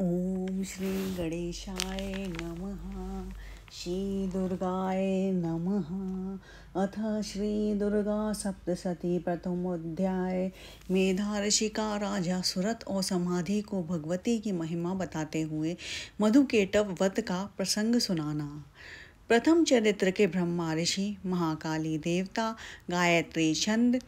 ओम श्री गणेशाय नमः दुर्गाय नमः अथ श्री दुर्गा श्रीदुर्गासप्तसती प्रथमोध्याय मेधाऋषि का राजा सुरत और समाधि को भगवती की महिमा बताते हुए मधुकेटव वत का प्रसंग सुनाना प्रथम चरित्र के ब्रह्मा ऋषि महाकाली देवता गायत्री छंद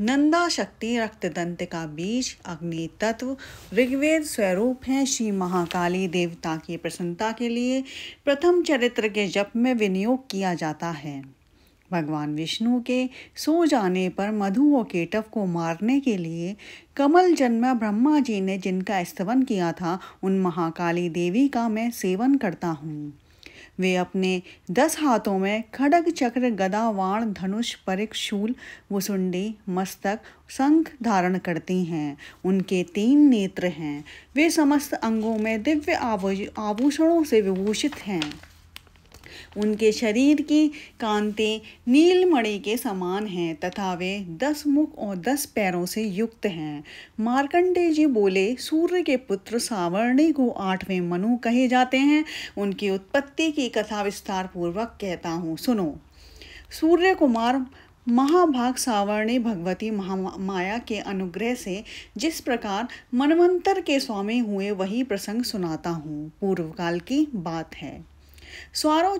नंदा शक्ति रक्तदंत का बीज अग्नि तत्व ऋग्वेद स्वरूप हैं श्री महाकाली देवता की प्रसन्नता के लिए प्रथम चरित्र के जप में विनियोग किया जाता है भगवान विष्णु के सो जाने पर मधु और केटव को मारने के लिए कमल जन्म ब्रह्मा जी ने जिनका स्तवन किया था उन महाकाली देवी का मैं सेवन करता हूँ वे अपने दस हाथों में खड़ग चक्र गदा वाण धनुष परिक शूल वसुंडी मस्तक संख धारण करती हैं उनके तीन नेत्र हैं वे समस्त अंगों में दिव्य आभूषणों से विभूषित हैं उनके शरीर की कांतें नीलमणि के समान हैं तथा वे दस मुख और दस पैरों से युक्त हैं मार्कंडे जी बोले सूर्य के पुत्र सावर्णी को आठवें मनु कहे जाते हैं उनकी उत्पत्ति की कथा विस्तार पूर्वक कहता हूँ सुनो सूर्य कुमार महाभाग सावर्णी भगवती महा माया के अनुग्रह से जिस प्रकार मनवंतर के स्वामी हुए वही प्रसंग सुनाता हूँ पूर्वकाल की बात है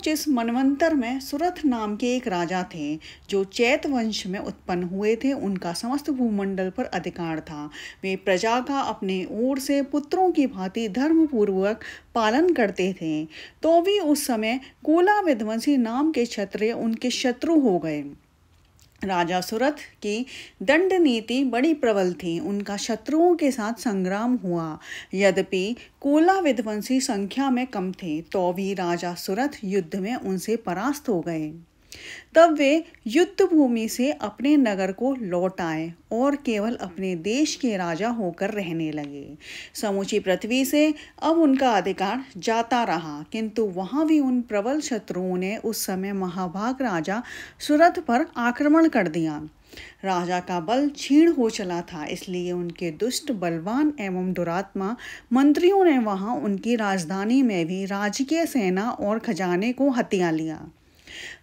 इस मनवंतर में सुरथ नाम के एक राजा थे जो चैत वंश में उत्पन्न हुए थे उनका समस्त भूमंडल पर अधिकार था वे प्रजा का अपने ओर से पुत्रों की भांति धर्मपूर्वक पालन करते थे तो भी उस समय कोला विध्वंसी नाम के क्षत्रिय उनके शत्रु हो गए राजा सुरथ की दंड नीति बड़ी प्रबल थी उनका शत्रुओं के साथ संग्राम हुआ यद्यपि कोला विध्वंसी संख्या में कम थे तो भी राजा सुरथ युद्ध में उनसे परास्त हो गए तब वे युद्ध भूमि से अपने नगर को लौट आए और केवल अपने देश के राजा होकर रहने लगे समूची पृथ्वी से अब उनका अधिकार जाता रहा किंतु वहाँ भी उन प्रबल शत्रुओं ने उस समय महाभाग राजा सुरथ पर आक्रमण कर दिया राजा का बल छीण हो चला था इसलिए उनके दुष्ट बलवान एवं दुरात्मा मंत्रियों ने वहां उनकी राजधानी में भी राजकीय सेना और खजाने को हत्या लिया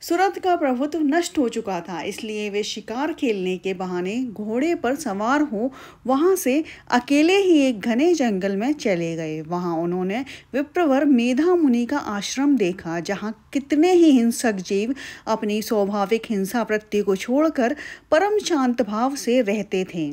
सूरत का प्रभुत्व नष्ट हो चुका था इसलिए वे शिकार खेलने के बहाने घोड़े पर सवार हो वहाँ से अकेले ही एक घने जंगल में चले गए वहाँ उन्होंने विप्रवर मेधा मुनि का आश्रम देखा जहाँ कितने ही हिंसक जीव अपनी स्वाभाविक हिंसा वृत्ति को छोड़कर परम शांत भाव से रहते थे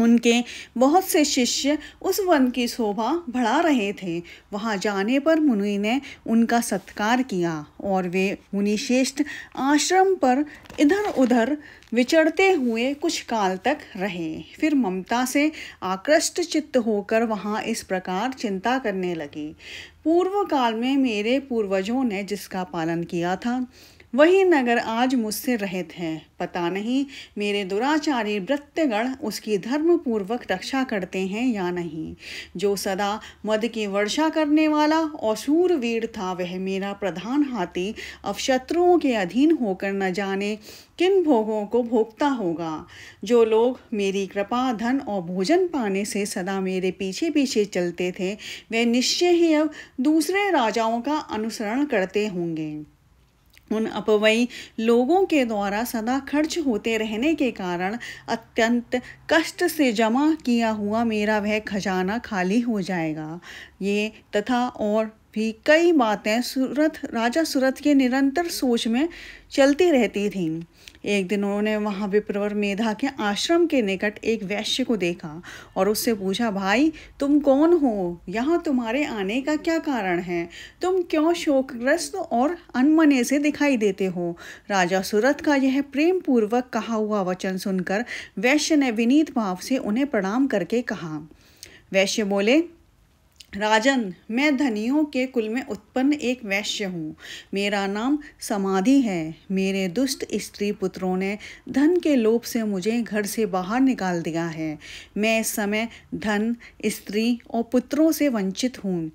उनके बहुत से शिष्य उस वन की शोभा बढ़ा रहे थे वहाँ जाने पर मुनि ने उनका सत्कार किया और वे मुनिश्रेष्ठ आश्रम पर इधर उधर विचरते हुए कुछ काल तक रहे फिर ममता से आकृष्ट चित्त होकर वहाँ इस प्रकार चिंता करने लगी पूर्व काल में मेरे पूर्वजों ने जिसका पालन किया था वही नगर आज मुझसे रहित है पता नहीं मेरे दुराचारी वृत्यगण उसकी धर्मपूर्वक रक्षा करते हैं या नहीं जो सदा मद की वर्षा करने वाला और सूरवीर था वह मेरा प्रधान हाथी अब शत्रुओं के अधीन होकर न जाने किन भोगों को भोगता होगा जो लोग मेरी कृपा धन और भोजन पाने से सदा मेरे पीछे पीछे चलते थे वे निश्चय ही अब दूसरे राजाओं का अनुसरण करते होंगे उन अपवयी लोगों के द्वारा सदा खर्च होते रहने के कारण अत्यंत कष्ट से जमा किया हुआ मेरा वह खजाना खाली हो जाएगा ये तथा और भी कई बातें सूरत राजा सूरत के निरंतर सोच में चलती रहती थीं एक दिन उन्होंने वहाँ विप्रवर मेधा के आश्रम के निकट एक वैश्य को देखा और उससे पूछा भाई तुम कौन हो यहाँ तुम्हारे आने का क्या कारण है तुम क्यों शोकग्रस्त और अनमने से दिखाई देते हो राजा सूरत का यह प्रेम पूर्वक कहा हुआ वचन सुनकर वैश्य ने विनीत भाव से उन्हें प्रणाम करके कहा वैश्य बोले राजन मैं धनियों के कुल में उत्पन्न एक वैश्य हूँ मेरा नाम समाधि है मेरे दुष्ट स्त्री पुत्रों ने धन के लोभ से मुझे घर से बाहर निकाल दिया है मैं इस समय धन स्त्री और पुत्रों से वंचित हूँ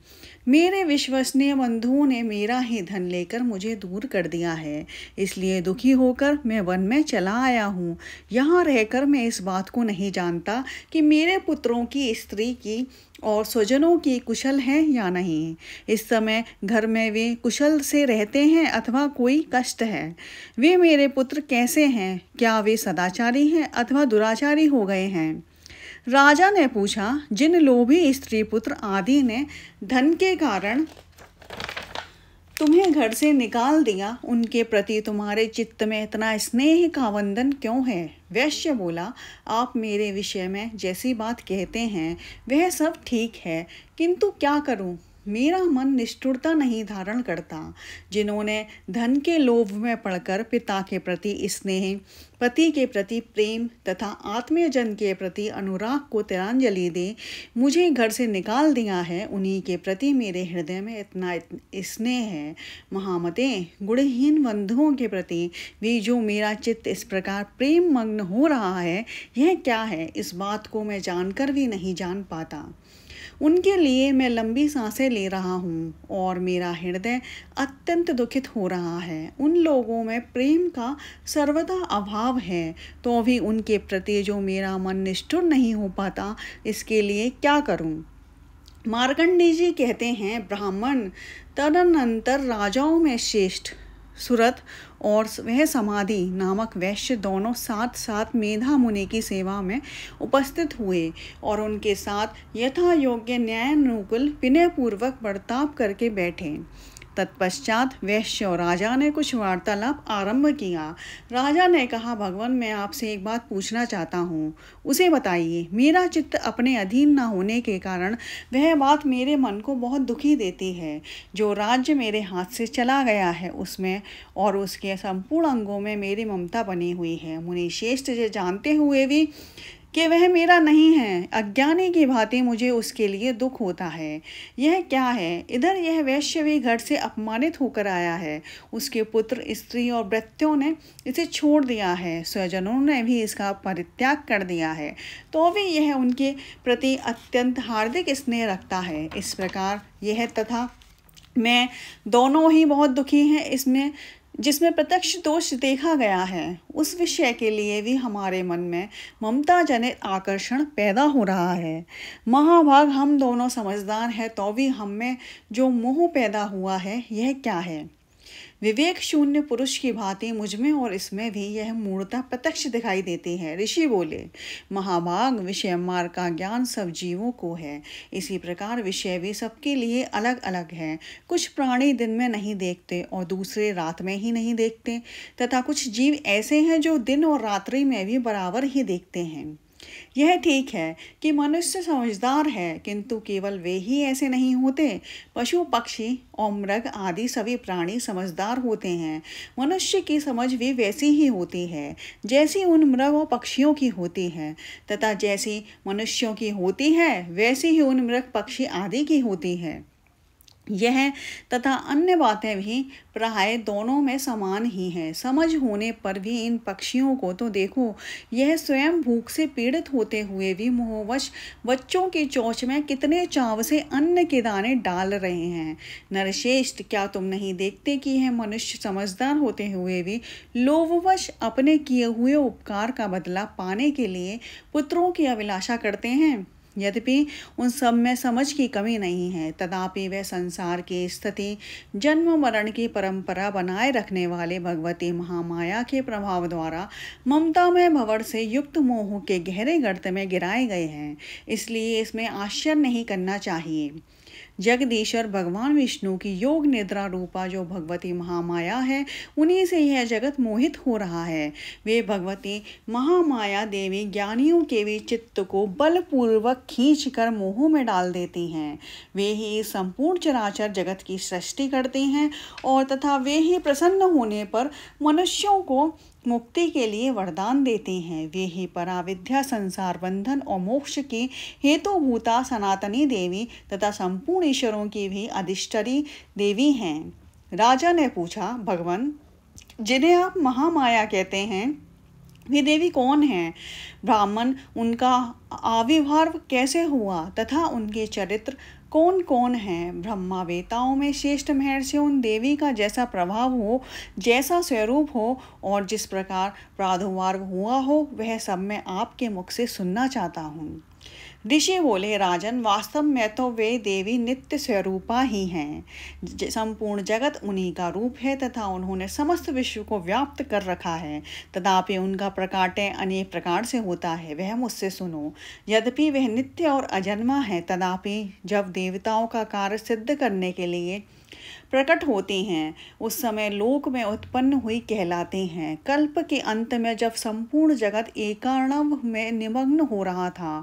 मेरे विश्वसनीय बंधुओं ने मेरा ही धन लेकर मुझे दूर कर दिया है इसलिए दुखी होकर मैं वन में चला आया हूँ यहाँ रहकर मैं इस बात को नहीं जानता कि मेरे पुत्रों की स्त्री की और स्वजनों की कुशल हैं या नहीं इस समय घर में वे कुशल से रहते हैं अथवा कोई कष्ट है वे मेरे पुत्र कैसे हैं क्या वे सदाचारी हैं अथवा दुराचारी हो गए हैं राजा ने पूछा जिन लोभी स्त्री पुत्र आदि ने धन के कारण तुम्हें घर से निकाल दिया उनके प्रति तुम्हारे चित्त में इतना स्नेह का वंदन क्यों है वैश्य बोला आप मेरे विषय में जैसी बात कहते हैं वह सब ठीक है किंतु क्या करूं मेरा मन निष्ठुरता नहीं धारण करता जिन्होंने धन के लोभ में पड़कर पिता के प्रति स्नेह पति के प्रति प्रेम तथा आत्मीयजन के प्रति अनुराग को तिरंजलि दे मुझे घर से निकाल दिया है उन्हीं के प्रति मेरे हृदय में इतना स्नेह है महामते गुणहीन बंधुओं के प्रति भी जो मेरा चित्त इस प्रकार प्रेम मग्न हो रहा है यह क्या है इस बात को मैं जानकर भी नहीं जान पाता उनके लिए मैं लंबी सांसें ले रहा हूँ और मेरा हृदय अत्यंत दुखित हो रहा है उन लोगों में प्रेम का सर्वदा अभाव है तो भी उनके प्रति जो मेरा मन निष्ठुर नहीं हो पाता इसके लिए क्या करूँ मार्कंडी जी कहते हैं ब्राह्मण तदनंतर राजाओं में श्रेष्ठ सुरत और वह समाधि नामक वैश्य दोनों साथ साथ मेधा मुनि की सेवा में उपस्थित हुए और उनके साथ यथा योग्य न्यायानुकूल विनयपूर्वक बर्ताव करके बैठे तत्पश्चात वैश्य और राजा ने कुछ वार्तालाप आरंभ किया राजा ने कहा भगवान मैं आपसे एक बात पूछना चाहता हूँ उसे बताइए मेरा चित्त अपने अधीन न होने के कारण वह बात मेरे मन को बहुत दुखी देती है जो राज्य मेरे हाथ से चला गया है उसमें और उसके संपूर्ण अंगों में मेरी ममता बनी हुई है मुनि श्रेष्ठ जानते हुए भी कि वह मेरा नहीं है अज्ञानी की भांति मुझे उसके लिए दुख होता है यह क्या है इधर यह वैश्य भी घर से अपमानित होकर आया है उसके पुत्र स्त्री और वृत्यों ने इसे छोड़ दिया है स्वजनों ने भी इसका परित्याग कर दिया है तो भी यह उनके प्रति अत्यंत हार्दिक स्नेह रखता है इस प्रकार यह तथा मैं दोनों ही बहुत दुखी हैं इसमें जिसमें प्रत्यक्ष दोष देखा गया है उस विषय के लिए भी हमारे मन में ममता जनित आकर्षण पैदा हो रहा है महाभाग हम दोनों समझदार हैं तो भी हम में जो मोह पैदा हुआ है यह क्या है विवेक शून्य पुरुष की भांति मुझमें और इसमें भी यह मूर्ता प्रत्यक्ष दिखाई देती है ऋषि बोले महाभाग विषय मार्ग का ज्ञान सब जीवों को है इसी प्रकार विषय भी सबके लिए अलग अलग है कुछ प्राणी दिन में नहीं देखते और दूसरे रात में ही नहीं देखते तथा कुछ जीव ऐसे हैं जो दिन और रात्रि में भी बराबर ही देखते हैं यह ठीक है कि मनुष्य समझदार है किंतु केवल वे ही ऐसे नहीं होते पशु पक्षी और मृग आदि सभी प्राणी समझदार होते हैं मनुष्य की समझ भी वैसी ही होती है जैसी उन मृग और पक्षियों की होती है तथा जैसी मनुष्यों की होती है वैसी ही उन मृग पक्षी आदि की होती है यह तथा अन्य बातें भी प्राय दोनों में समान ही हैं समझ होने पर भी इन पक्षियों को तो देखो यह स्वयं भूख से पीड़ित होते हुए भी मोहवश बच्चों की चोच में कितने चाव से अन्न के दाने डाल रहे हैं नरश्रेष्ठ क्या तुम नहीं देखते कि यह मनुष्य समझदार होते हुए भी लोभवश अपने किए हुए उपकार का बदला पाने के लिए पुत्रों की अभिलाषा करते हैं यद्यपि उन सब में समझ की कमी नहीं है तथापि वे संसार की स्थिति जन्म मरण की परंपरा बनाए रखने वाले भगवती महामाया के प्रभाव द्वारा ममता में भवर से युक्त मोह के गहरे गर्त में गिराए गए हैं इसलिए इसमें आश्चर्य नहीं करना चाहिए जगदीश्वर भगवान विष्णु की योग निद्रा रूपा जो भगवती महामाया है उन्हीं से यह जगत मोहित हो रहा है वे भगवती महामाया देवी ज्ञानियों के भी चित्त को बलपूर्वक खींच कर मोह में डाल देती हैं वे ही संपूर्ण चराचर जगत की सृष्टि करती हैं और तथा वे ही प्रसन्न होने पर मनुष्यों को मुक्ति के लिए वरदान देते हैं वे ही पराविद्या संसार बंधन और मोक्ष के हेतुभूता सनातनी देवी तथा संपूर्ण ईश्वरों की भी अधिष्ठरी देवी हैं राजा ने पूछा भगवान जिन्हें आप महामाया कहते हैं वे देवी कौन हैं ब्राह्मण उनका आविर्भाव कैसे हुआ तथा उनके चरित्र कौन कौन है ब्रह्मा वेताओं में श्रेष्ठ महर्षि उन देवी का जैसा प्रभाव हो जैसा स्वरूप हो और जिस प्रकार प्रादुर्वार्ग हुआ हो वह सब मैं आपके मुख से सुनना चाहता हूँ ऋषि बोले राजन वास्तव में तो वे देवी नित्य स्वरूपा ही हैं संपूर्ण जगत उन्हीं का रूप है तथा उन्होंने समस्त विश्व को व्याप्त कर रखा है तथापि उनका प्रकाटय अनेक प्रकार से होता है वह मुझसे सुनो यद्यपि वह नित्य और अजन्मा है तथापि जब देवताओं का कार्य सिद्ध करने के लिए प्रकट होते हैं उस समय लोक में उत्पन्न हुई कहलाते हैं कल्प के अंत में जब संपूर्ण जगत एकाणव में निमग्न हो रहा था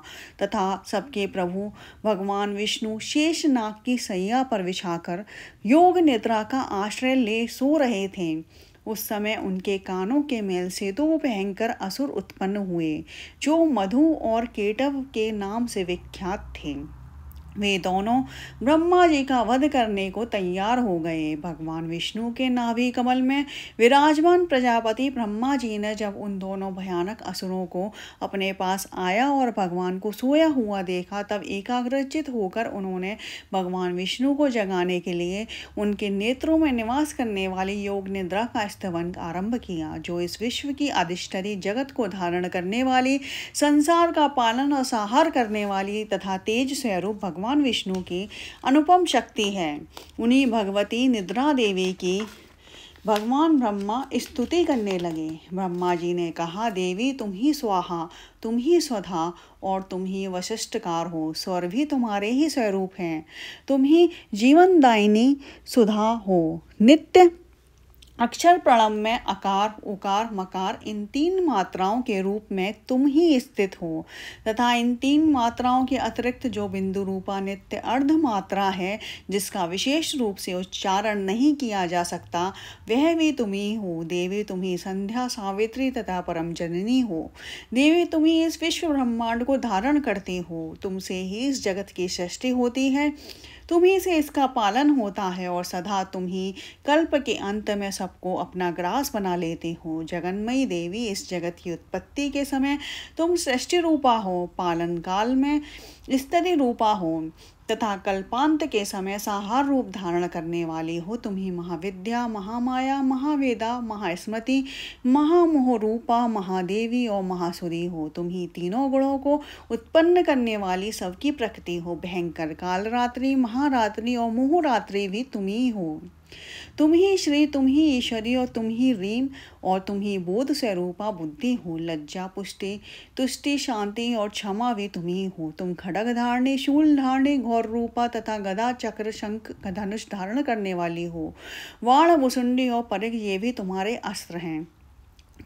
तथा सबके प्रभु भगवान विष्णु शेषनाग की सैया पर बिछाकर योग निद्रा का आश्रय ले सो रहे थे उस समय उनके कानों के मेल से दो तो भयंकर असुर उत्पन्न हुए जो मधु और केटव के नाम से विख्यात थे वे दोनों ब्रह्मा जी का वध करने को तैयार हो गए भगवान विष्णु के नाभि कमल में विराजमान प्रजापति ब्रह्मा जी ने जब उन दोनों भयानक असुरों को अपने पास आया और भगवान को सोया हुआ देखा तब एकाग्रचित होकर उन्होंने भगवान विष्णु को जगाने के लिए उनके नेत्रों में निवास करने वाली योग निद्रा का स्तवन आरंभ किया जो इस विश्व की अधिष्ठरी जगत को धारण करने वाली संसार का पालन और सहार करने वाली तथा तेज स्वरूप भगवान भगवान विष्णु की अनुपम शक्ति है उन्हीं भगवती निद्रा देवी की भगवान ब्रह्मा स्तुति करने लगे ब्रह्मा जी ने कहा देवी तुम ही स्वाहा तुम ही स्वधा और तुम ही वशिष्ठकार हो स्वर भी तुम्हारे ही स्वरूप हैं तुम ही जीवनदायिनी सुधा हो नित्य अक्षर प्रणम में अकार उकार मकार इन तीन मात्राओं के रूप में तुम ही स्थित हो तथा इन तीन मात्राओं के अतिरिक्त जो बिंदु रूपा नित्य अर्ध मात्रा है जिसका विशेष रूप से उच्चारण नहीं किया जा सकता वह भी तुम्ही हो देवी तुम्ही संध्या सावित्री तथा परम जननी हो देवी तुम्ही इस विश्व ब्रह्मांड को धारण करती हो तुमसे ही इस जगत की सृष्टि होती है तुम्ही से इसका पालन होता है और सदा तुम ही कल्प के अंत में सबको अपना ग्रास बना लेते हो जगन्मयी देवी इस जगत की उत्पत्ति के समय तुम सृष्टि रूपा हो पालन काल में स्त्री रूपा हो तथा कल्पांत के समय साहार रूप धारण करने वाली हो तुम्ही महाविद्या महामाया महावेदा महास्मृति महामोह रूपा महादेवी और महासुरी हो तुम्ही तीनों गुणों को उत्पन्न करने वाली सबकी प्रकृति हो भयंकर कालरात्रि महारात्रि और मुहुरात्रि भी तुम्ही हो तुम ही श्री तुम ही ईश्वरी और तुम ही रीम और तुम ही बोध स्वरूपा बुद्धि हो लज्जा पुष्टि तुष्टि शांति और क्षमा भी तुम ही हो तुम खड़ग धारणे शूल धारणे घोर रूपा तथा गदा चक्र शंख धनुष धारण करने वाली हो वाण मुसुंडी और परिग ये भी तुम्हारे अस्त्र हैं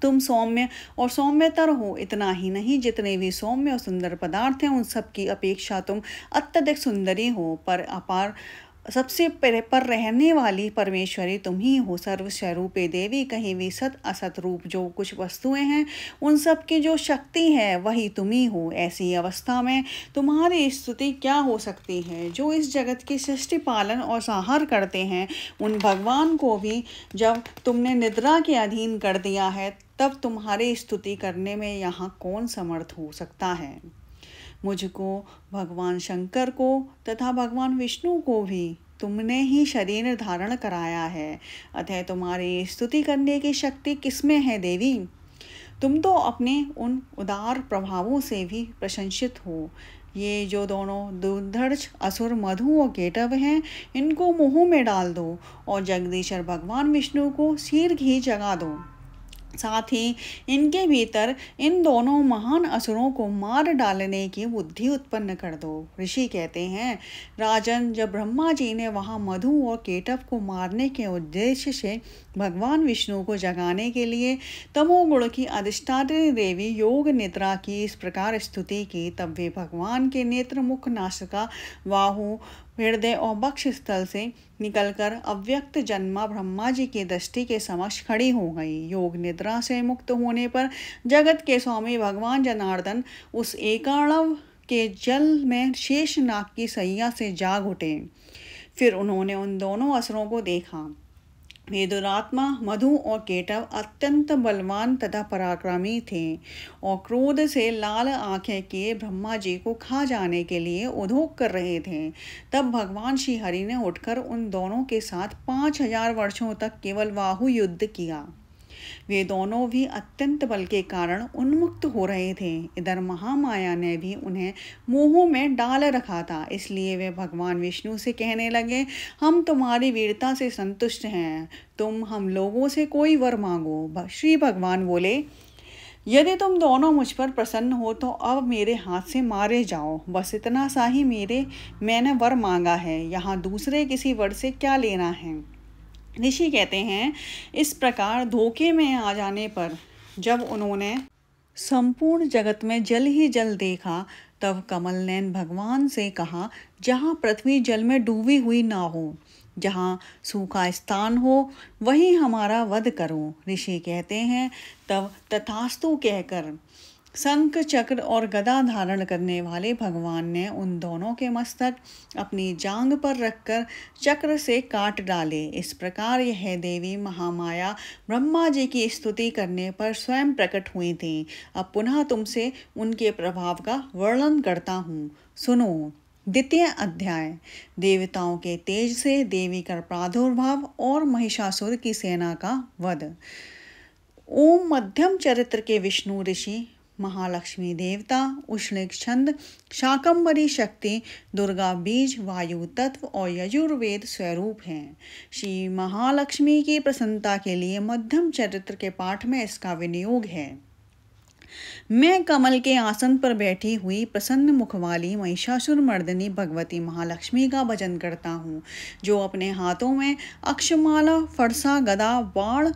तुम सौम्य और सौम्यतर हो इतना ही नहीं जितने भी सौम्य और सुंदर पदार्थ हैं उन सब की अपेक्षा तुम अत्यधिक सुंदरी हो पर अपार सबसे परे पर रहने वाली परमेश्वरी तुम ही हो सर्वस्वरूप देवी कहीं भी सत असत रूप जो कुछ वस्तुएं हैं उन सब की जो शक्ति है वही तुम ही हो ऐसी अवस्था में तुम्हारी स्तुति क्या हो सकती है जो इस जगत की सृष्टि पालन और संहार करते हैं उन भगवान को भी जब तुमने निद्रा के अधीन कर दिया है तब तुम्हारी स्तुति करने में यहाँ कौन समर्थ हो सकता है मुझको भगवान शंकर को तथा भगवान विष्णु को भी तुमने ही शरीर धारण कराया है अतः तुम्हारी स्तुति करने की शक्ति किसमें है देवी तुम तो अपने उन उदार प्रभावों से भी प्रशंसित हो ये जो दोनों दुर्धर्ष असुर मधु और केटव हैं इनको मुंह में डाल दो और जगदीश्वर भगवान विष्णु को सिर घी जगा दो साथ ही इनके भीतर इन दोनों महान असुरों को मार डालने की बुद्धि उत्पन्न कर दो ऋषि कहते हैं राजन जब ब्रह्मा जी ने वहाँ मधु और केटव को मारने के उद्देश्य से भगवान विष्णु को जगाने के लिए तमोगुण की अधिष्ठात्री देवी योग निद्रा की इस प्रकार स्तुति की तब वे भगवान के नेत्र मुख नाशिका वाहु हृदय और बक्ष स्थल से निकलकर अव्यक्त जन्मा ब्रह्मा जी की दृष्टि के समक्ष खड़ी हो गई योग निद्रा से मुक्त होने पर जगत के स्वामी भगवान जनार्दन उस एकाणव के जल में शेष नाग की सैया से जाग उठे फिर उन्होंने उन दोनों असरों को देखा ये दुरात्मा मधु और केटव अत्यंत बलवान तथा पराक्रमी थे और क्रोध से लाल आंखें किए ब्रह्मा जी को खा जाने के लिए उधोग कर रहे थे तब भगवान श्री हरि ने उठकर उन दोनों के साथ पाँच हजार वर्षों तक केवल बाहु युद्ध किया वे दोनों भी अत्यंत बल के कारण उन्मुक्त हो रहे थे इधर महामाया ने भी उन्हें मोह में डाल रखा था इसलिए वे भगवान विष्णु से कहने लगे हम तुम्हारी वीरता से संतुष्ट हैं तुम हम लोगों से कोई वर मांगो श्री भगवान बोले यदि तुम दोनों मुझ पर प्रसन्न हो तो अब मेरे हाथ से मारे जाओ बस इतना सा ही मेरे मैंने वर मांगा है यहाँ दूसरे किसी वर से क्या लेना है ऋषि कहते हैं इस प्रकार धोखे में आ जाने पर जब उन्होंने संपूर्ण जगत में जल ही जल देखा तब कमल नैन भगवान से कहा जहाँ पृथ्वी जल में डूबी हुई ना हो जहाँ सूखा स्थान हो वहीं हमारा वध करो ऋषि कहते हैं तब तथास्तु कहकर संक चक्र और गदा धारण करने वाले भगवान ने उन दोनों के मस्तक अपनी जांग पर रखकर चक्र से काट डाले इस प्रकार यह देवी महामाया ब्रह्मा जी की स्तुति करने पर स्वयं प्रकट हुई थी अब पुनः तुमसे उनके प्रभाव का वर्णन करता हूँ सुनो द्वितीय अध्याय देवताओं के तेज से देवी का प्रादुर्भाव और महिषासुर की सेना का वध ओम मध्यम चरित्र के विष्णु ऋषि महालक्ष्मी देवता उष्णिक छंद शाकंबरी शक्ति दुर्गा बीज वायु तत्व और यजुर्वेद स्वरूप हैं श्री महालक्ष्मी की प्रसन्नता के लिए मध्यम चरित्र के पाठ में इसका विनियोग है मैं कमल के आसन पर बैठी हुई प्रसन्न मुख वाली महिषासुर मर्दनी भगवती महालक्ष्मी का भजन करता हूँ जो अपने हाथों में अक्षमाला फरसा गदा बाण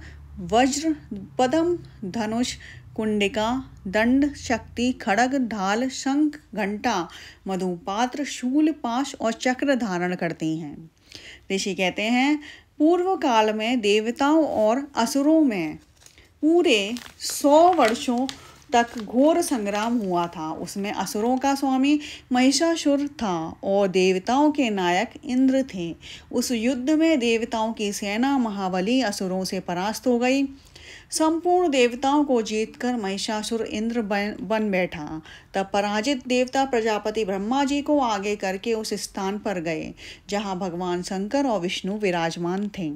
वज्र पदम धनुष कुंडिका दंड शक्ति खड़ग ढाल शंख घंटा मधुपात्र शूल पाश और चक्र धारण करती हैं ऋषि कहते हैं पूर्व काल में देवताओं और असुरों में पूरे सौ वर्षों तक घोर संग्राम हुआ था उसमें असुरों का स्वामी महिषासुर था और देवताओं के नायक इंद्र थे उस युद्ध में देवताओं की सेना महाबली असुरों से परास्त हो गई संपूर्ण देवताओं को जीतकर महिषासुर इंद्र बन, बन बैठा तब पराजित देवता प्रजापति ब्रह्मा जी को आगे करके उस स्थान पर गए जहाँ भगवान शंकर और विष्णु विराजमान थे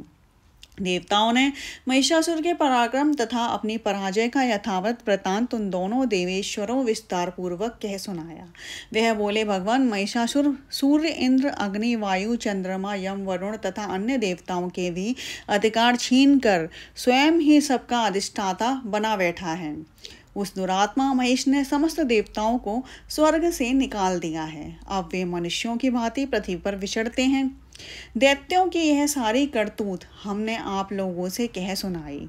देवताओं ने महिषासुर के पराक्रम तथा अपनी पराजय का यथावत वृतांत उन दोनों देवेश्वरों विस्तार पूर्वक कह सुनाया वह बोले भगवान महिषासुर सूर्य इंद्र अग्नि वायु चंद्रमा यम वरुण तथा अन्य देवताओं के भी अधिकार छीन कर स्वयं ही सबका अधिष्ठाता बना बैठा है उस दुरात्मा महेश ने समस्त देवताओं को स्वर्ग से निकाल दिया है अब वे मनुष्यों की भांति पृथ्वी पर विचरते हैं दैत्यों की यह सारी करतूत हमने आप लोगों से कह सुनाई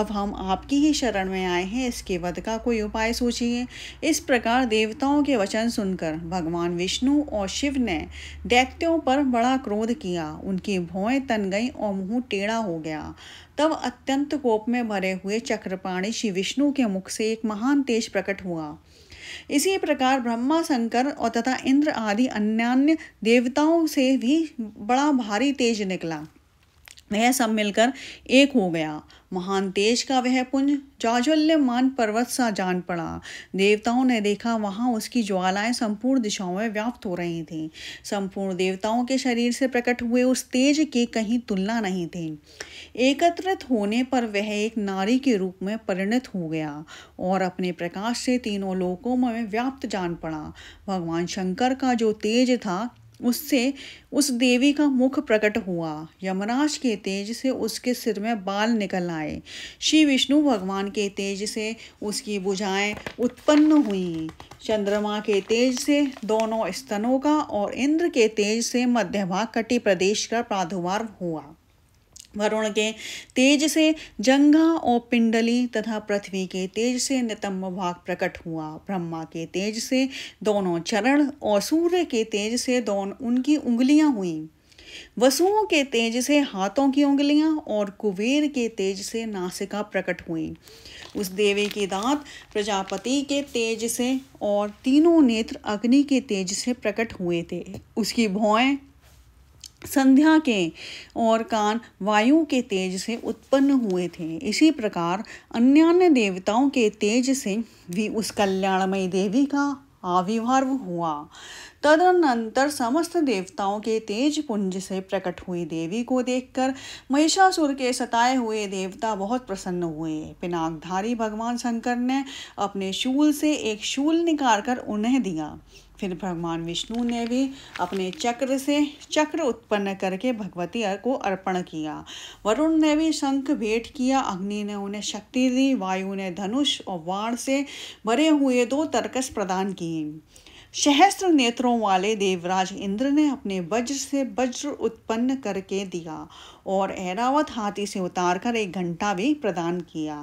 अब हम आपकी ही शरण में आए हैं इसके वध का कोई उपाय सोचिए इस प्रकार देवताओं के वचन सुनकर भगवान विष्णु और शिव ने दैत्यों पर बड़ा क्रोध किया उनकी भौएं तन गई और मुंह टेढ़ा हो गया तब अत्यंत कोप में भरे हुए चक्रपाणी श्री विष्णु के मुख से एक महान तेज प्रकट हुआ इसी प्रकार ब्रह्मा शंकर और तथा इंद्र आदि अन्यान्य देवताओं से भी बड़ा भारी तेज निकला वह सब मिलकर एक हो गया महान तेज का वह पुंज जाज्वल्यमान पर्वत सा जान पड़ा देवताओं ने देखा वहाँ उसकी ज्वालाएं संपूर्ण दिशाओं में व्याप्त हो रही थीं संपूर्ण देवताओं के शरीर से प्रकट हुए उस तेज के कहीं तुलना नहीं थी एकत्रित होने पर वह एक नारी के रूप में परिणत हो गया और अपने प्रकाश से तीनों लोकों में व्याप्त जान पड़ा भगवान शंकर का जो तेज था उससे उस देवी का मुख प्रकट हुआ यमराज के तेज से उसके सिर में बाल निकल आए श्री विष्णु भगवान के तेज से उसकी भुजाएं उत्पन्न हुई चंद्रमा के तेज से दोनों स्तनों का और इंद्र के तेज से मध्य भाग कटी प्रदेश का प्रादुर्भाव हुआ वरुण के तेज से जंगा और पिंडली तथा पृथ्वी के तेज से नितंब भाग प्रकट हुआ ब्रह्मा के तेज से दोनों चरण और सूर्य के तेज से दोनों उनकी उंगलियां हुई वसुओं के तेज से हाथों की उंगलियां और कुबेर के तेज से नासिका प्रकट हुई उस देवी के दांत प्रजापति के तेज से और तीनों नेत्र अग्नि के तेज से प्रकट हुए थे उसकी भौएं संध्या के और कान वायु के तेज से उत्पन्न हुए थे इसी प्रकार अन्य देवताओं के तेज से भी उस कल्याणमयी देवी का आविर्भाव हुआ तदनंतर समस्त देवताओं के तेज पुंज से प्रकट हुई देवी को देखकर महिषासुर के सताए हुए देवता बहुत प्रसन्न हुए पिनाकधारी भगवान शंकर ने अपने शूल से एक शूल निकाल कर उन्हें दिया फिर भगवान विष्णु ने भी अपने चक्र से चक्र उत्पन्न करके भगवती को अर्पण किया वरुण ने भी शंख भेंट किया अग्नि ने उन्हें शक्ति दी वायु ने धनुष और वाण से भरे हुए दो तर्कस प्रदान किए सहस्त्र नेत्रों वाले देवराज इंद्र ने अपने वज्र से वज्र उत्पन्न करके दिया और ऐरावत हाथी से उतारकर एक घंटा भी प्रदान किया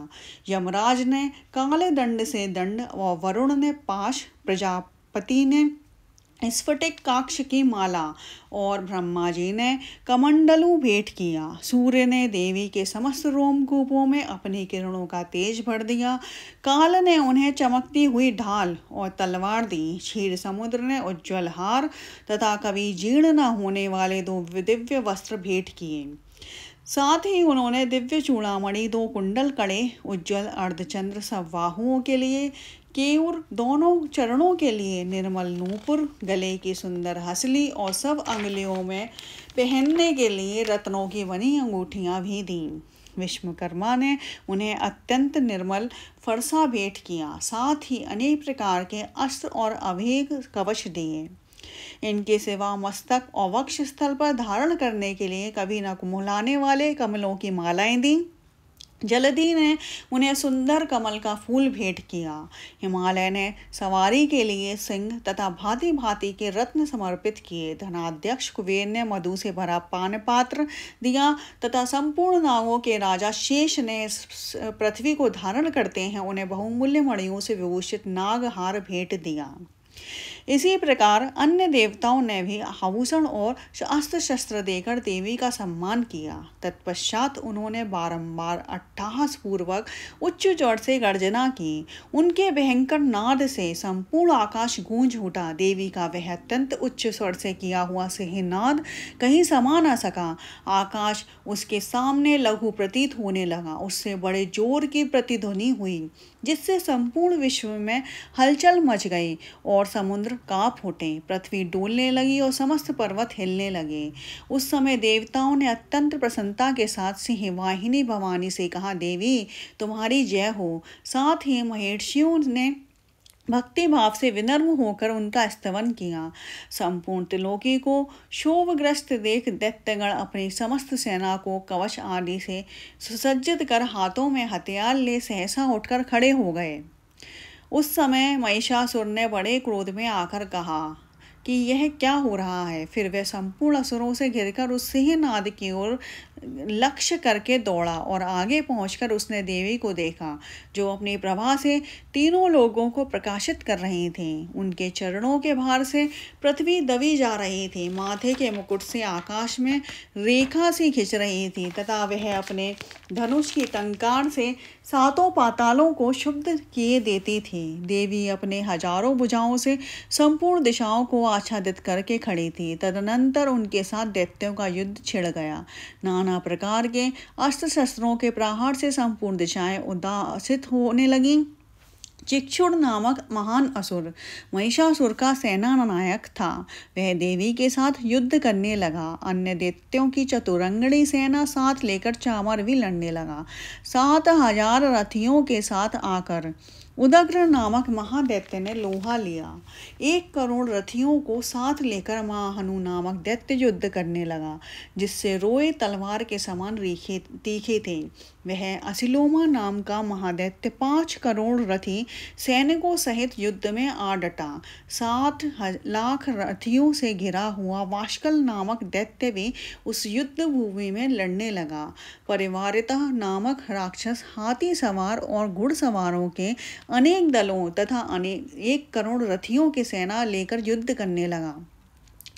यमराज ने काले दंड से दंड और वरुण ने पाश प्रजापति ने स्फटिक काक्ष की माला और ब्रह्मा जी ने कमंडलू भेंट किया सूर्य ने देवी के समस्त रोमकूपों में अपनी किरणों का तेज भर दिया काल ने उन्हें चमकती हुई ढाल और तलवार दी क्षीर समुद्र ने उज्ज्वल हार तथा कभी जीर्ण न होने वाले दो दिव्य वस्त्र भेंट किए साथ ही उन्होंने दिव्य चूड़ामणि दो कुंडल कड़े उज्जवल अर्धचंद्र सब बाहुओं के लिए केवर दोनों चरणों के लिए निर्मल नूपुर गले की सुंदर हसली और सब अंगलियों में पहनने के लिए रत्नों की बनी अंगूठियाँ भी दीं विश्वकर्मा ने उन्हें अत्यंत निर्मल फरसा भेंट किया साथ ही अनेक प्रकार के अस्त्र और अभेग कवच दिए इनके सिवा मस्तक और वक्ष स्थल पर धारण करने के लिए कभी न कुमलाने वाले कमलों की मालाएं दीं जलदी ने उन्हें सुंदर कमल का फूल भेंट किया हिमालय ने सवारी के लिए सिंह तथा भांति भांति के रत्न समर्पित किए धनाध्यक्ष कुबेर ने मधु से भरा पान पात्र दिया तथा संपूर्ण नागों के राजा शेष ने पृथ्वी को धारण करते हैं उन्हें बहुमूल्य मणियों से विभूषित नागहार भेंट दिया इसी प्रकार अन्य देवताओं ने भी आभूषण और अस्त्र शस्त्र देकर देवी का सम्मान किया तत्पश्चात उन्होंने बारंबार अट्ठास पूर्वक उच्च जड़ से गर्जना की उनके भयंकर नाद से संपूर्ण आकाश गूंज उठा देवी का वह अत्यंत उच्च स्वर से किया हुआ सही नाद कहीं समा ना सका आकाश उसके सामने लघु प्रतीत होने लगा उससे बड़े जोर की प्रतिध्वनि हुई जिससे संपूर्ण विश्व में हलचल मच गई और समुद्र कांप उठे पृथ्वी डोलने लगी और समस्त पर्वत हिलने लगे उस समय देवताओं ने अत्यंत प्रसन्नता के साथ सिंहवाहिनी भवानी से कहा देवी तुम्हारी जय हो साथ ही महेर्षियों ने भक्ति भाव से विनर्म होकर उनका स्तवन किया संपूर्ण त्रिलोकी को शोभग्रस्त देख दैत्यगण अपनी समस्त सेना को कवच आदि से सुसज्जित कर हाथों में हथियार ले सहसा उठकर खड़े हो गए उस समय महिषासुर ने बड़े क्रोध में आकर कहा कि यह क्या हो रहा है फिर वह संपूर्ण असुरों से घिरकर उस सिंह नाद की ओर लक्ष्य करके दौड़ा और आगे पहुंचकर उसने देवी को देखा जो अपनी प्रभा से तीनों लोगों को प्रकाशित कर रही थी उनके चरणों के भार से पृथ्वी दबी जा रही थी माथे के मुकुट से आकाश में रेखा सी खिंच रही थी तथा वह अपने धनुष की टंकार से सातों पातालों को शुद्ध किए देती थी देवी अपने हजारों भुजाओं से संपूर्ण दिशाओं को आच्छादित करके खड़ी थी तदनंतर उनके साथ दैत्यों का युद्ध छिड़ गया नाना नाना प्रकार के अस्त्र शस्त्रों के प्रहार से संपूर्ण दिशाएं उदासित होने लगीं चिक्षुण नामक महान असुर महिषासुर का सेना नायक था वह देवी के साथ युद्ध करने लगा अन्य दैत्यों की चतुरंगणी सेना साथ लेकर चामर भी लड़ने लगा सात हजार रथियों के साथ आकर उदग्र नामक महादैत्य ने लोहा लिया एक करोड़ रथियों को साथ लेकर महाहनु नामक दैत्य युद्ध करने लगा जिससे रोए तलवार के समान रीखे तीखे थे वह असिलोमा नाम का महादैत्य पाँच करोड़ रथी सैनिकों सहित युद्ध में आ डटा सात लाख रथियों से घिरा हुआ वाष्कल नामक दैत्य भी उस युद्ध भूमि में लड़ने लगा परिवारिता नामक राक्षस हाथी सवार और घुड़सवारों के अनेक दलों तथा अनेक एक करोड़ रथियों की सेना लेकर युद्ध करने लगा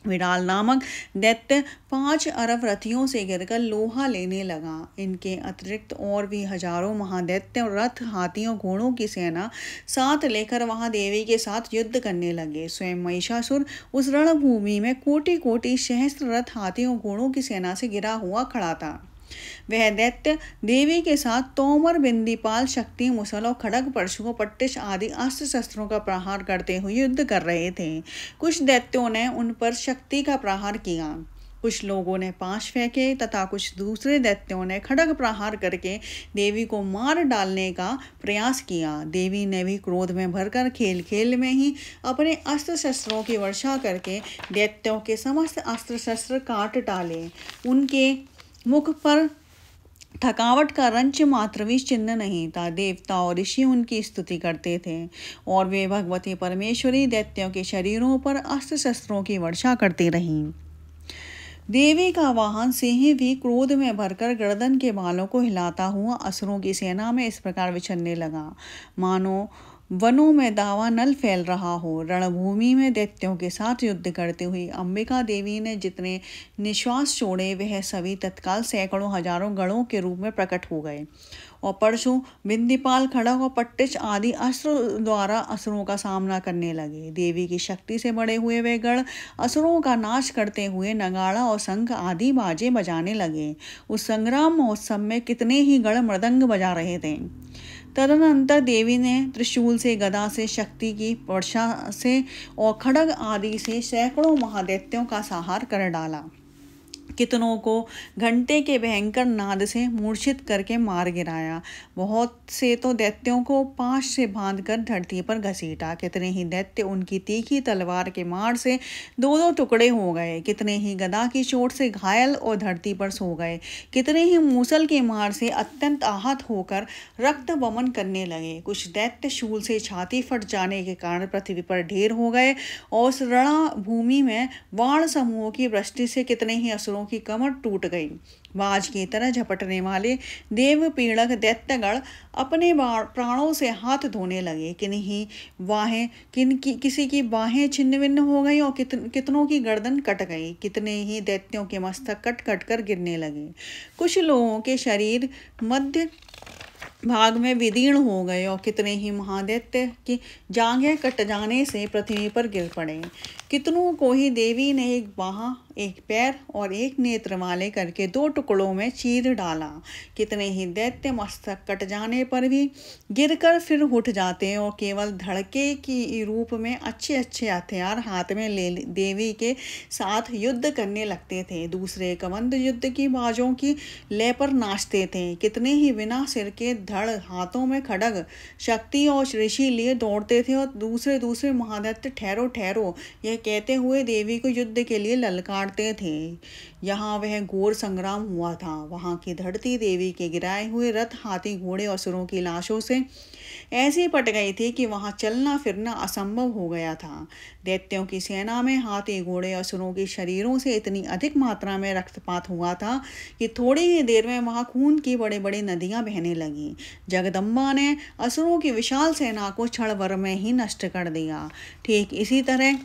विडाल नामक दैत्य पांच अरब रथियों से गिरकर लोहा लेने लगा इनके अतिरिक्त और भी हजारों महादैत्य रथ हाथियों घोड़ों की सेना साथ लेकर वहां देवी के साथ युद्ध करने लगे स्वयं महिषासुर उस रणभूमि में कोटि कोटि सहस्त्र रथ हाथियों घोड़ों की सेना से गिरा हुआ खड़ा था वह दैत्य देवी के साथ तोमर बिंदीपाल शक्ति मुसलों खड़ग परशुओं पट्टिश आदि अस्त्र शस्त्रों का प्रहार करते हुए युद्ध कर रहे थे कुछ दैत्यों ने उन पर शक्ति का प्रहार किया कुछ लोगों ने पाश फेंके तथा कुछ दूसरे दैत्यों ने खड़ग प्रहार करके देवी को मार डालने का प्रयास किया देवी ने भी क्रोध में भरकर खेल खेल में ही अपने अस्त्र शस्त्रों की वर्षा करके दैत्यों के समस्त अस्त्र शस्त्र काट डाले उनके मुख पर थकावट का रंच मात्र भी चिन्ह नहीं था देवता और ऋषि उनकी स्तुति करते थे और वे भगवती परमेश्वरी दैत्यों के शरीरों पर अस्त्र शस्त्रों की वर्षा करती रहीं देवी का वाहन सिंह भी क्रोध में भरकर गर्दन के बालों को हिलाता हुआ असुरों की सेना में इस प्रकार विचरने लगा मानो वनों में दावानल फैल रहा हो रणभूमि में दैत्यों के साथ युद्ध करते हुए अंबिका देवी ने जितने निश्वास छोड़े वह सभी तत्काल सैकड़ों हजारों गणों के रूप में प्रकट हो गए और परशु बिंदीपाल खड़क और पट्टिच आदि अस्त्र द्वारा असुरों का सामना करने लगे देवी की शक्ति से बड़े हुए वे गण असुरों का नाश करते हुए नगाड़ा और संघ आदि बाजे बजाने लगे उस संग्राम महोत्सव में कितने ही गण मृदंग बजा रहे थे तदनंतर देवी ने त्रिशूल से गदा से शक्ति की वर्षा से और खड़ग आदि से सैकड़ों महादेत्यों का सहार कर डाला कितनों को घंटे के भयंकर नाद से मूर्छित करके मार गिराया बहुत से तो दैत्यों को पाश से बांधकर धरती पर घसीटा कितने ही दैत्य उनकी तीखी तलवार के मार से दो दो टुकड़े हो गए कितने ही गदा की चोट से घायल और धरती पर सो गए कितने ही मूसल के मार से अत्यंत आहत होकर रक्त वमन करने लगे कुछ दैत्य शूल से छाती फट जाने के कारण पृथ्वी पर ढेर हो गए और उस रणा भूमि में वाण समूहों की वृष्टि से कितने ही असुरों की कमर टूट गई बाज की तरह झपटने वाले देव पीड़क दैत्यगण अपने प्राणों से हाथ धोने लगे किन्हीं बाहें किन की किसी की बाहें छिन्न भिन्न हो गई और कितन, कितनों की गर्दन कट गई कितने ही दैत्यों के मस्तक कट कट कर गिरने लगे कुछ लोगों के शरीर मध्य भाग में विदीर्ण हो गए और कितने ही महादैत्य की जांघें कट जाने से पृथ्वी पर गिर पड़े कितनों को ही देवी ने एक बाह एक पैर और एक नेत्र वाले करके दो टुकड़ों में चीर डाला कितने ही दैत्य मस्तक कट जाने पर भी गिरकर फिर उठ जाते और केवल धड़के की रूप में अच्छे अच्छे हथियार हाथ में ले देवी के साथ युद्ध करने लगते थे दूसरे कमंद युद्ध की बाजों की ले पर नाचते थे कितने ही बिना सिर के धड़ हाथों में खड़ग शक्ति और ऋषि लिए दौड़ते थे और दूसरे दूसरे महादत्त ठहरो ठहरो यह कहते हुए देवी को युद्ध के लिए ललकारते थे यहाँ वह घोर संग्राम हुआ था वहाँ की धरती देवी के गिराए हुए रथ हाथी घोड़े और सुरों की लाशों से ऐसी पट गई थी कि वहाँ चलना फिरना असंभव हो गया था दैत्यों की सेना में हाथी घोड़े और सुरों के शरीरों से इतनी अधिक मात्रा में रक्तपात हुआ था कि थोड़ी ही देर में वहाँ खून की बड़े बड़े नदियाँ बहने लगीं जगदम्बा ने असुरों की विशाल सेना को क्षण भर में ही नष्ट कर दिया ठीक इसी तरह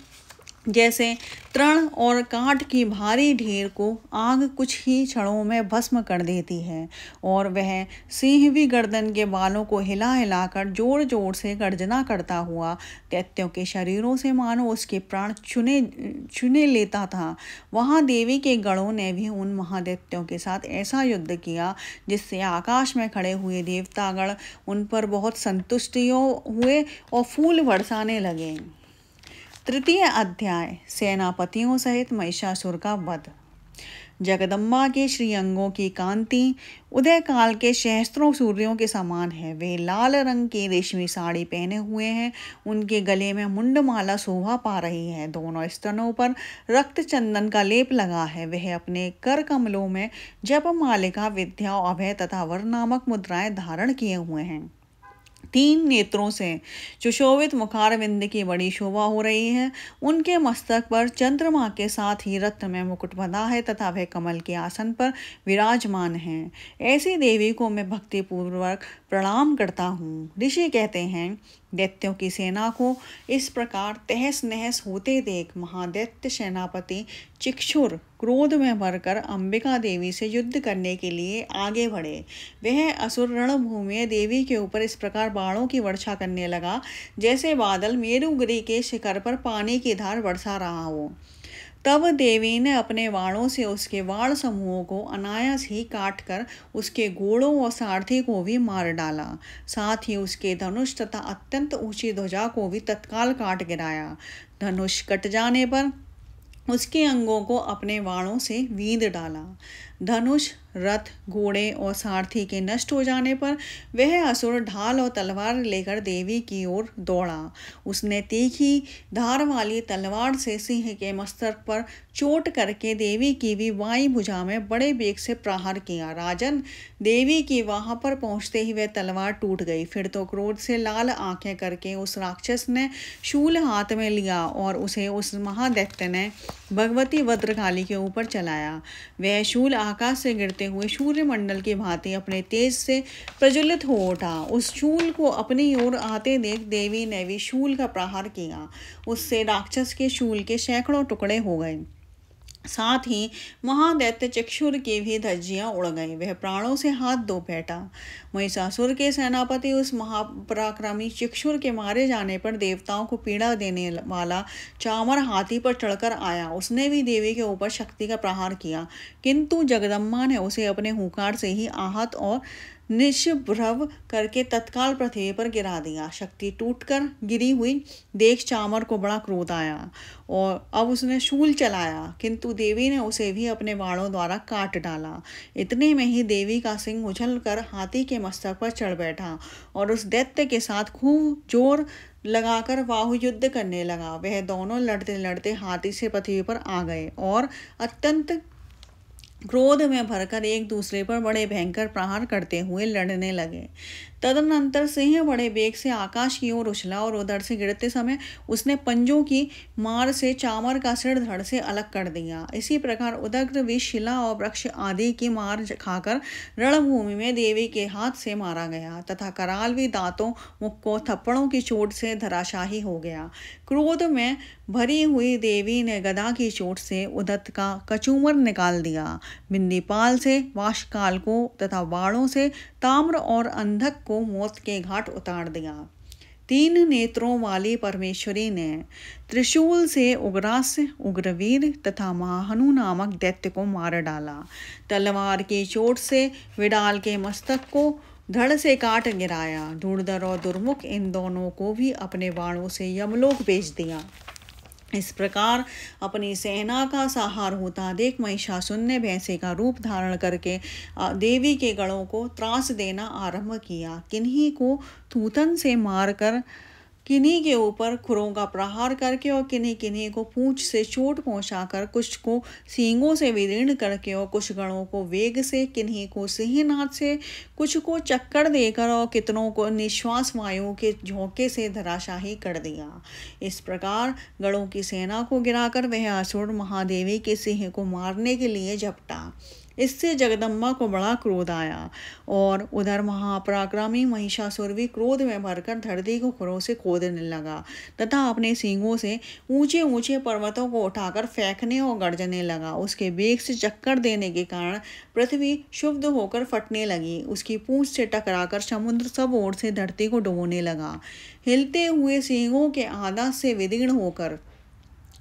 जैसे तृण और काट की भारी ढेर को आग कुछ ही क्षणों में भस्म कर देती है और वह सिंह भी गर्दन के बालों को हिला हिलाकर जोर जोर से गर्जना करता हुआ दैत्यों के शरीरों से मानो उसके प्राण चुने चुने लेता था वहाँ देवी के गणों ने भी उन महादैत्यों के साथ ऐसा युद्ध किया जिससे आकाश में खड़े हुए देवतागण उन पर बहुत संतुष्टियों हुए और फूल बरसाने लगे तृतीय अध्याय सेनापतियों सहित महिषासुर का वध जगदम्बा के श्रीअंगों की कांति उदय काल के सहस्त्रों सूर्यों के समान है वे लाल रंग की रेशमी साड़ी पहने हुए हैं उनके गले में मुंडमाला शोभा पा रही है दोनों स्तनों पर रक्त चंदन का लेप लगा है वह अपने कर कमलों में जप मालिका विद्या अभय तथा वर नामक मुद्राएं धारण किए हुए हैं तीन नेत्रों से सुशोभित मुखारविंद की बड़ी शोभा हो रही है उनके मस्तक पर चंद्रमा के साथ ही रत्न में मुकुट बंधा है तथा वह कमल के आसन पर विराजमान हैं ऐसी देवी को मैं भक्तिपूर्वक प्रणाम करता हूँ ऋषि कहते हैं दैत्यों की सेना को इस प्रकार तहस नहस होते देख महादैत्य सेनापति चिक्षुर क्रोध में भरकर अंबिका देवी से युद्ध करने के लिए आगे बढ़े वह असुर रणभूमि देवी के ऊपर इस प्रकार बाणों की वर्षा करने लगा जैसे बादल मेरुगिरी के शिखर पर पानी की धार बरसा रहा हो तब देवी ने अपने वाणों से उसके वाण समूहों को अनायास ही काट कर उसके घोड़ों और सारथी को भी मार डाला साथ ही उसके धनुष तथा अत्यंत ऊंची ध्वजा को भी तत्काल काट गिराया धनुष कट जाने पर उसके अंगों को अपने वाणों से वींद डाला धनुष रथ घोड़े और सारथी के नष्ट हो जाने पर वह असुर ढाल और तलवार लेकर देवी की ओर दौड़ा उसने तीखी धार वाली तलवार से सिंह के मस्तक पर चोट करके देवी की भी वाई भुजा में बड़े बेग से प्रहार किया राजन देवी की वहां पर पहुंचते ही वह तलवार टूट गई फिर तो क्रोध से लाल आंखें करके उस राक्षस ने शूल हाथ में लिया और उसे उस महादैत्य ने भगवती वज्रकाली के ऊपर चलाया वह शूल आकाश से गिरते करते हुए सूर्यमंडल की भांति अपने तेज से प्रज्वलित हो उठा उस शूल को अपनी ओर आते देख देवी ने भी शूल का प्रहार किया उससे राक्षस के शूल के सैकड़ों टुकड़े हो गए साथ ही महादैत्य दैत्य चक्षुर के भी धज्जियाँ उड़ गईं वह प्राणों से हाथ धो बैठा महिषासुर के सेनापति उस महापराक्रमी चक्षुर के मारे जाने पर देवताओं को पीड़ा देने वाला चामर हाथी पर चढ़कर आया उसने भी देवी के ऊपर शक्ति का प्रहार किया किंतु जगदम्मा ने उसे अपने हुकार से ही आहत और निष्भ्रव करके तत्काल पृथ्वी पर गिरा दिया शक्ति टूटकर गिरी हुई देख चामर को बड़ा क्रोध आया और अब उसने शूल चलाया किंतु देवी ने उसे भी अपने बाणों द्वारा काट डाला इतने में ही देवी का सिंह उछल कर हाथी के मस्तक पर चढ़ बैठा और उस दैत्य के साथ खूब जोर लगाकर वाहु युद्ध करने लगा वह दोनों लड़ते लड़ते हाथी से पृथ्वी पर आ गए और अत्यंत क्रोध में भरकर एक दूसरे पर बड़े भयंकर प्रहार करते हुए लड़ने लगे तदनंतर सिंह बड़े वेग से आकाश की ओर उछला और उधर से गिरते समय उसने पंजों की मार से चामर का सिर धड़ से अलग कर दिया इसी प्रकार उदग्र भी शिला और वृक्ष आदि की मार खाकर रणभूमि में देवी के हाथ से मारा गया तथा कराल भी दांतों मुक्कों थप्पड़ों की चोट से धराशाही हो गया क्रोध में भरी हुई देवी ने गदा की चोट से उदत्त का कचूमर निकाल दिया बिंदीपाल से वाशकाल को तथा बाणों से ताम्र और अंधक को मौत के घाट उतार दिया तीन नेत्रों वाली परमेश्वरी ने त्रिशूल से उग्रास उग्रवीर तथा महानु नामक दैत्य को मार डाला तलवार की चोट से विडाल के मस्तक को धड़ से काट गिराया धूर्धर और दुर्मुख इन दोनों को भी अपने बाणों से यमलोक भेज दिया इस प्रकार अपनी सेना का सहार होता देख महिषासुन ने भैंसे का रूप धारण करके देवी के गणों को त्रास देना आरंभ किया किन्हीं को थूतन से मारकर किन्हीं के ऊपर खुरों का प्रहार करके और किन्हीं किन्हीं को पूंछ से चोट पहुंचाकर कुछ को सींगों से विदीर्ण करके और कुछ गणों को वेग से किन्हीं को सिंहनाथ से कुछ को चक्कर देकर और कितनों को निश्वास वायु के झोंके से धराशाही कर दिया इस प्रकार गणों की सेना को गिराकर वह असुर महादेवी के सिंह को मारने के लिए झपटा इससे जगदम्बा को बड़ा क्रोध आया और उधर महापराक्रमी महिषासुर भी क्रोध में भरकर धरती को खुरों से खोदने लगा तथा अपने सींगों से ऊंचे ऊंचे पर्वतों को उठाकर फेंकने और गरजने लगा उसके बेग से चक्कर देने के कारण पृथ्वी शुभ होकर फटने लगी उसकी पूंछ से टकराकर समुद्र सब ओर से धरती को डुबोने लगा हिलते हुए सींगों के आधा से विदीर्ण होकर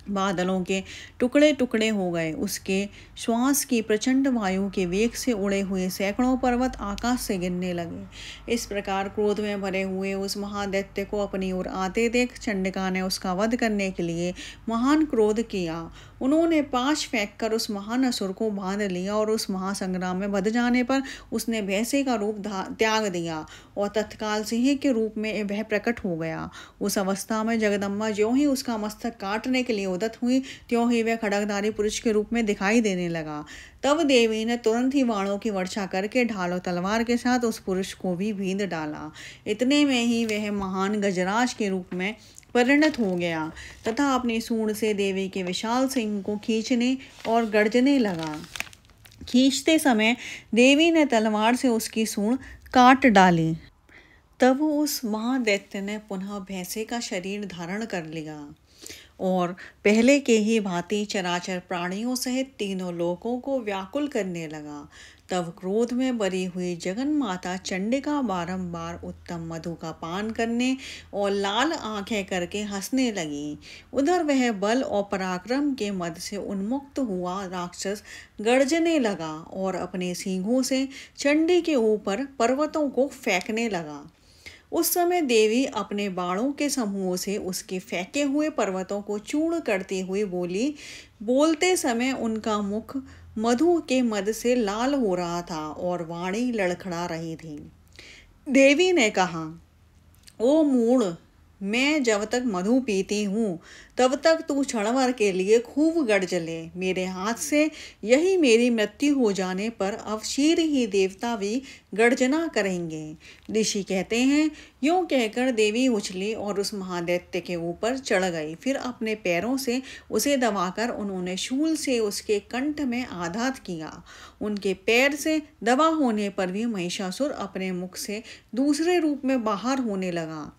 बादलों के टुकड़े टुकड़े हो गए उसके श्वास की प्रचंड वायु के वेग से उड़े हुए सैकड़ों पर्वत आकाश से गिरने लगे इस प्रकार क्रोध में भरे हुए उस महादैत्य को अपनी ओर आते देख चंडिका ने उसका वध करने के लिए महान क्रोध किया उन्होंने पाश फेंक कर उस महान असुर को बांध लिया और उस महासंग्राम में बध जाने पर उसने भैंसे का रूप त्याग दिया और तत्काल सिंह के रूप में वह प्रकट हो गया उस अवस्था में जगदम्बा ज्यों ही उसका मस्तक काटने के लिए उदत हुई त्यों ही वह खड़कधारी पुरुष के रूप में दिखाई देने लगा तब देवी ने तुरंत ही बाणों की वर्षा करके ढालो तलवार के साथ उस पुरुष को भी भींद डाला इतने में ही वह महान गजराज के रूप में परिणत हो गया तथा अपने सूण से देवी के विशाल सिंह को खींचने और गर्जने लगा खींचते समय देवी ने तलवार से उसकी सूण काट डाली तब उस महादैत्य ने पुनः भैंसे का शरीर धारण कर लिया और पहले के ही भांति चराचर प्राणियों सहित तीनों लोगों को व्याकुल करने लगा तब क्रोध में बरी हुई जगन माता चंडिका बारंबार उत्तम मधु का पान करने और लाल आंखें करके हंसने लगी उधर वह बल और पराक्रम के मद से उन्मुक्त हुआ राक्षस गर्जने लगा और अपने सींगों से चंडी के ऊपर पर्वतों को फेंकने लगा उस समय देवी अपने बाणों के समूहों से उसके फेंके हुए पर्वतों को चूर्ण करती हुई बोली बोलते समय उनका मुख मधु के मद से लाल हो रहा था और वाणी लड़खड़ा रही थी देवी ने कहा ओ मूर्ण मैं जब तक मधु पीती हूँ तब तक तू क्षणवर के लिए खूब जले मेरे हाथ से यही मेरी मृत्यु हो जाने पर अब शीर ही देवता भी गर्जना करेंगे ऋषि कहते हैं यूँ कहकर देवी उछली और उस महादैत्य के ऊपर चढ़ गई फिर अपने पैरों से उसे दबाकर उन्होंने शूल से उसके कंठ में आघात किया उनके पैर से दबा होने पर भी महिषासुर अपने मुख से दूसरे रूप में बाहर होने लगा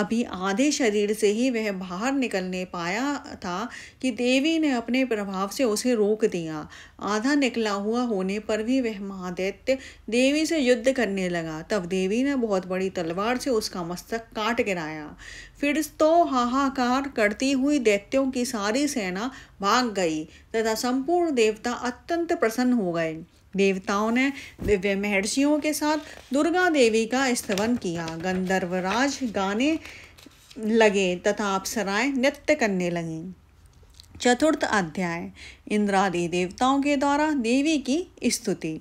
अभी आधे शरीर से ही वह बाहर निकलने पाया था कि देवी ने अपने प्रभाव से उसे रोक दिया आधा निकला हुआ होने पर भी वह महादैत्य देवी से युद्ध करने लगा तब देवी ने बहुत बड़ी तलवार से उसका मस्तक काट गिराया फिर तो हाहाकार करती हुई दैत्यों की सारी सेना भाग गई तथा संपूर्ण देवता अत्यंत प्रसन्न हो गए देवताओं ने दिव्य महर्षियों के साथ दुर्गा देवी का स्तवन किया गंधर्वराज गाने लगे तथा अप्सराएं नृत्य करने लगीं चतुर्थ अध्याय इंद्रादि देवताओं के द्वारा देवी की स्तुति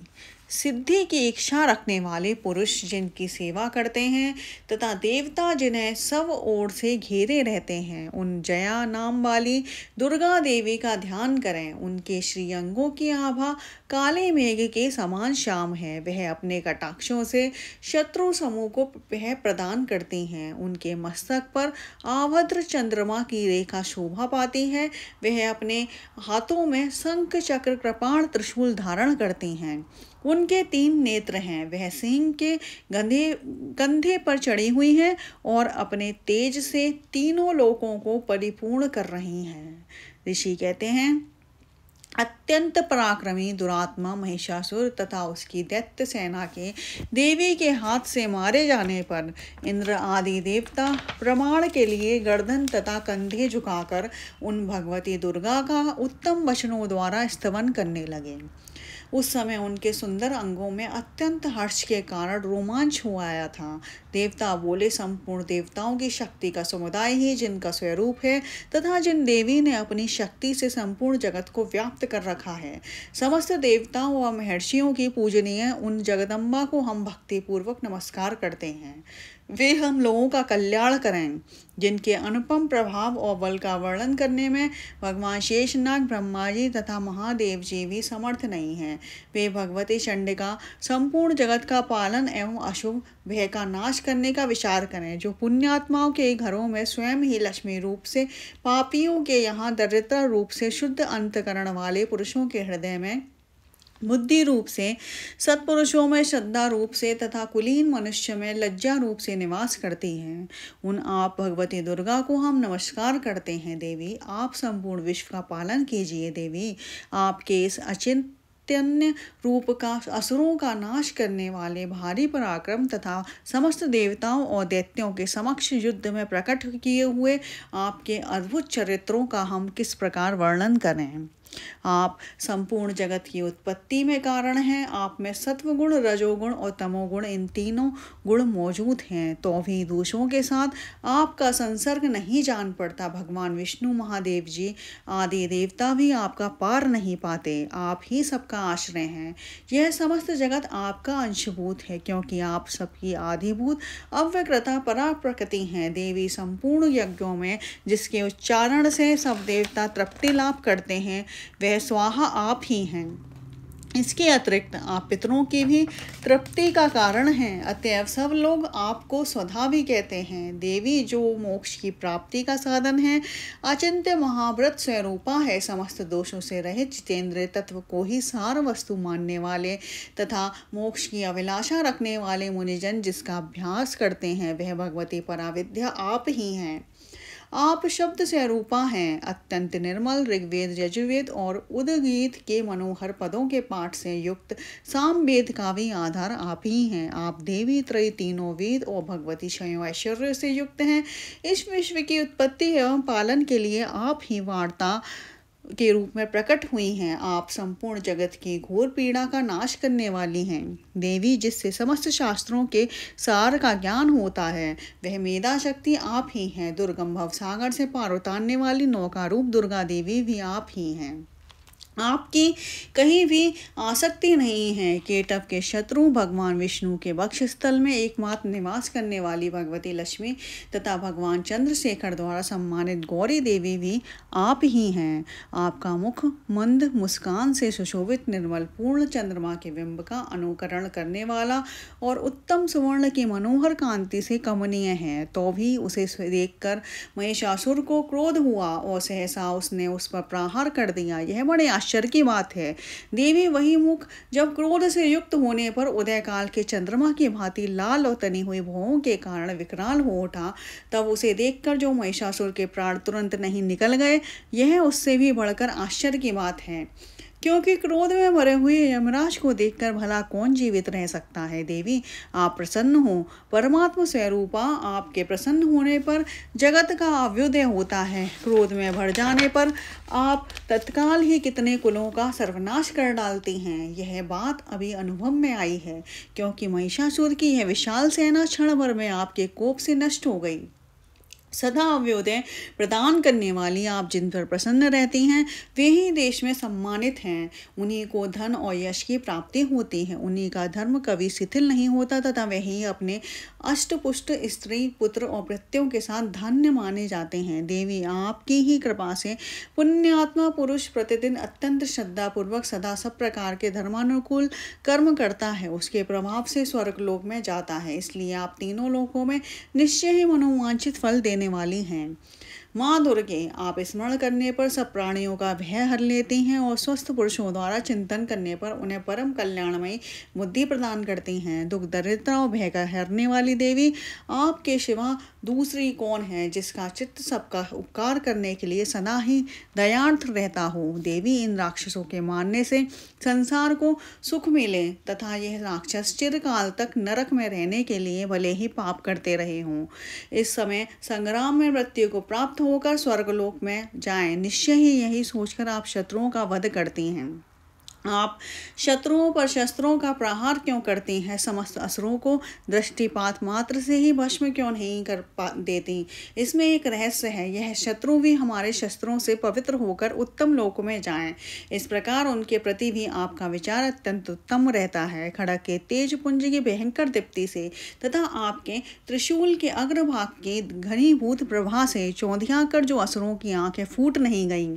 सिद्धि की इच्छा रखने वाले पुरुष जिनकी सेवा करते हैं तथा देवता जिन्हें सब ओर से घेरे रहते हैं उन जया नाम वाली दुर्गा देवी का ध्यान करें उनके श्रीअंगों की आभा काले मेघ के समान श्याम है वह अपने कटाक्षों से शत्रु समूह को वह प्रदान करती हैं उनके मस्तक पर आभद्र चंद्रमा की रेखा शोभा पाती है वह अपने हाथों में शंख चक्र कृपाण त्रिशूल धारण करती हैं उनके तीन नेत्र हैं वह सिंह के गंधे कंधे पर चढ़ी हुई हैं और अपने तेज से तीनों लोकों को परिपूर्ण कर रही हैं ऋषि कहते हैं अत्यंत पराक्रमी दुरात्मा महिषासुर तथा उसकी दैत्य सेना के देवी के हाथ से मारे जाने पर इंद्र आदि देवता प्रमाण के लिए गर्दन तथा कंधे झुकाकर उन भगवती दुर्गा का उत्तम वचनों द्वारा स्तवन करने लगे उस समय उनके सुंदर अंगों में अत्यंत हर्ष के कारण रोमांच हो आया था देवता बोले संपूर्ण देवताओं की शक्ति का समुदाय ही जिनका स्वरूप है तथा जिन देवी ने अपनी शक्ति से संपूर्ण जगत को व्याप्त कर रखा है समस्त देवताओं व महर्षियों की पूजनीय उन जगदम्बा को हम भक्तिपूर्वक नमस्कार करते हैं वे हम लोगों का कल्याण करें जिनके अनुपम प्रभाव और बल का वर्णन करने में भगवान शेषनाग ब्रह्मा जी तथा महादेव जी भी समर्थ नहीं हैं वे भगवती चंडिका संपूर्ण जगत का पालन एवं अशुभ भय का नाश करने का विचार करें जो पुण्यात्माओं के घरों में स्वयं ही लक्ष्मी रूप से पापियों के यहाँ दरिद्र रूप से शुद्ध अंतकरण वाले पुरुषों के हृदय में बुद्धि रूप से सत्पुरुषों में श्रद्धा रूप से तथा कुलीन मनुष्य में लज्जा रूप से निवास करती हैं उन आप भगवती दुर्गा को हम नमस्कार करते हैं देवी आप संपूर्ण विश्व का पालन कीजिए देवी आपके इस अचिंत अन्य रूप का असुरों का नाश करने वाले भारी पराक्रम तथा समस्त देवताओं और दैत्यों के समक्ष युद्ध में प्रकट किए हुए आपके अद्भुत चरित्रों का हम किस प्रकार वर्णन करें आप संपूर्ण जगत की उत्पत्ति में कारण हैं आप में सत्वगुण रजोगुण और तमोगुण इन तीनों गुण मौजूद हैं तो भी दूसरों के साथ आपका संसर्ग नहीं जान पड़ता भगवान विष्णु महादेव जी आदि देवता भी आपका पार नहीं पाते आप ही सबका आश्रय हैं यह समस्त जगत आपका अंशभूत है क्योंकि आप सबकी आधिभूत अव्यकृता परा प्रकृति हैं देवी संपूर्ण यज्ञों में जिसके उच्चारण से सब देवता तृप्ति लाभ करते हैं वह स्वाहा आप ही हैं इसके अतिरिक्त आप पितरों की भी तृप्ति का कारण हैं अतएव सब लोग आपको स्वधा भी कहते हैं देवी जो मोक्ष की प्राप्ति का साधन है अचिंत्य महाव्रत स्वरूपा है समस्त दोषों से रहित जितेंद्र तत्व को ही सार वस्तु मानने वाले तथा मोक्ष की अभिलाषा रखने वाले मुनिजन जिसका अभ्यास करते हैं वह भगवती पराविद्या आप ही हैं आप शब्द से रूपा हैं अत्यंत निर्मल ऋग्वेद यजुर्वेद और उदगीत के मनोहर पदों के पाठ से युक्त सामवेद का भी आधार आप ही हैं आप देवी त्रय तीनों वेद और भगवती क्षय ऐश्वर्य से युक्त हैं इस विश्व की उत्पत्ति एवं पालन के लिए आप ही वार्ता के रूप में प्रकट हुई हैं आप संपूर्ण जगत की घोर पीड़ा का नाश करने वाली हैं देवी जिससे समस्त शास्त्रों के सार का ज्ञान होता है वह मेधा शक्ति आप ही हैं दुर्गम भव सागर से पार उतारने वाली नौका रूप दुर्गा देवी भी आप ही हैं आपकी कहीं भी आसक्ति नहीं है केटव के शत्रु भगवान विष्णु के स्थल में एकमात्र निवास करने वाली भगवती लक्ष्मी तथा भगवान चंद्रशेखर द्वारा सम्मानित गौरी देवी भी आप ही हैं आपका मुख मंद मुस्कान से सुशोभित निर्मल पूर्ण चंद्रमा के बिंब का अनुकरण करने वाला और उत्तम सुवर्ण की मनोहर कांति से कमनीय है तो भी उसे देखकर महेशासुर को क्रोध हुआ और सहसा उसने उस पर प्रहार कर दिया यह बड़े आश्चर्य की बात है देवी वही मुख जब क्रोध से युक्त होने पर उदयकाल के चंद्रमा की भांति लाल और तनी हुई भवों के कारण विकराल हो उठा तब उसे देखकर जो महिषासुर के प्राण तुरंत नहीं निकल गए यह उससे भी बढ़कर आश्चर्य की बात है क्योंकि क्रोध में भरे हुए यमराज को देखकर भला कौन जीवित रह सकता है देवी आप प्रसन्न हो परमात्मा स्वरूपा आपके प्रसन्न होने पर जगत का अव्युदय होता है क्रोध में भर जाने पर आप तत्काल ही कितने कुलों का सर्वनाश कर डालती हैं यह बात अभी अनुभव में आई है क्योंकि महिषासुर की यह विशाल सेना क्षण भर में आपके कोप से नष्ट हो गई सदा अव्योदय प्रदान करने वाली आप जिन पर प्रसन्न रहती हैं वे ही देश में सम्मानित हैं उन्हीं को धन और यश की प्राप्ति होती है उन्हीं का धर्म कभी शिथिल नहीं होता तथा वही अपने अष्टपुष्ट स्त्री पुत्र और प्रत्यों के साथ धन्य माने जाते हैं देवी आपकी ही कृपा से पुण्यात्मा पुरुष प्रतिदिन अत्यंत श्रद्धापूर्वक सदा सब प्रकार के धर्मानुकूल कर्म करता है उसके प्रभाव से स्वर्ग लोक में जाता है इसलिए आप तीनों लोकों में निश्चय ही मनोवांछित फल देने देने वाली हैं माँ दुर्गे आप स्मरण करने पर सब प्राणियों का भय हर लेती हैं और स्वस्थ पुरुषों द्वारा चिंतन करने पर उन्हें परम कल्याणमय बुद्धि प्रदान करती हैं दुख दरिद्रता और भय का हरने वाली देवी आपके शिवा दूसरी कौन है जिसका चित्त सबका उपकार करने के लिए सना ही दयार्थ रहता हो देवी इन राक्षसों के मारने से संसार को सुख मिले तथा यह राक्षस चिरकाल तक नरक में रहने के लिए भले ही पाप करते रहे हों इस समय संग्राम में मृत्यु को प्राप्त होकर स्वर्गलोक में जाए निश्चय ही यही सोचकर आप शत्रुओं का वध करती हैं आप शत्रुओं पर शस्त्रों का प्रहार क्यों करती हैं समस्त असरों को दृष्टिपात मात्र से ही भस्म क्यों नहीं कर पा देती इसमें एक रहस्य है यह शत्रु भी हमारे शस्त्रों से पवित्र होकर उत्तम लोक में जाएं इस प्रकार उनके प्रति भी आपका विचार अत्यंत उत्तम रहता है खड़क के तेज पुंज की भयंकर दीप्ति से तथा आपके त्रिशूल के अग्रभाग के घनीभूत प्रभा से चौंधिया कर जो असुरों की आंखें फूट नहीं गईं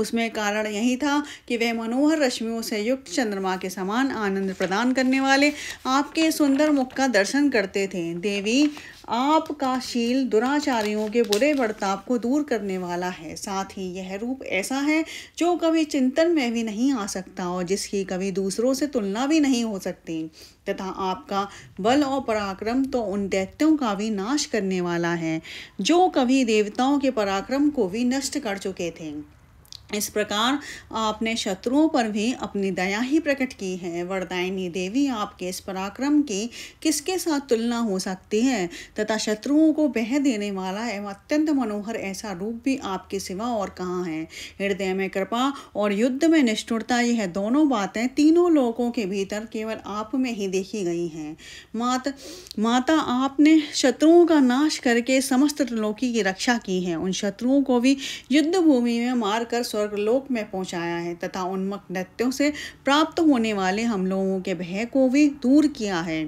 उसमें कारण यही था कि वह मनोहर रश्मियों से युक्त चंद्रमा के समान आनंद प्रदान करने वाले आपके सुंदर मुख का दर्शन करते थे देवी आपका शील दुराचारियों के बुरे बर्ताव को दूर करने वाला है साथ ही यह रूप ऐसा है जो कभी चिंतन में भी नहीं आ सकता और जिसकी कभी दूसरों से तुलना भी नहीं हो सकती तथा आपका बल और पराक्रम तो उन दैत्यों का भी नाश करने वाला है जो कभी देवताओं के पराक्रम को भी नष्ट कर चुके थे इस प्रकार आपने शत्रुओं पर भी अपनी दया ही प्रकट की है वरदायिनी देवी आपके इस पराक्रम की किसके साथ तुलना हो सकती है तथा शत्रुओं को बह देने वाला एवं अत्यंत मनोहर ऐसा रूप भी आपके सिवा और कहाँ है हृदय में कृपा और युद्ध में निष्ठुरता यह दोनों बातें तीनों लोगों के भीतर केवल आप में ही देखी गई हैं मात माता आपने शत्रुओं का नाश करके समस्त त्रिलोकी की रक्षा की है उन शत्रुओं को भी युद्ध भूमि में मारकर स्व स्वर्गलोक में पहुंचाया है तथा उन्मक नृत्यों से प्राप्त होने वाले हम लोगों के भय को भी दूर किया है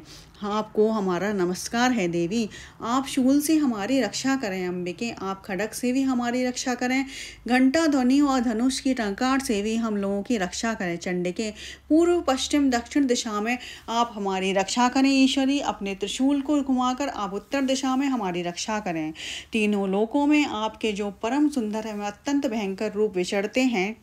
आपको हमारा नमस्कार है देवी आप शूल से हमारी रक्षा करें अम्बे के आप खड़क से भी हमारी रक्षा करें घंटा ध्वनि और धनुष की टंकार से भी हम लोगों की रक्षा करें चंडे के पूर्व पश्चिम दक्षिण दिशा में आप हमारी रक्षा करें ईश्वरी अपने त्रिशूल को घुमाकर आप उत्तर दिशा में हमारी रक्षा करें तीनों लोकों में आपके जो परम सुंदर एवं अत्यंत भयंकर रूप विचरते हैं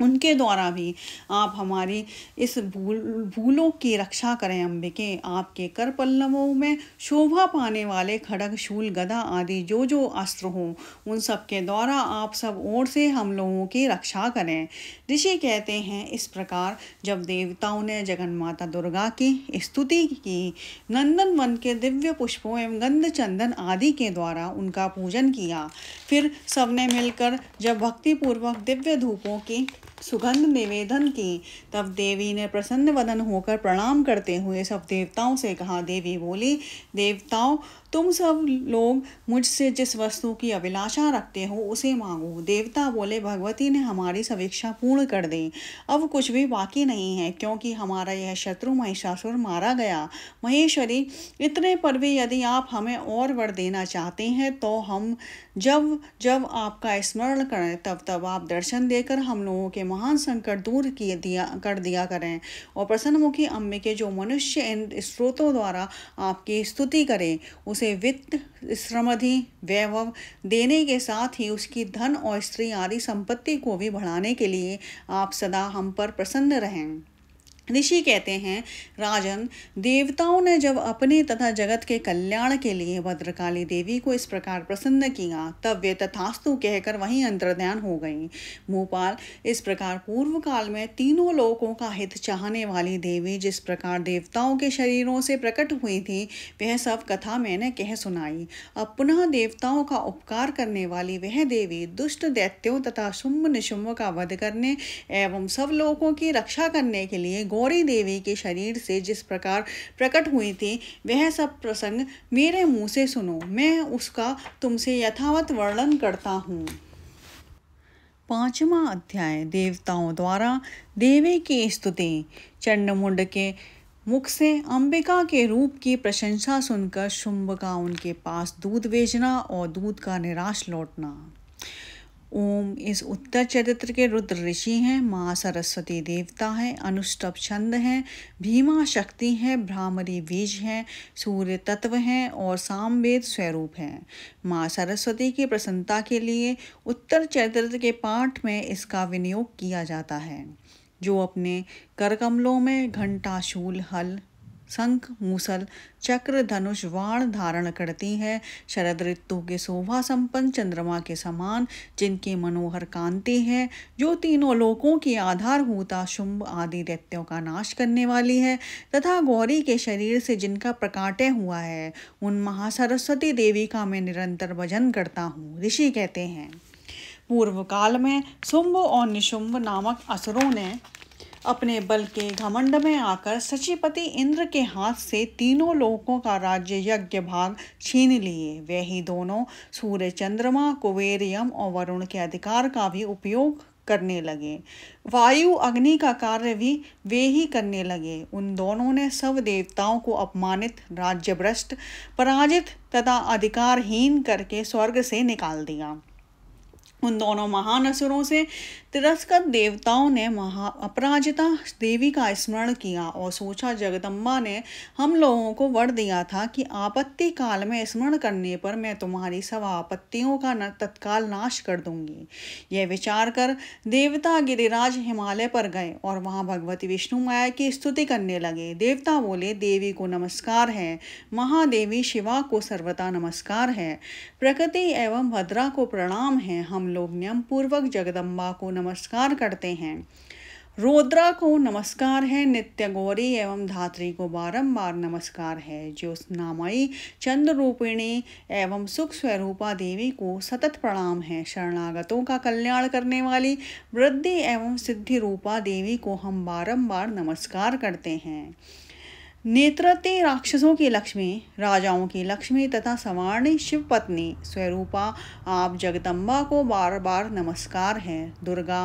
उनके द्वारा भी आप हमारी इस भूल भूलों की रक्षा करें अंबिके आपके कर पल्लवों में शोभा पाने वाले खड़ग शूल गदा आदि जो जो अस्त्र हों उन सब के द्वारा आप सब ओर से हम लोगों की रक्षा करें ऋषि कहते हैं इस प्रकार जब देवताओं ने जगन माता दुर्गा की स्तुति की नंदन वन के दिव्य पुष्पों एवं गंध चंदन आदि के द्वारा उनका पूजन किया फिर सबने मिलकर जब भक्तिपूर्वक दिव्य धूपों की सुगंध निवेदन की तब देवी ने प्रसन्न वदन होकर प्रणाम करते हुए सब देवताओं से कहा देवी बोली देवताओं तुम सब लोग मुझसे जिस वस्तु की अभिलाषा रखते हो उसे मांगो देवता बोले भगवती ने हमारी समीक्षा पूर्ण कर दी अब कुछ भी बाकी नहीं है क्योंकि हमारा यह शत्रु महिषासुर मारा गया महेश्वरी इतने पर भी यदि आप हमें और वर देना चाहते हैं तो हम जब जब आपका स्मरण करें तब तब आप दर्शन देकर हम लोगों के महान संकट दूर किए दिया कर दिया करें और प्रसन्नमुखी अम्बे के जो मनुष्य इन स्रोतों द्वारा आपकी स्तुति करें उस उसे वित्त श्रमधि वैभव देने के साथ ही उसकी धन और स्त्री आदि संपत्ति को भी बढ़ाने के लिए आप सदा हम पर प्रसन्न रहें ऋषि कहते हैं राजन देवताओं ने जब अपने तथा जगत के कल्याण के लिए भद्रकाली देवी को इस प्रकार प्रसन्न किया तब वे तथास्तु कहकर वहीं अंतर्ध्यान हो गई भोपाल इस प्रकार पूर्व काल में तीनों लोकों का हित चाहने वाली देवी जिस प्रकार देवताओं के शरीरों से प्रकट हुई थी वह सब कथा मैंने कह सुनाई अब पुनः देवताओं का उपकार करने वाली वह देवी दुष्ट दैत्यों तथा शुम्भ निशुम्भ का वध करने एवं सब लोगों की रक्षा करने के लिए गौरी देवी के शरीर से जिस प्रकार प्रकट हुई थी वह सब प्रसंग मेरे मुँह से सुनो मैं उसका तुमसे यथावत वर्णन करता हूँ पांचवा अध्याय देवताओं द्वारा देवी की स्तुति चंडमुंड के मुख से अंबिका के रूप की प्रशंसा सुनकर शुंभ का उनके पास दूध बेचना और दूध का निराश लौटना ओम इस उत्तर चरित्र के रुद्र ऋषि हैं माँ सरस्वती देवता हैं अनुष्टप छंद हैं भीमा शक्ति हैं भ्रामरी बीज हैं सूर्य तत्व हैं और सामवेद स्वरूप हैं माँ सरस्वती की प्रसन्नता के लिए उत्तर चरित्र के पाठ में इसका विनियोग किया जाता है जो अपने करकमलों में घंटा शूल हल शंख मूसल चक्र धनुष वाण धारण करती है शरद ऋतु के शोभा संपन्न चंद्रमा के समान जिनकी मनोहर कांति है जो तीनों लोकों की आधारभूता शुंभ आदि दैत्यों का नाश करने वाली है तथा गौरी के शरीर से जिनका प्रकाटय हुआ है उन महासरस्वती देवी का मैं निरंतर भजन करता हूँ ऋषि कहते हैं पूर्व काल में शुंभ और निशुंभ नामक असुरों ने अपने बल के घमंड में आकर सचिपति इंद्र के हाथ से तीनों लोगों का राज्य यज्ञ भाग छीन लिए वे ही दोनों सूर्य चंद्रमा कुबेर यम और वरुण के अधिकार का भी उपयोग करने लगे वायु अग्नि का कार्य भी वे ही करने लगे उन दोनों ने सब देवताओं को अपमानित राज्य भ्रष्ट पराजित तथा अधिकारहीन करके स्वर्ग से निकाल दिया उन दोनों महान असुरों से तिरस्कृत देवताओं ने महा अपराजिता देवी का स्मरण किया और सोचा जगदम्बा ने हम लोगों को वर दिया था कि आपत्ति काल में स्मरण करने पर मैं तुम्हारी सब आपत्तियों का न तत्काल नाश कर दूंगी यह विचार कर देवता गिरिराज हिमालय पर गए और वहाँ भगवती विष्णु माया की स्तुति करने लगे देवता बोले देवी को नमस्कार है महादेवी शिवा को सर्वता नमस्कार है प्रकृति एवं भद्रा को प्रणाम है हम लोग नियम पूर्वक जगदम्बा को नमस्कार नमस्कार करते हैं रोद्रा को नमस्कार है नित्य गौरी एवं धात्री को बारंबार नमस्कार है जो नामयी चंद्र रूपिणी एवं सुख स्वरूपा देवी को सतत प्रणाम है शरणागतों का कल्याण करने वाली वृद्धि एवं सिद्धि रूपा देवी को हम बारंबार नमस्कार करते हैं नेत्रते राक्षसों के लक्ष्मी राजाओं की लक्ष्मी तथा सवार्ण शिव पत्नी स्वरूपा आप जगदम्बा को बार बार नमस्कार है दुर्गा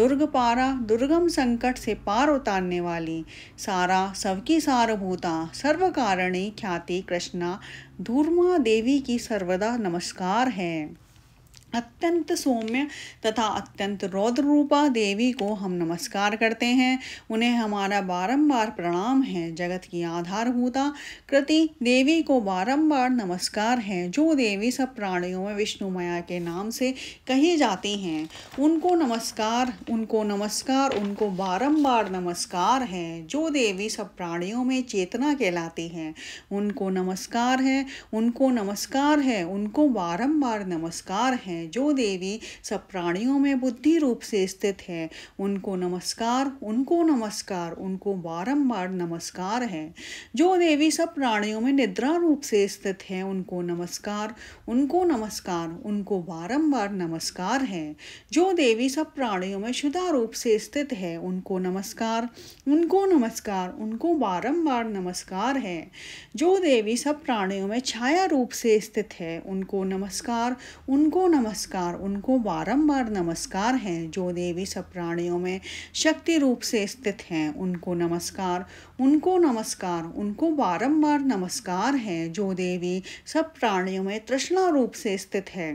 दुर्ग पारा दुर्गम संकट से पार उतारने वाली सारा सबकी सारभूता कारणी ख्याति कृष्णा धूर्मा देवी की सर्वदा नमस्कार है अत्यंत सौम्य तथा अत्यंत रौद्र रूपा देवी को हम नमस्कार करते हैं उन्हें हमारा बारंबार प्रणाम है जगत की आधारभूता कृति देवी को बारंबार नमस्कार है जो देवी सब प्राणियों में विष्णु माया के नाम से कही जाती हैं उनको नमस्कार उनको नमस्कार उनको बारंबार नमस्कार है जो देवी सब प्राणियों में चेतना कहलाती है उनको नमस्कार है उनको नमस्कार है उनको बारम्बार नमस्कार है हैं जो देवी सब प्राणियों में बुद्धि रूप से स्थित है उनको नमस्कार उनको नमस्कार उनको बारंबार नमस्कार है जो देवी सब प्राणियों में निद्रा रूप से स्थित है उनको नमस्कार उनको नमस्कार उनको बारंबार नमस्कार है जो देवी सब प्राणियों में शुदा रूप से स्थित है उनको नमस्कार उनको नमस्कार उनको बारंबार नमस्कार है जो देवी सब प्राणियों में छाया रूप से स्थित है उनको नमस्कार उनको नमस्कार नमस्कार उनको बारंबार नमस्कार है जो देवी सब प्राणियों में शक्ति रूप से स्थित हैं उनको नमस्कार उनको नमस्कार उनको बारंबार नमस्कार है जो देवी सब प्राणियों में तृष्णा रूप से स्थित है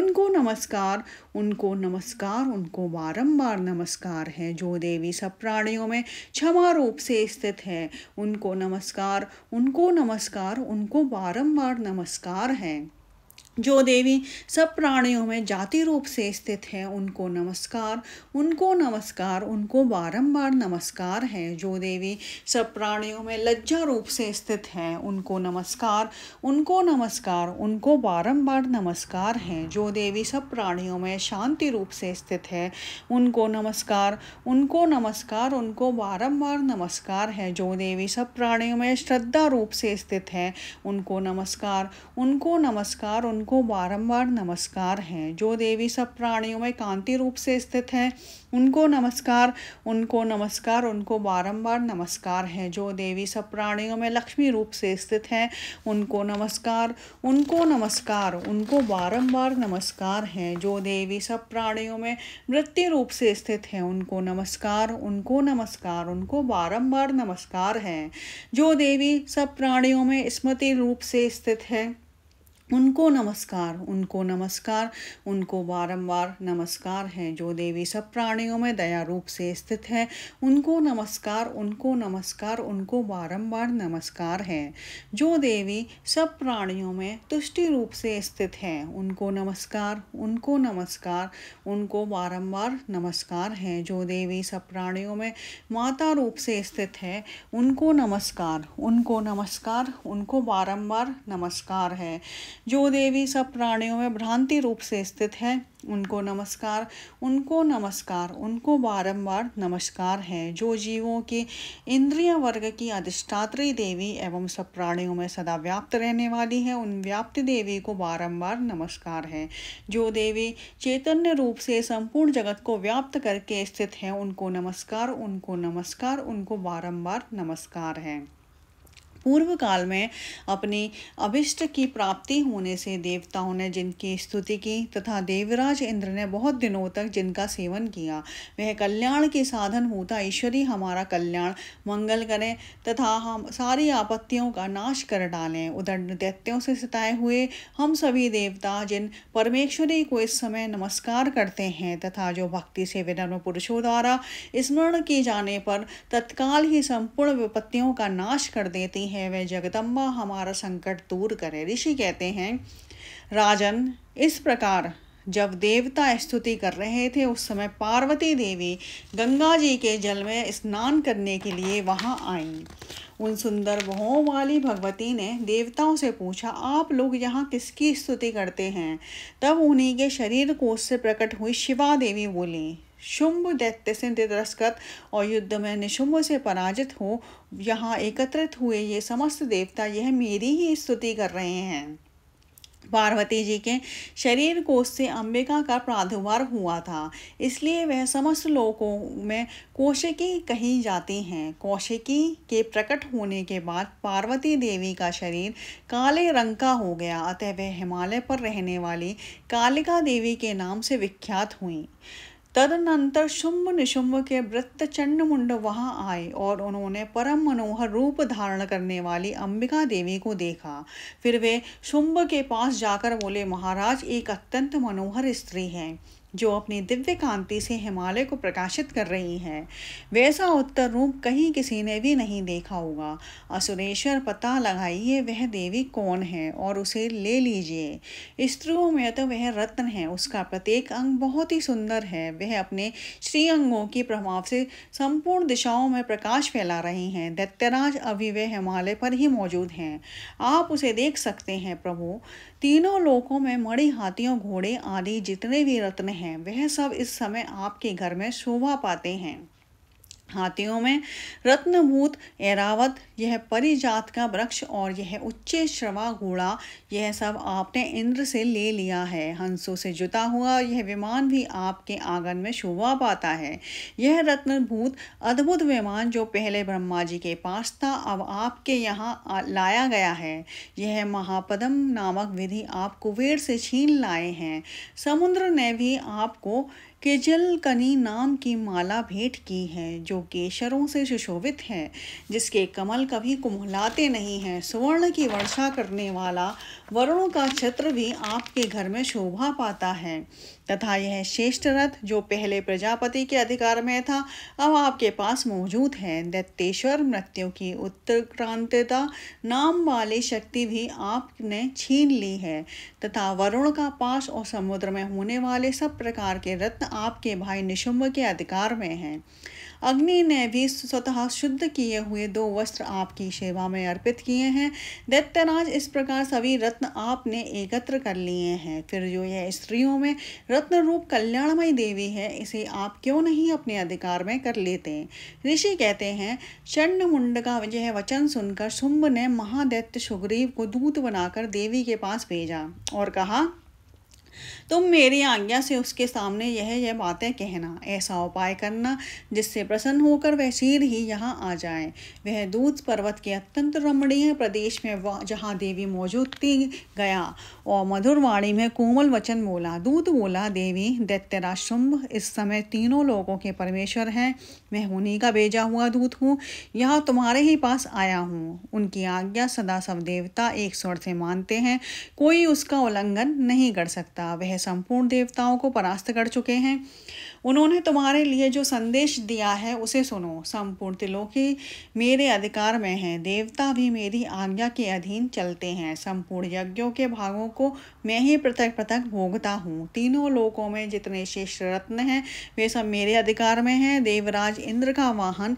उनको नमस्कार उनको नमस्कार उनको बारंबार नमस्कार है जो देवी सब प्राणियों में क्षमा रूप से स्थित है उनको नमस्कार उनको नमस्कार उनको बारंबार नमस्कार है जो देवी सब प्राणियों में जाति रूप से स्थित हैं उनको नमस्कार उनको नमस्कार उनको बारंबार नमस्कार है जो देवी सब प्राणियों में लज्जा रूप से स्थित हैं उनको नमस्कार उनको नमस्कार उनको बारंबार नमस्कार है जो देवी सब प्राणियों में शांति रूप से स्थित है उनको नमस्कार उनको नमस्कार उनको बारंबार नमस्कार है जो देवी सब प्राणियों में श्रद्धा रूप से स्थित है उनको नमस्कार उनको नमस्कार उन उनको बारंबार नमस्कार हैं जो देवी सब प्राणियों में कांति रूप से स्थित हैं उनको नमस्कार उनको नमस्कार उनको बारंबार नमस्कार है जो देवी सब प्राणियों में लक्ष्मी रूप से स्थित हैं उनको नमस्कार उनको नमस्कार उनको बारंबार नमस्कार है जो देवी सब प्राणियों में मृत्यु रूप से स्थित हैं उनको नमस्कार उनको नमस्कार उनको बारंबार नमस्कार है जो देवी सब प्राणियों में स्मृति रूप से स्थित है उनको नमस्कार उनको नमस्कार उनको बारंबार नमस्कार है जो देवी सब प्राणियों में दया रूप से स्थित है उनको नमस्कार उनको नमस्कार उनको बारंबार नमस्कार है जो देवी सब प्राणियों में तुष्टि रूप से स्थित है उनको नमस्कार उनको नमस्कार उनको बारंबार नमस्कार है जो देवी सब प्राणियों में माता रूप से स्थित है उनको नमस्कार उनको नमस्कार उनको बारंबार नमस्कार है जो देवी सब प्राणियों में भ्रांति रूप से स्थित है उनको नमस्कार उनको नमस्कार उनको बारंबार नमस्कार है जो जीवों के इंद्रिय वर्ग की अधिष्ठात्री देवी एवं सब प्राणियों में सदा व्याप्त रहने वाली है उन व्याप्त देवी को बारंबार नमस्कार है जो देवी चैतन्य रूप से संपूर्ण जगत को व्याप्त करके स्थित है उनको नमस्कार उनको नमस्कार उनको बारम्बार नमस्कार है पूर्व काल में अपनी अभिष्ट की प्राप्ति होने से देवताओं ने जिनकी स्तुति की तथा देवराज इंद्र ने बहुत दिनों तक जिनका सेवन किया वह कल्याण के साधन होता ईश्वरी हमारा कल्याण मंगल करें तथा हम सारी आपत्तियों का नाश कर डालें उधर दैत्यों से सताए हुए हम सभी देवता जिन परमेश्वरी को इस समय नमस्कार करते हैं तथा जो भक्ति से विनम्र पुरुषों द्वारा स्मरण किए जाने पर तत्काल ही संपूर्ण विपत्तियों का नाश कर देती है वह जगदम्बा हमारा संकट दूर करे ऋषि कहते हैं राजन इस प्रकार जब देवता स्तुति कर रहे थे उस समय पार्वती देवी गंगा जी के जल में स्नान करने के लिए वहां आई उन सुंदर भवों वाली भगवती ने देवताओं से पूछा आप लोग यहाँ किसकी स्तुति करते हैं तब उन्हीं के शरीर कोष से प्रकट हुई शिवा देवी बोली शुंभ दैत्य से दस्खत और युद्ध में निशुंभ से पराजित हो यहाँ एकत्रित हुए ये समस्त देवता यह मेरी ही स्तुति कर रहे हैं पार्वती जी के शरीर कोष से अंबिका का प्रादुर्भाव हुआ था इसलिए वह समस्त लोगों में कौशिकी कही जाती हैं कौशिकी के प्रकट होने के बाद पार्वती देवी का शरीर काले रंग का हो गया अतः वह हिमालय पर रहने वाली कालिका देवी के नाम से विख्यात हुई तदनंतर शुंभ निशुंब के वृत्त चंड मुंड वहाँ आए और उन्होंने परम मनोहर रूप धारण करने वाली अंबिका देवी को देखा फिर वे शुंब के पास जाकर बोले महाराज एक अत्यंत मनोहर स्त्री हैं जो अपनी दिव्य कांति से हिमालय को प्रकाशित कर रही है वैसा उत्तर रूप कहीं किसी ने भी नहीं देखा होगा असुरेश्वर पता लगाइए वह देवी कौन है और उसे ले लीजिए स्त्रियों में तो वह रत्न है उसका प्रत्येक अंग बहुत ही सुंदर है वह अपने श्री अंगों के प्रभाव से संपूर्ण दिशाओं में प्रकाश फैला रही हैं दैत्यराज अभी वह हिमालय पर ही मौजूद हैं आप उसे देख सकते हैं प्रभु तीनों लोकों में मणि हाथियों घोड़े आदि जितने भी रत्न हैं वह सब इस समय आपके घर में शोभा पाते हैं हाथियों में रत्नभूत एरावत यह परिजात का वृक्ष और यह उच्च श्रवा घोड़ा यह सब आपने इंद्र से ले लिया है हंसों से जुता हुआ यह विमान भी आपके आंगन में शोभा पाता है यह रत्नभूत अद्भुत विमान जो पहले ब्रह्मा जी के पास था अब आपके यहाँ लाया गया है यह महापदम नामक विधि आप कुबेर से छीन लाए हैं समुद्र ने भी आपको केजल कनी नाम की माला भेंट की है जो केशरों से सुशोभित है जिसके कमल कभी कुमलाते नहीं हैं सुवर्ण की वर्षा करने वाला वरुण का छत्र भी आपके घर में शोभा पाता है तथा यह श्रेष्ठ रथ जो पहले प्रजापति के अधिकार में था अब आपके पास मौजूद है दत्तेश्वर मृत्यु की उत्तक्रांतता नाम वाली शक्ति भी आपने छीन ली है तथा वरुण का पास और समुद्र में होने वाले सब प्रकार के रत्न आपके भाई निशुंब के अधिकार में हैं अग्नि ने भी स्वतः शुद्ध किए हुए दो वस्त्र आपकी सेवा में अर्पित किए हैं दैत्यराज इस प्रकार सभी रत्न आपने एकत्र कर लिए हैं फिर जो यह स्त्रियों में रत्न रूप कल्याणमयी देवी है इसे आप क्यों नहीं अपने अधिकार में कर लेते ऋषि कहते हैं चंड मुंड का यह वचन सुनकर शुंभ ने महादैत्य सुग्रीव को दूत बनाकर देवी के पास भेजा और कहा तुम मेरी आज्ञा से उसके सामने यह यह बातें कहना ऐसा उपाय करना जिससे प्रसन्न होकर वह शीर ही यहाँ आ जाए वह दूध पर्वत के अत्यंत रमणीय प्रदेश में जहाँ देवी मौजूद थी गया और मधुरवाणी में कोमल वचन बोला दूध बोला देवी दैत्यरा शुंभ इस समय तीनों लोगों के परमेश्वर हैं मैं उन्हीं का भेजा हुआ दूत हूँ यह तुम्हारे ही पास आया हूँ उनकी आज्ञा सदा सब देवता एक स्वर से मानते हैं कोई उसका उल्लंघन नहीं कर सकता वह संपूर्ण देवताओं को परास्त कर चुके हैं उन्होंने तुम्हारे लिए जो संदेश दिया है उसे सुनो संपूर्ण त्रिलोकी मेरे अधिकार में है देवता भी मेरी आज्ञा के अधीन चलते हैं संपूर्ण यज्ञों के भागों को मैं ही पृथक पृथक भोगता हूँ तीनों लोकों में जितने श्रेष्ठ रत्न हैं वे सब मेरे अधिकार में हैं देवराज इंद्र का वाहन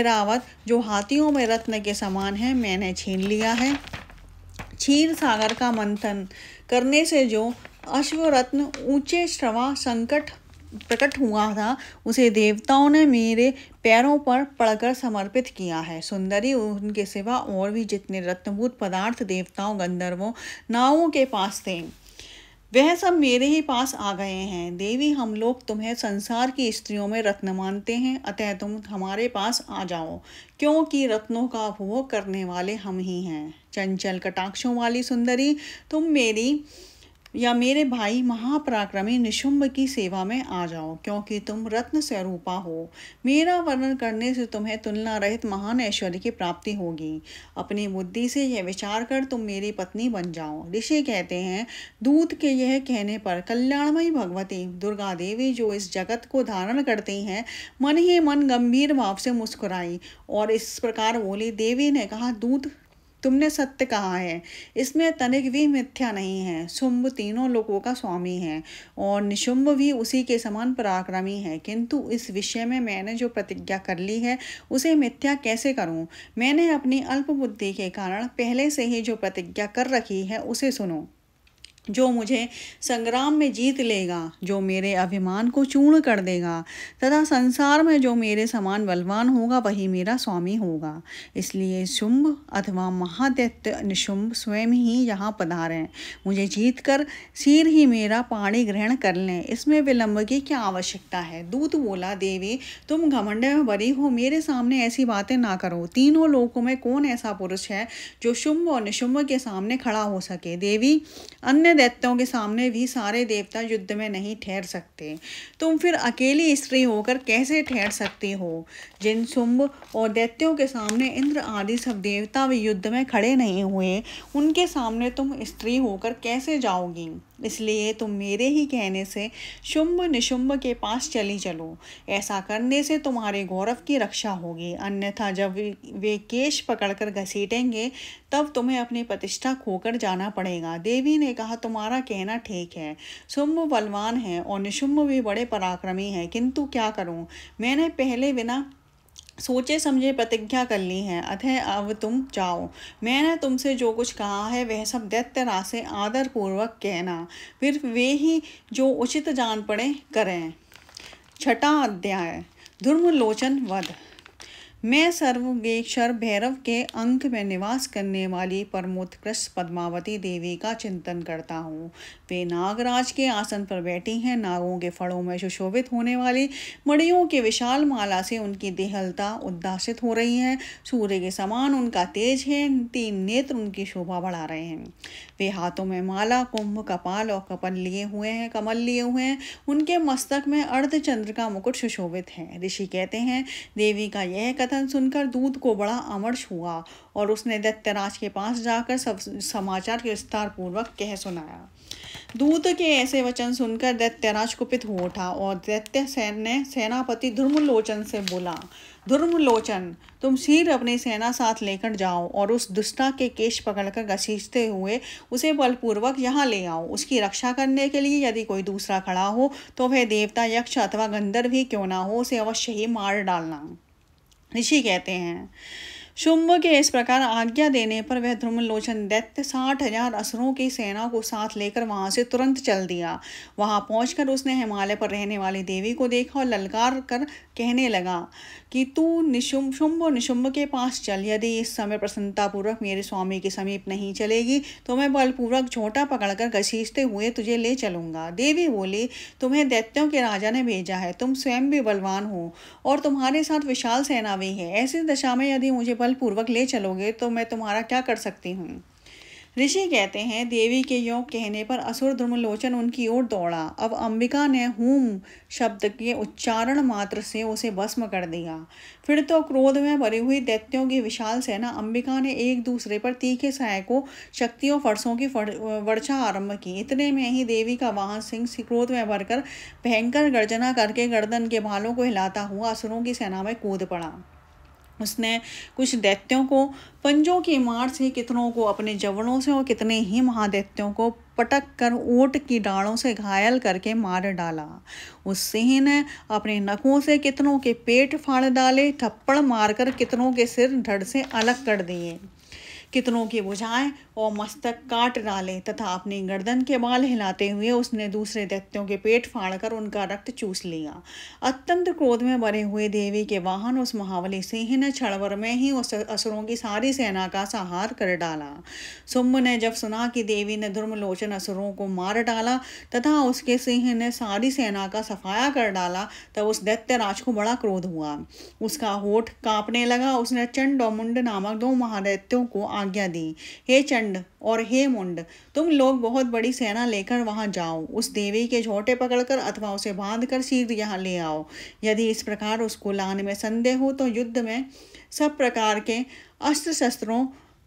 एरावत जो हाथियों में रत्न के समान है मैंने छीन लिया है छीर सागर का मंथन करने से जो अश्वरत्न ऊंचे श्रवा संकट प्रकट हुआ था उसे देवताओं ने मेरे पैरों पर पड़कर समर्पित किया है सुंदरी उनके सिवा और भी जितने रत्नभूत पदार्थ देवताओं गंधर्वों नावों के पास थे वह सब मेरे ही पास आ गए हैं देवी हम लोग तुम्हें संसार की स्त्रियों में रत्न मानते हैं अतः तुम हमारे पास आ जाओ क्योंकि रत्नों का उपभोग करने वाले हम ही हैं चंचल कटाक्षों वाली सुंदरी तुम मेरी या मेरे भाई महापराक्रमी निशुंभ की सेवा में आ जाओ क्योंकि तुम रत्न स्वरूपा हो मेरा वर्णन करने से तुम्हें तुलना रहित महान ऐश्वर्य की प्राप्ति होगी अपनी बुद्धि से यह विचार कर तुम मेरी पत्नी बन जाओ ऋषि कहते हैं दूत के यह कहने पर कल्याणमयी भगवती दुर्गा देवी जो इस जगत को धारण करती हैं मन ही मन गंभीर भाव से मुस्कुराई और इस प्रकार बोली देवी ने कहा दूत तुमने सत्य कहा है इसमें तनिक भी मिथ्या नहीं है शुंभ तीनों लोगों का स्वामी है और निशुंभ भी उसी के समान पराक्रमी है किंतु इस विषय में मैंने जो प्रतिज्ञा कर ली है उसे मिथ्या कैसे करूं मैंने अपनी अल्प बुद्धि के कारण पहले से ही जो प्रतिज्ञा कर रखी है उसे सुनो जो मुझे संग्राम में जीत लेगा जो मेरे अभिमान को चूर्ण कर देगा तथा संसार में जो मेरे समान बलवान होगा वही मेरा स्वामी होगा इसलिए शुंभ अथवा महादैत्य निशुंभ स्वयं ही यहाँ पधारें मुझे जीत कर सिर ही मेरा पाणी ग्रहण कर लें इसमें विलंब की क्या आवश्यकता है दूत बोला देवी तुम घमंड में भरी हो मेरे सामने ऐसी बातें ना करो तीनों लोगों में कौन ऐसा पुरुष है जो शुंभ और निशुंभ के सामने खड़ा हो सके देवी अन्य इतने दैत्यों के सामने भी सारे देवता युद्ध में नहीं ठहर सकते तुम फिर अकेली स्त्री होकर कैसे ठहर सकती हो जिन शुंभ और दैत्यों के सामने इंद्र आदि सब देवता भी युद्ध में खड़े नहीं हुए उनके सामने तुम स्त्री होकर कैसे जाओगी इसलिए तुम मेरे ही कहने से शुंभ निशुंभ के पास चली चलो ऐसा करने से तुम्हारे गौरव की रक्षा होगी अन्यथा जब वे केश पकड़कर घसीटेंगे तब तुम्हें अपनी प्रतिष्ठा खोकर जाना पड़ेगा देवी ने कहा तुम्हारा कहना ठीक है शुंभ बलवान है और निशुंभ भी बड़े पराक्रमी हैं किंतु क्या करूं मैंने पहले बिना सोचे समझे प्रतिज्ञा कर ली है अतः अब तुम जाओ मैंने तुमसे जो कुछ कहा है वह सब दैत्यरा से आदरपूर्वक कहना फिर वे ही जो उचित जान पड़े करें छठा अध्याय धुर्मलोचन वध मैं सर्वगेक्षर भैरव के अंक में निवास करने वाली परमोत्कृष्ट पद्मावती देवी का चिंतन करता हूँ वे नागराज के आसन पर बैठी हैं नागों के फड़ों में सुशोभित होने वाली मणियों के विशाल माला से उनकी देहलता उद्दासित हो रही है सूर्य के समान उनका तेज है तीन नेत्र उनकी शोभा बढ़ा रहे हैं वे हाथों में माला कुंभ कपाल और कपल लिए हुए हैं कमल लिए हुए हैं उनके मस्तक में अर्धचंद्र का मुकुट सुशोभित है ऋषि कहते हैं देवी का यह कथ कथन सुनकर दूध को बड़ा अमर्ष हुआ और उसने दत्तराज के पास जाकर सब समाचार विस्तार पूर्वक कह सुनाया दूत के ऐसे वचन सुनकर दैत्यराज कुपित हो उठा और दैत्य सैन ने सेनापति ध्रुमलोचन से बोला ध्रुमलोचन तुम शीर अपनी सेना साथ लेकर जाओ और उस दुष्टा के केश पकड़कर घसीजते हुए उसे बलपूर्वक यहाँ ले आओ उसकी रक्षा करने के लिए यदि कोई दूसरा खड़ा हो तो वह देवता यक्ष अथवा गंधर्व ही क्यों ना हो उसे अवश्य ही मार डालना ऋषि कहते हैं शुंभ के इस प्रकार आज्ञा देने पर वह ध्रुमलोचन दैत्य साठ हजार असुरों की सेना को साथ लेकर वहां से तुरंत चल दिया वहां पहुंचकर उसने हिमालय पर रहने वाली देवी को देखा और ललकार कर कहने लगा कि तू निशुम शुंभ और निशुंभ के पास चल यदि इस समय प्रसन्नतापूर्वक मेरे स्वामी के समीप नहीं चलेगी तो मैं बलपूर्वक छोटा पकड़कर घसीजते हुए तुझे ले चलूंगा देवी बोली तुम्हें दैत्यों के राजा ने भेजा है तुम स्वयं भी बलवान हो और तुम्हारे साथ विशाल सेना भी है ऐसी दशा में यदि मुझे बलपूर्वक ले चलोगे तो मैं तुम्हारा क्या कर सकती हूँ ऋषि कहते हैं देवी के योग कहने पर असुर द्रुमलोचन उनकी ओर दौड़ा अब अंबिका ने हूम शब्द के उच्चारण मात्र से उसे भस्म कर दिया फिर तो क्रोध में भरी हुई दैत्यों की विशाल सेना अंबिका ने एक दूसरे पर तीखे सहायकों शक्तियों फरसों की वर्षा आरंभ की इतने में ही देवी का वाहन सिंह क्रोध में भरकर भयंकर गर्जना करके गर्दन के भालों को हिलाता हुआ असुरों की सेना में कूद पड़ा उसने कुछ दैत्यों को पंजों की मार से कितनों को अपने जवड़ों से और कितने ही महादैत्यों को पटक कर ओट की डाड़ों से घायल करके मार डाला उस सिंह ने अपने नखों से कितनों के पेट फाड़ डाले थप्पड़ मारकर कितनों के सिर धड़ से अलग कर दिए कितनों की बुझाएं और मस्तक काट डालें तथा अपनी गर्दन के बाल हिलाते हुए उसने दूसरे दैत्यों के पेट फाड़कर उनका रक्त चूस लिया अत्यंत क्रोध में भरे हुए देवी के वाहन उस महावली सिंह ने छड़वर में ही उस असुरों की सारी सेना का सहार कर डाला सुम्ब ने जब सुना कि देवी ने धर्मलोचन असुरों को मार डाला तथा उसके सिंह ने सारी सेना का सफाया कर डाला तब उस दैत्य राज को बड़ा क्रोध हुआ उसका होठ कांपने लगा उसने चंड और मुंड नामक दो महादैत्यों को आज्ञा दी हे चंड और हे मुंड तुम लोग बहुत बड़ी सेना लेकर वहाँ जाओ उस देवी के झोटे पकड़कर अथवा उसे बांध कर सीध यहाँ ले आओ यदि इस प्रकार उसको लाने में संदेह हो तो युद्ध में सब प्रकार के अस्त्र शस्त्रों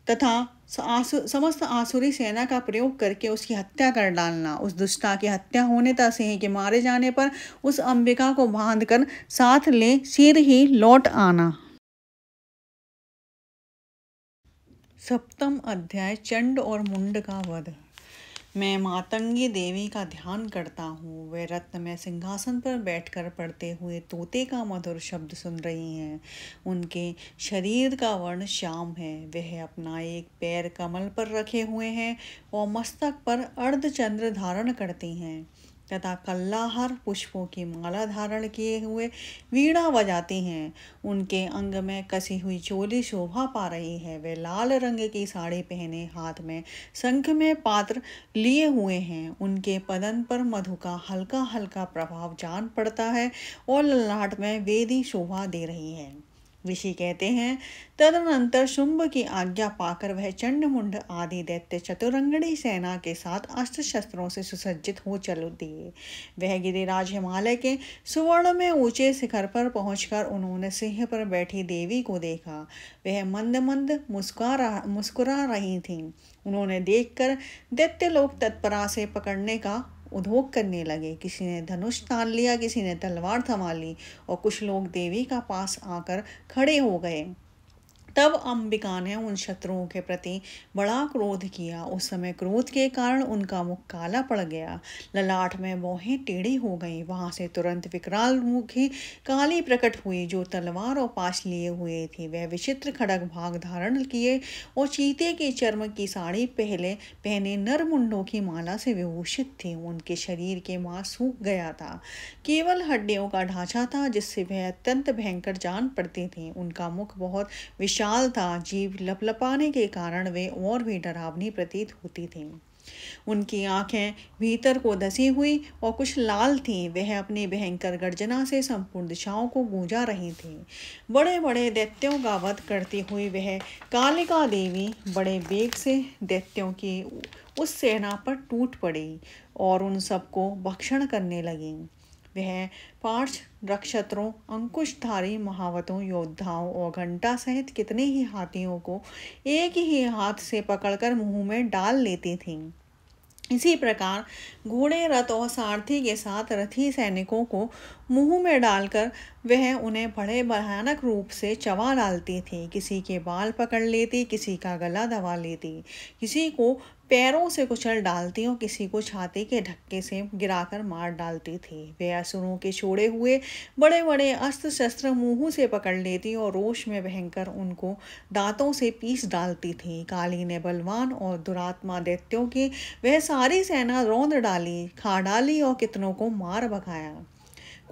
तथा समस्त आसुरी सेना का प्रयोग करके उसकी हत्या कर डालना उस दुष्टा की हत्या होने तक सिंह के मारे जाने पर उस अंबिका को बांधकर साथ ले सिर ही लौट आना सप्तम अध्याय चंड और मुंड का वध मैं मातंगी देवी का ध्यान करता हूँ वे रत्न में सिंहासन पर बैठकर पढ़ते हुए तोते का मधुर शब्द सुन रही हैं उनके शरीर का वर्ण श्याम है वह अपना एक पैर कमल पर रखे हुए हैं और मस्तक पर अर्धचंद्र धारण करती हैं तथा कल्लाहर पुष्पों की माला धारण किए हुए वीणा बजाती हैं उनके अंग में कसी हुई चोली शोभा पा रही है वे लाल रंग की साड़ी पहने हाथ में शंख में पात्र लिए हुए हैं उनके पदन पर मधु का हल्का हल्का प्रभाव जान पड़ता है और ललाट में वेदी शोभा दे रही है ऋषि कहते हैं तदनंतर शुंभ की आज्ञा पाकर वह चंड मुंड आदि दैत्य चतुरंगड़ी सेना के साथ अस्त्र शस्त्रों से सुसज्जित हो चल दिए वह गिरिराज हिमालय के सुवर्ण में ऊंचे शिखर पर पहुंचकर उन्होंने सिंह पर बैठी देवी को देखा वह मंद मंद मुस्कुरा रहा मुस्कुरा रही थीं उन्होंने देखकर दैत्य लोग तत्परा से पकड़ने का उद्योग करने लगे किसी ने धनुष तान लिया किसी ने तलवार थमा ली और कुछ लोग देवी का पास आकर खड़े हो गए तब अंबिका ने उन शत्रुओं के प्रति बड़ा क्रोध किया उस समय क्रोध के कारण उनका मुख काला पड़ गया ललाट में मोहें टेढ़ी हो गई वहां से तुरंत विकराल मुखी काली प्रकट हुई जो तलवार और पाश लिए हुए थी वह विचित्र खड़ग भाग धारण किए और चीते के चर्म की साड़ी पहले पहने नर मुंडों की माला से विभूषित थी उनके शरीर के मांस सूख गया था केवल हड्डियों का ढांचा था जिससे वह अत्यंत भयंकर जान पड़ती थी उनका मुख बहुत विश्व विशाल था जीव लपलपाने के कारण वे और भी डरावनी प्रतीत होती थीं उनकी आंखें भीतर को धसी हुई और कुछ लाल थीं वह अपनी भयंकर गर्जना से संपूर्ण दिशाओं को गूंजा रही थीं बड़े बड़े दैत्यों का वध करती हुई वह कालिका देवी बड़े बेग से दैत्यों की उस सेना पर टूट पड़ी और उन सबको भक्षण करने लगी वह पार्श रक्षत्रों अंकुशधारी महावतों योद्धाओं और घंटा सहित कितने ही हाथियों को एक ही हाथ से पकड़कर मुंह में डाल लेती थी इसी प्रकार घोड़े रथ और सारथी के साथ रथी सैनिकों को मुंह में डालकर वह उन्हें बड़े भयानक रूप से चबा डालती थी किसी के बाल पकड़ लेती किसी का गला दबा लेती किसी को पैरों से कुचल डालती और किसी को छाती के ढक्के से गिराकर मार डालती थी वे असुरों के छोड़े हुए बड़े बड़े अस्त्र शस्त्र मुँह से पकड़ लेती और रोष में बहकर उनको दांतों से पीस डालती थी काली ने बलवान और दुरात्मा दैत्यों की वह सारी सेना रौंद डाली खा डाली और कितनों को मार भगाया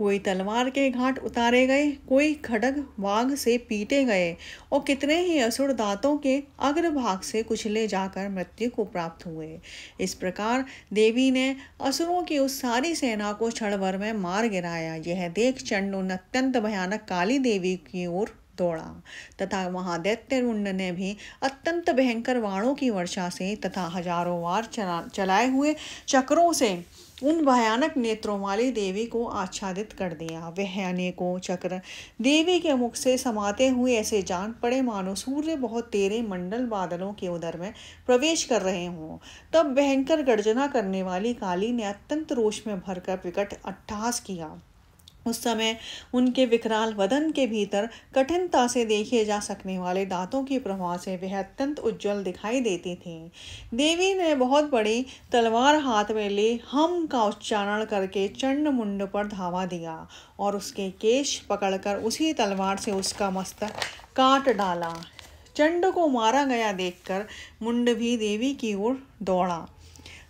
कोई तलवार के घाट उतारे गए कोई खड़ग वाघ से पीटे गए और कितने ही असुर दांतों के अग्रभाग से कुचले जाकर मृत्यु को प्राप्त हुए इस प्रकार देवी ने असुरों की उस सारी सेना को क्षण भर में मार गिराया यह देख चंडू अत्यंत भयानक काली देवी की ओर दौड़ा तथा वहाँ रुंड ने भी अत्यंत भयंकर वाणों की वर्षा से तथा हजारों वार चला चलाए हुए चक्रों से उन भयानक नेत्रों वाली देवी को आच्छादित कर दिया वह अनेकों चक्र देवी के मुख से समाते हुए ऐसे जान पड़े मानो सूर्य बहुत तेरे मंडल बादलों के उदर में प्रवेश कर रहे हों तब भयंकर गर्जना करने वाली काली ने अत्यंत रोष में भरकर विकट अट्ठास किया उस समय उनके विकराल वदन के भीतर कठिनता से देखे जा सकने वाले दांतों की प्रभाव से वह अत्यंत उज्जवल दिखाई देती थी देवी ने बहुत बड़ी तलवार हाथ में ले हम का उच्चारण करके चंड मुंड पर धावा दिया और उसके केश पकड़कर उसी तलवार से उसका मस्तक काट डाला चंड को मारा गया देखकर मुंड भी देवी की ओर दौड़ा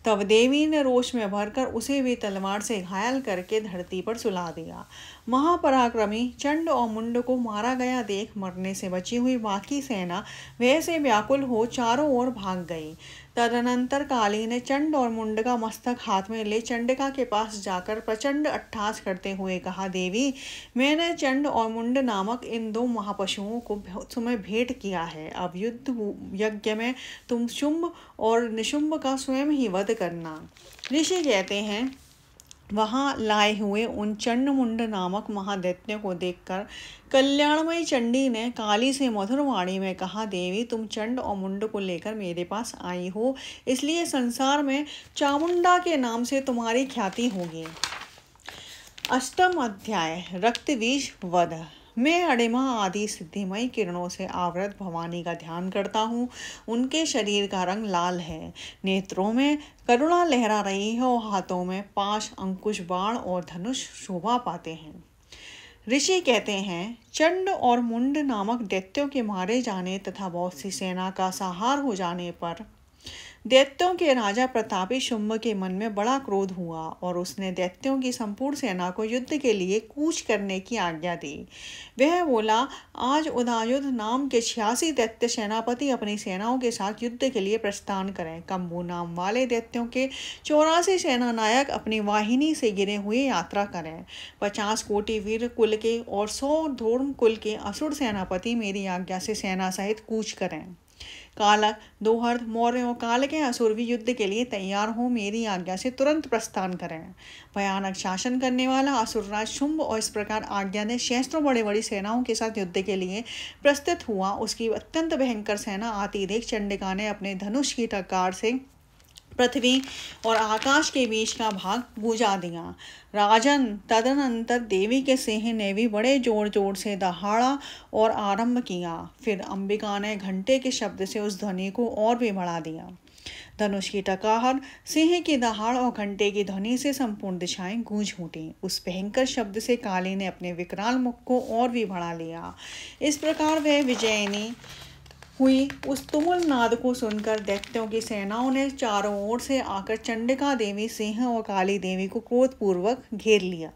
तब देवी ने रोष में भरकर उसे भी तलवार से घायल करके धरती पर सुला दिया महापराक्रमी चंड और मुंड को मारा गया देख मरने से बची हुई बाकी सेना वैसे व्याकुल हो चारों ओर भाग गई तदनंतर काली ने चंड और मुंड का मस्तक हाथ में ले चंडिका के पास जाकर प्रचंड अट्ठास करते हुए कहा देवी मैंने चंड और मुंड नामक इन दो महापशुओं को तुम्हें भेंट किया है अब युद्ध यज्ञ में तुम शुंभ और निशुंभ का स्वयं ही वध करना ऋषि कहते हैं वहाँ लाए हुए उन चंडमुंड नामक महादैत्य को देखकर कल्याणमयी चंडी ने काली से मधुर वाणी में कहा देवी तुम चंड और मुंड को लेकर मेरे पास आई हो इसलिए संसार में चामुंडा के नाम से तुम्हारी ख्याति होगी अष्टम अध्याय रक्तवीज वध मैं अड़िमा आदि सिद्धिमय किरणों से आवृत भवानी का ध्यान करता हूँ उनके शरीर का रंग लाल है नेत्रों में करुणा लहरा रही है और हाथों में पाश अंकुश बाण और धनुष शोभा पाते हैं ऋषि कहते हैं चंड और मुंड नामक दैत्यों के मारे जाने तथा बहुत सी सेना का सहार हो जाने पर दैत्यों के राजा प्रतापी शुम्भ के मन में बड़ा क्रोध हुआ और उसने दैत्यों की संपूर्ण सेना को युद्ध के लिए कूच करने की आज्ञा दी वह बोला आज उदायुद्ध नाम के छियासी दैत्य सेनापति अपनी सेनाओं के साथ युद्ध के लिए प्रस्थान करें कम्बू नाम वाले दैत्यों के चौरासी सेना नायक अपनी वाहिनी से गिरे हुए यात्रा करें पचास कोटि वीर कुल के और सौ धोर्म कुल के असुर सेनापति मेरी आज्ञा से सेना सहित कूच करें कालक दोहर्द मौर्य और काल के असुर भी युद्ध के लिए तैयार हो मेरी आज्ञा से तुरंत प्रस्थान करें भयानक शासन करने वाला असुरराज शुंभ और इस प्रकार आज्ञा ने शहस्त्रों बड़े बड़ी सेनाओं के साथ युद्ध के लिए प्रस्तुत हुआ उसकी अत्यंत भयंकर सेना आती देख चंडिका ने अपने धनुष की टकार से पृथ्वी और आकाश के बीच का भाग बुझा दिया राजन तदनंतर देवी के सिंह ने भी बड़े जोर जोर से दहाड़ा और आरंभ किया फिर अंबिका ने घंटे के शब्द से उस ध्वनि को और भी बढ़ा दिया धनुष की टकाहर सिंह की दहाड़ और घंटे की ध्वनि से संपूर्ण दिशाएं गूंज उठी उस भयंकर शब्द से काली ने अपने विकराल मुख को और भी बढ़ा लिया इस प्रकार वह विजयनी हुई उस तुमुल नाद को सुनकर दैत्यों की सेनाओं ने चारों ओर से आकर चंडिका देवी सिंह और काली देवी को क्रोधपूर्वक घेर लिया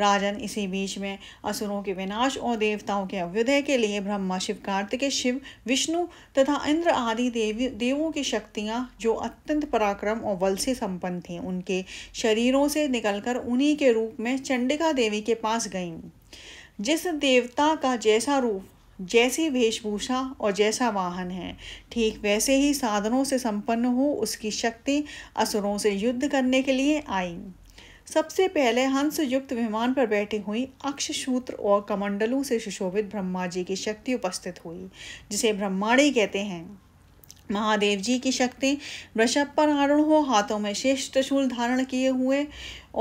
राजन इसी बीच में असुरों के विनाश और देवताओं के अभ्युदय के लिए ब्रह्मा शिव कार्तिकेय शिव विष्णु तथा इंद्र आदि देवी देवों की शक्तियाँ जो अत्यंत पराक्रम और बल से संपन्न थीं उनके शरीरों से निकलकर उन्हीं के रूप में चंडिका देवी के पास गईं जिस देवता का जैसा रूप जैसी वेशभूषा और जैसा वाहन है ठीक वैसे ही साधनों से संपन्न हो उसकी शक्ति असुरों से युद्ध करने के लिए आई सबसे पहले हंस युक्त विमान पर बैठी हुई अक्ष सूत्र और कमंडलों से सुशोभित ब्रह्मा जी की शक्ति उपस्थित हुई जिसे ब्रह्माणी कहते हैं महादेव जी की शक्ति वृषभ पर आरूण हो हाथों में श्रेष्ठ शूल धारण किए हुए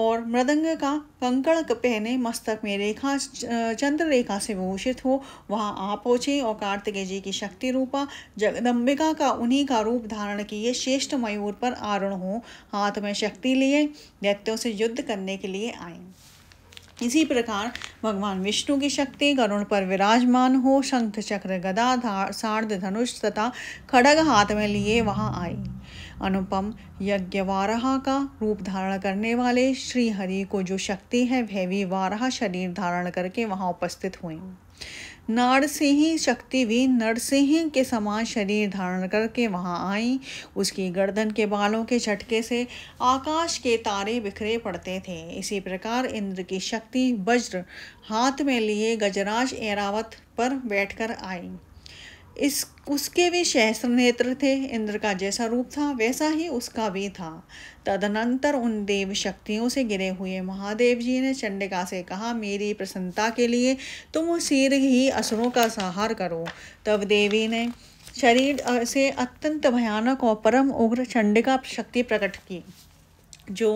और मृदंग का कंकड़ पहने मस्तक में रेखा चंद्र रेखा से विभूषित हो वहाँ आ पहुँचे और कार्तिकेय जी की शक्ति रूपा जगदम्बिका का उन्हीं का रूप धारण किए श्रेष्ठ मयूर पर आरूण हो हाथ में शक्ति लिए दैत्यों से युद्ध करने के लिए आए इसी प्रकार भगवान विष्णु की शक्ति गरुण पर विराजमान हो शंख चक्र गदा धार सार्ध धनुष तथा खड़ग हाथ में लिए वहां आई अनुपम यज्ञ वाराहा का रूप धारण करने वाले श्री हरि को जो शक्ति है वह भी वाराह शरीर धारण करके वहां उपस्थित हुए नरसिंह शक्ति भी नरसिंह के समान शरीर धारण करके वहाँ आई उसकी गर्दन के बालों के झटके से आकाश के तारे बिखरे पड़ते थे इसी प्रकार इंद्र की शक्ति वज्र हाथ में लिए गजराज एरावत पर बैठकर आई इस उसके भी सहस्र नेत्र थे इंद्र का जैसा रूप था वैसा ही उसका भी था तदनंतर उन देव शक्तियों से गिरे हुए महादेव जी ने चंडिका से कहा मेरी प्रसन्नता के लिए तुम सिर ही असुरों का संहार करो तब देवी ने शरीर से अत्यंत भयानक और परम उग्र चंडिका शक्ति प्रकट की जो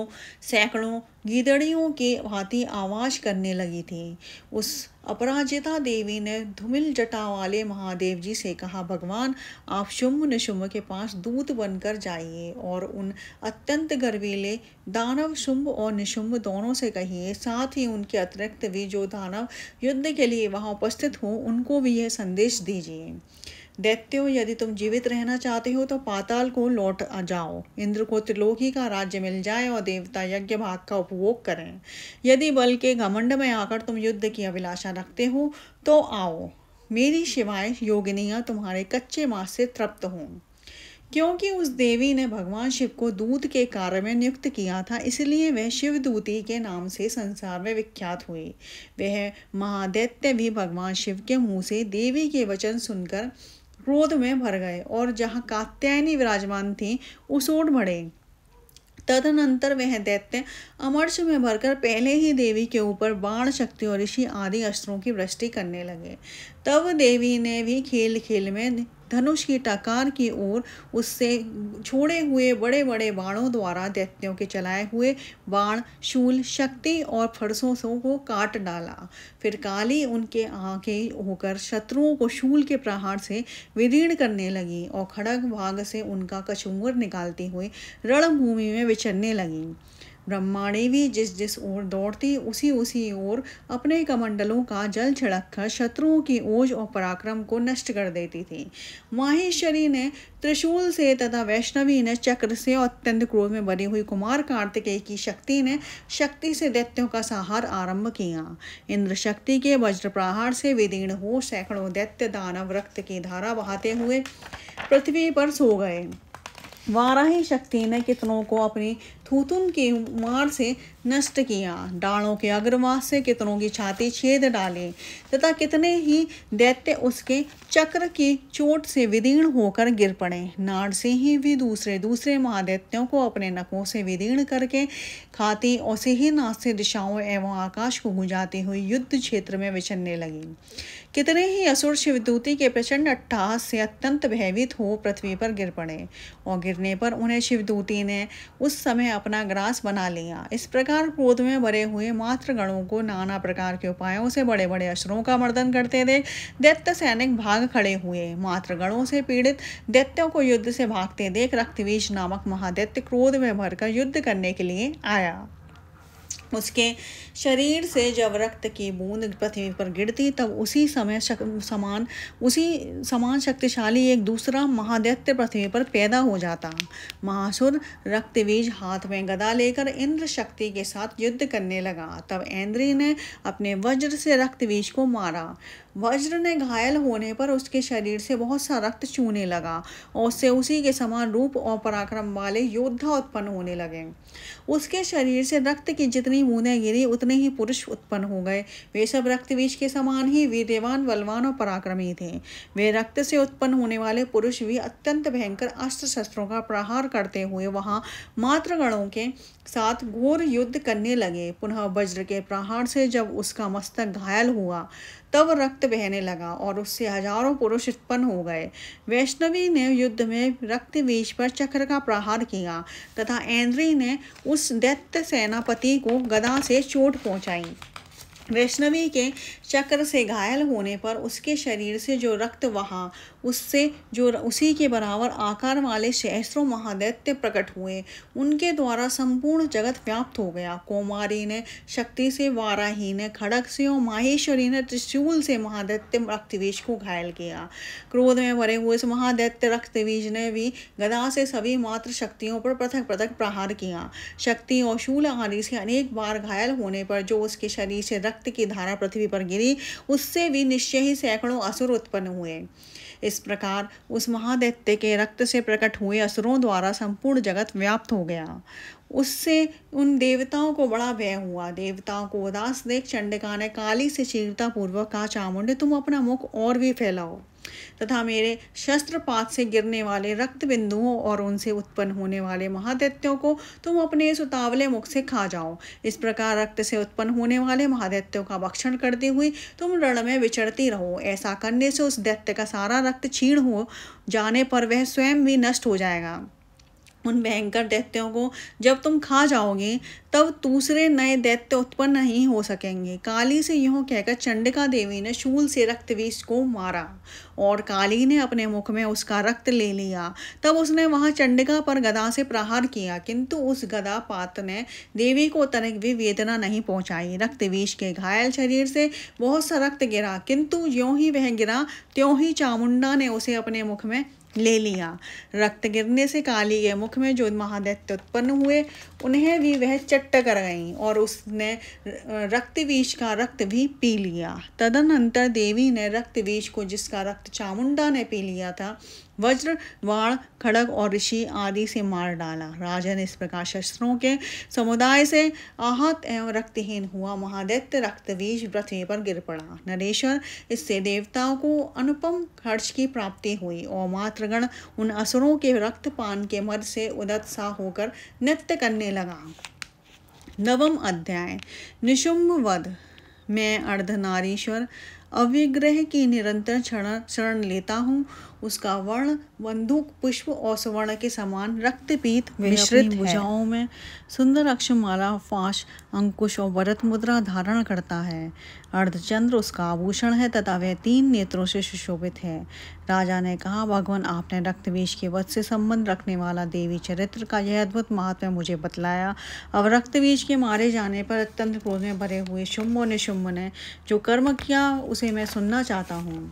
सैकड़ों गीदड़ियों के भांति आवाज करने लगी थी उस अपराजिता देवी ने धूमिल जटा वाले महादेव जी से कहा भगवान आप शुम्भ शुम्भ के पास दूत बनकर जाइए और उन अत्यंत गर्वीले दानव शुम्भ और निशुम्भ दोनों से कहिए साथ ही उनके अतिरिक्त भी जो दानव युद्ध के लिए वहाँ उपस्थित हों उनको भी यह संदेश दीजिए दैत्यो यदि तुम जीवित रहना चाहते हो तो पाताल को लौट जाओ इंद्र को त्रिलोकी का राज्य मिल जाए और देवता यज्ञ भाग का उपभोग करें यदि बल के घमंड में आकर तुम युद्ध की अभिलाषा रखते हो तो आओ मेरी शिवाय योगिनियाँ तुम्हारे कच्चे मास से तृप्त हों क्योंकि उस देवी ने भगवान शिव को दूध के कार्य में नियुक्त किया था इसलिए वह शिवदूती के नाम से संसार में विख्यात हुई वह महादैत्य भी भगवान शिव के मुंह से देवी के वचन सुनकर क्रोध में भर गए और जहाँ कात्यायनी विराजमान थी उस ओर बढ़े तदनंतर वह दैत्य अमर्ष में भरकर पहले ही देवी के ऊपर बाण शक्ति और ऋषि आदि अस्त्रों की वृष्टि करने लगे तब देवी ने भी खेल खेल में धनुष की टकार की ओर उससे छोड़े हुए बड़े बड़े बाणों द्वारा दैत्यों के चलाए हुए बाण शूल शक्ति और फरसों को काट डाला फिर काली उनके आगे होकर शत्रुओं को शूल के प्रहार से विदीर्ण करने लगी और खड़ग भाग से उनका कछुंगर निकालती हुए रणभूमि में विचरने लगी ब्रह्माणी भी जिस जिस ओर दौड़ती उसी उसी ओर अपने कमंडलों का जल छिड़क कर शत्रुओं की ओज और पराक्रम को नष्ट कर देती थी माहेश्वरी ने त्रिशूल से तथा वैष्णवी ने चक्र से और अत्यंत क्रोध में बनी हुई कुमार कार्तिकेय की शक्ति ने शक्ति से दैत्यों का सहार आरंभ किया इंद्र शक्ति के वज्र प्रहार से विदीर्ण हो सैकड़ों दैत्य दानव रक्त की धारा बहाते हुए पृथ्वी पर सो गए वाराही शक्ति ने कितनों को अपनी थूथुन की मार से नष्ट किया डालों के अग्रवास से कितनों की छाती छेद डाले तथा कितने ही दैत्य उसके चक्र की चोट से विदीर्ण होकर गिर पड़े नाड़ से ही भी दूसरे दूसरे महादैत्यों को अपने नखों से विदीर्ण करके खाती और से ही नाश से दिशाओं एवं आकाश को गुंजाती हुई युद्ध क्षेत्र में विचरने लगी कितने ही असुर शिवदूती के प्रचंड अट्ठास से अत्यंत भयभीत हो पृथ्वी पर गिर पड़े और गिरने पर उन्हें शिवदूती ने उस समय अपना ग्रास बना लिया इस प्रकार क्रोध में भरे हुए मात्र गणों को नाना प्रकार के उपायों से बड़े बड़े असुरों का मर्दन करते देख दैत्य सैनिक भाग खड़े हुए मात्र गणों से पीड़ित दैत्यों को युद्ध से भागते देख रक्तवीज नामक महादैत्य क्रोध में भरकर युद्ध करने के लिए आया उसके शरीर से जब रक्त की बूंद पृथ्वी पर गिरती तब उसी समय शक, समान उसी समान शक्तिशाली एक दूसरा महादैत्य पृथ्वी पर पैदा हो जाता महासुर बीज हाथ में गदा लेकर इंद्र शक्ति के साथ युद्ध करने लगा तब इंद्री ने अपने वज्र से रक्तबीज को मारा वज्र ने घायल होने पर उसके शरीर से बहुत सा रक्त चूने लगा और उससे उसी के समान रूप और पराक्रम वाले योद्धा उत्पन्न होने लगे उसके शरीर से रक्त की जितनी बूंदें गिरी उतने ही पुरुष उत्पन्न हो गए वे सब रक्तबीज के समान ही वे बलवान और पराक्रमी थे वे रक्त से उत्पन्न होने वाले पुरुष भी अत्यंत भयंकर अस्त्र शस्त्रों का प्रहार करते हुए वहाँ मातृगणों के साथ घोर युद्ध करने लगे पुनः वज्र के प्रहार से जब उसका मस्तक घायल हुआ तब रक्त बहने लगा और उससे हजारों पुरुष उत्पन्न हो गए वैष्णवी ने युद्ध में रक्त बीज पर चक्र का प्रहार किया तथा एन्द्री ने उस दैत्य सेनापति को गदा से चोट पहुंचाई वैष्णवी के चक्र से घायल होने पर उसके शरीर से जो रक्त वहा उससे जो उसी के बराबर आकार वाले सहस्रों महादैत्य प्रकट हुए उनके द्वारा संपूर्ण जगत व्याप्त हो गया कोमारी ने शक्ति से वाराही ने खड़क से और माहेश्वरी ने त्रिशूल से महादैत्य रक्तवीज को घायल किया क्रोध में भरे हुए इस महादैत्य रक्तवीज ने भी गदा से सभी मात्र शक्तियों पर पृथक पृथक प्रहार किया शक्ति और शूल आदि से अनेक बार घायल होने पर जो उसके शरीर से रक्त रक्त की धारा पृथ्वी पर गिरी उससे भी निश्चय ही सैकड़ों असुर उत्पन्न हुए इस प्रकार उस महादैत्य के रक्त से प्रकट हुए असुरों द्वारा संपूर्ण जगत व्याप्त हो गया उससे उन देवताओं को बड़ा भय हुआ देवताओं को उदास देख चंडिका ने काली से चीरता पूर्वक कहा चामुंडे तुम अपना मुख और भी फैलाओ तथा मेरे शस्त्रपात से गिरने वाले रक्त बिंदुओं और उनसे उत्पन्न होने वाले महादैत्यों को तुम अपने इस उतावले मुख से खा जाओ इस प्रकार रक्त से उत्पन्न होने वाले महादैत्यों का भक्षण करते हुए तुम रण में विचरती रहो ऐसा करने से उस दैत्य का सारा रक्त छीण हो जाने पर वह स्वयं भी नष्ट हो जाएगा उन भयंकर दैत्यों को जब तुम खा जाओगे तब दूसरे नए दैत्य उत्पन्न नहीं हो सकेंगे काली से यूँ कहकर चंडिका देवी ने शूल से रक्तवीज को मारा और काली ने अपने मुख में उसका रक्त ले लिया तब उसने वहाँ चंडिका पर गदा से प्रहार किया किंतु उस गदा पात ने देवी को तनिक भी वेदना नहीं पहुँचाई रक्तवीश के घायल शरीर से बहुत सा रक्त गिरा किंतु यों ही वह गिरा त्यों ही चामुंडा ने उसे अपने मुख में ले लिया रक्त गिरने से काली के मुख में जो महादैत्य उत्पन्न हुए उन्हें भी वह चट्ट कर गई और उसने रक्तवीष का रक्त भी पी लिया तदनंतर देवी ने रक्तवीष को जिसका रक्त चामुंडा ने पी लिया था वज्र वाण खड़ग और ऋषि आदि से मार डाला राजा ने इस प्रकार शस्त्रों के समुदाय से आहत एवं रक्तहीन हुआ महादैत्य रक्तवीज पृथ्वी पर गिर पड़ा नरेश्वर इससे देवताओं को अनुपम खर्च की प्राप्ति हुई और मातृगण उन असुरों के रक्तपान के मद से उदत सा होकर नृत्य करने लगा नवम अध्याय निशुम्भ वध मैं अर्धनारीश्वर अविग्रह की निरंतर शरण लेता हूँ उसका वर्ण बंदूक पुष्प और सुवर्ण के समान रक्त पीत मिश्रित भुजाओं में सुंदर अक्षमाला फाश अंकुश और वरत मुद्रा धारण करता है अर्धचंद्र उसका आभूषण है तथा वह तीन नेत्रों से सुशोभित है राजा ने कहा भगवान आपने रक्तवेश के वध से संबंध रखने वाला देवी चरित्र का यह अद्भुत महत्व मुझे बतलाया अब रक्तवेश के मारे जाने पर अत्यंत क्रोध में भरे हुए शुम्भ ने शुम्भ ने जो कर्म किया उसे मैं सुनना चाहता हूँ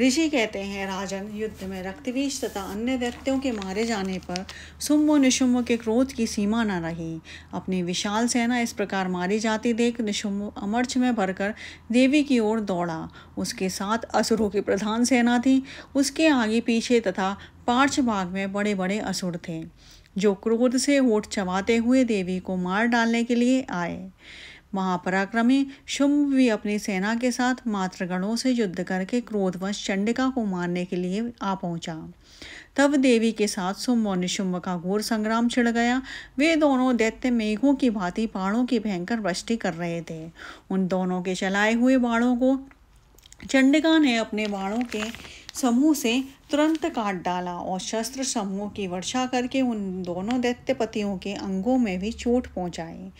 ऋषि कहते हैं राजन युद्ध में रक्तवीज तथा अन्य व्यक्तियों के मारे जाने पर सुम्भ निशुम्भ के क्रोध की सीमा न रही अपनी विशाल सेना इस प्रकार मारी जाती देख निशुम्भ अमर्च में भरकर देवी की ओर दौड़ा उसके साथ असुरों की प्रधान सेना थी उसके आगे पीछे तथा पार्च भाग में बड़े बड़े असुर थे जो क्रोध से होठ चबाते हुए देवी को मार डालने के लिए आए महापराक्रमी शुंभ भी अपनी सेना के साथ मातृगणों से युद्ध करके क्रोधवश चंडिका को मारने के लिए आ पहुंचा तब देवी के साथ सुम्भ और निशुंभ का घोर संग्राम छिड़ गया वे दोनों दैत्य मेघों की भांति पहाड़ों की भयंकर वृष्टि कर रहे थे उन दोनों के चलाए हुए बाणों को चंडिका ने अपने बाणों के समूह से तुरंत काट डाला और शस्त्र समूह की वर्षा करके उन दोनों दैत्यपतियों के अंगों में भी चोट पहुंचाई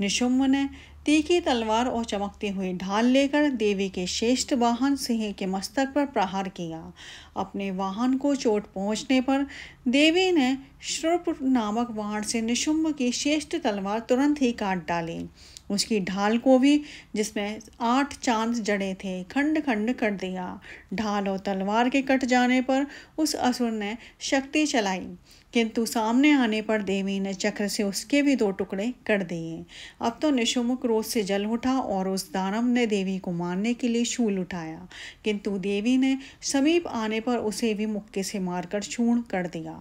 निशुम्भ ने तीखी तलवार और चमकते हुए ढाल लेकर देवी के श्रेष्ठ वाहन सिंह के मस्तक पर प्रहार किया अपने वाहन को चोट पहुंचने पर देवी ने श्रुप नामक वाहन से निशुंब की श्रेष्ठ तलवार तुरंत ही काट डाली उसकी ढाल को भी जिसमें आठ चांद जड़े थे खंड खंड कर दिया ढाल और तलवार के कट जाने पर उस असुर ने शक्ति चलाई किंतु सामने आने पर देवी ने चक्र से उसके भी दो टुकड़े कर दिए अब तो निशुमुख रोज से जल उठा और उस दानव ने देवी को मारने के लिए शूल उठाया किंतु देवी ने समीप आने पर उसे भी मुक्के से मारकर छूण कर दिया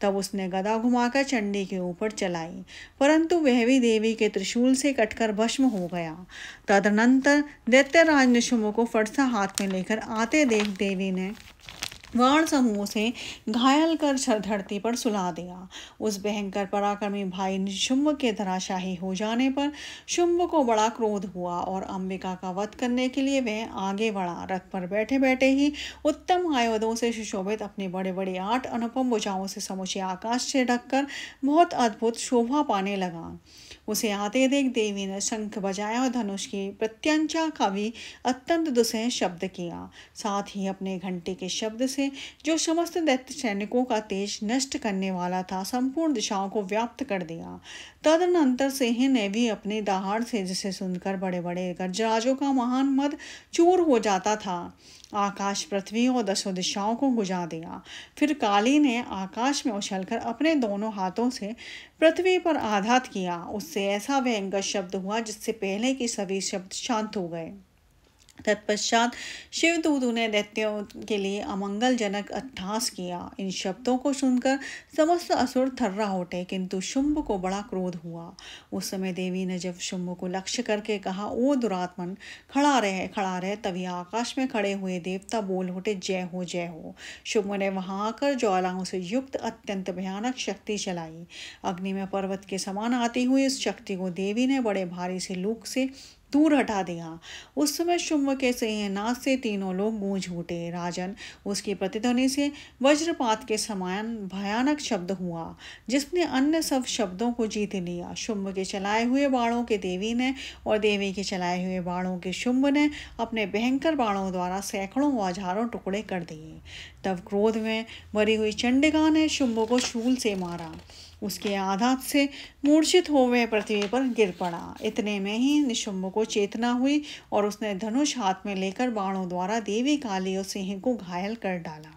तब उसने गदा घुमाकर चंडी के ऊपर चलाई परंतु वह भी देवी के त्रिशूल से कटकर भस्म हो गया तदनंतर दैत्यराज निशुमु को फटसा हाथ में लेकर आते देख देवी ने वर्ण समूह से घायल कर धरती पर सुला दिया उस भयंकर पराक्रमी भाई शुंभ के धराशाही हो जाने पर शुंभ को बड़ा क्रोध हुआ और अंबिका का वध करने के लिए वह आगे बढ़ा रथ पर बैठे बैठे ही उत्तम आयुधों से सुशोभित अपने बड़े बड़े आठ अनुपम भुजाओं से समुचे आकाश से ढककर बहुत अद्भुत शोभा पाने लगा उसे आते देख देवी ने शंख बजाया और धनुष की प्रत्यंचा का भी अत्यंत दुसह शब्द किया साथ ही अपने घंटे के शब्द से जो समस्त दैत्य सैनिकों का तेज नष्ट करने वाला था संपूर्ण दिशाओं को व्याप्त कर दिया तदनंतर सिंह ने भी अपनी दहाड़ से जिसे सुनकर बड़े बड़े गजराजों का महान मद चूर हो जाता था आकाश पृथ्वी और दसों दिशाओं को गुजा दिया फिर काली ने आकाश में उछलकर अपने दोनों हाथों से पृथ्वी पर आघात किया उससे ऐसा व्यंग शब्द हुआ जिससे पहले की सभी शब्द शांत हो गए तत्पश्चात शिवदूत उन्हें दैत्यों के लिए अमंगलजनक अट्ठास किया इन शब्दों को सुनकर समस्त असुर थर्रा होटे किंतु शुंभ को बड़ा क्रोध हुआ उस समय देवी ने जब शुंभ को लक्ष्य करके कहा ओ दुरात्मन खड़ा रहे खड़ा रहे तभी आकाश में खड़े हुए देवता बोल उठे जय हो जय हो शुंभ ने वहां आकर ज्वालाओं से युक्त अत्यंत भयानक शक्ति चलाई अग्नि में पर्वत के समान आती हुई इस शक्ति को देवी ने बड़े भारी से लूक से दूर हटा दिया उस समय शुंभ के नाच से तीनों लोग गूंज उठे राजन उसकी प्रतिध्वनि से वज्रपात के समान भयानक शब्द हुआ जिसने अन्य सब शब्दों को जीत लिया शुंभ के चलाए हुए बाणों के देवी ने और देवी के चलाए हुए बाणों के शुंभ ने अपने भयंकर बाणों द्वारा सैकड़ों व हजारों टुकड़े कर दिए तब क्रोध में मरी हुई चंडिका ने शुंभ को शूल से मारा उसके आघात से मूर्छित हो वह पृथ्वी पर गिर पड़ा इतने में ही निशुंभ को चेतना हुई और उसने धनुष हाथ में लेकर बाणों द्वारा देवी काली और सिंह को घायल कर डाला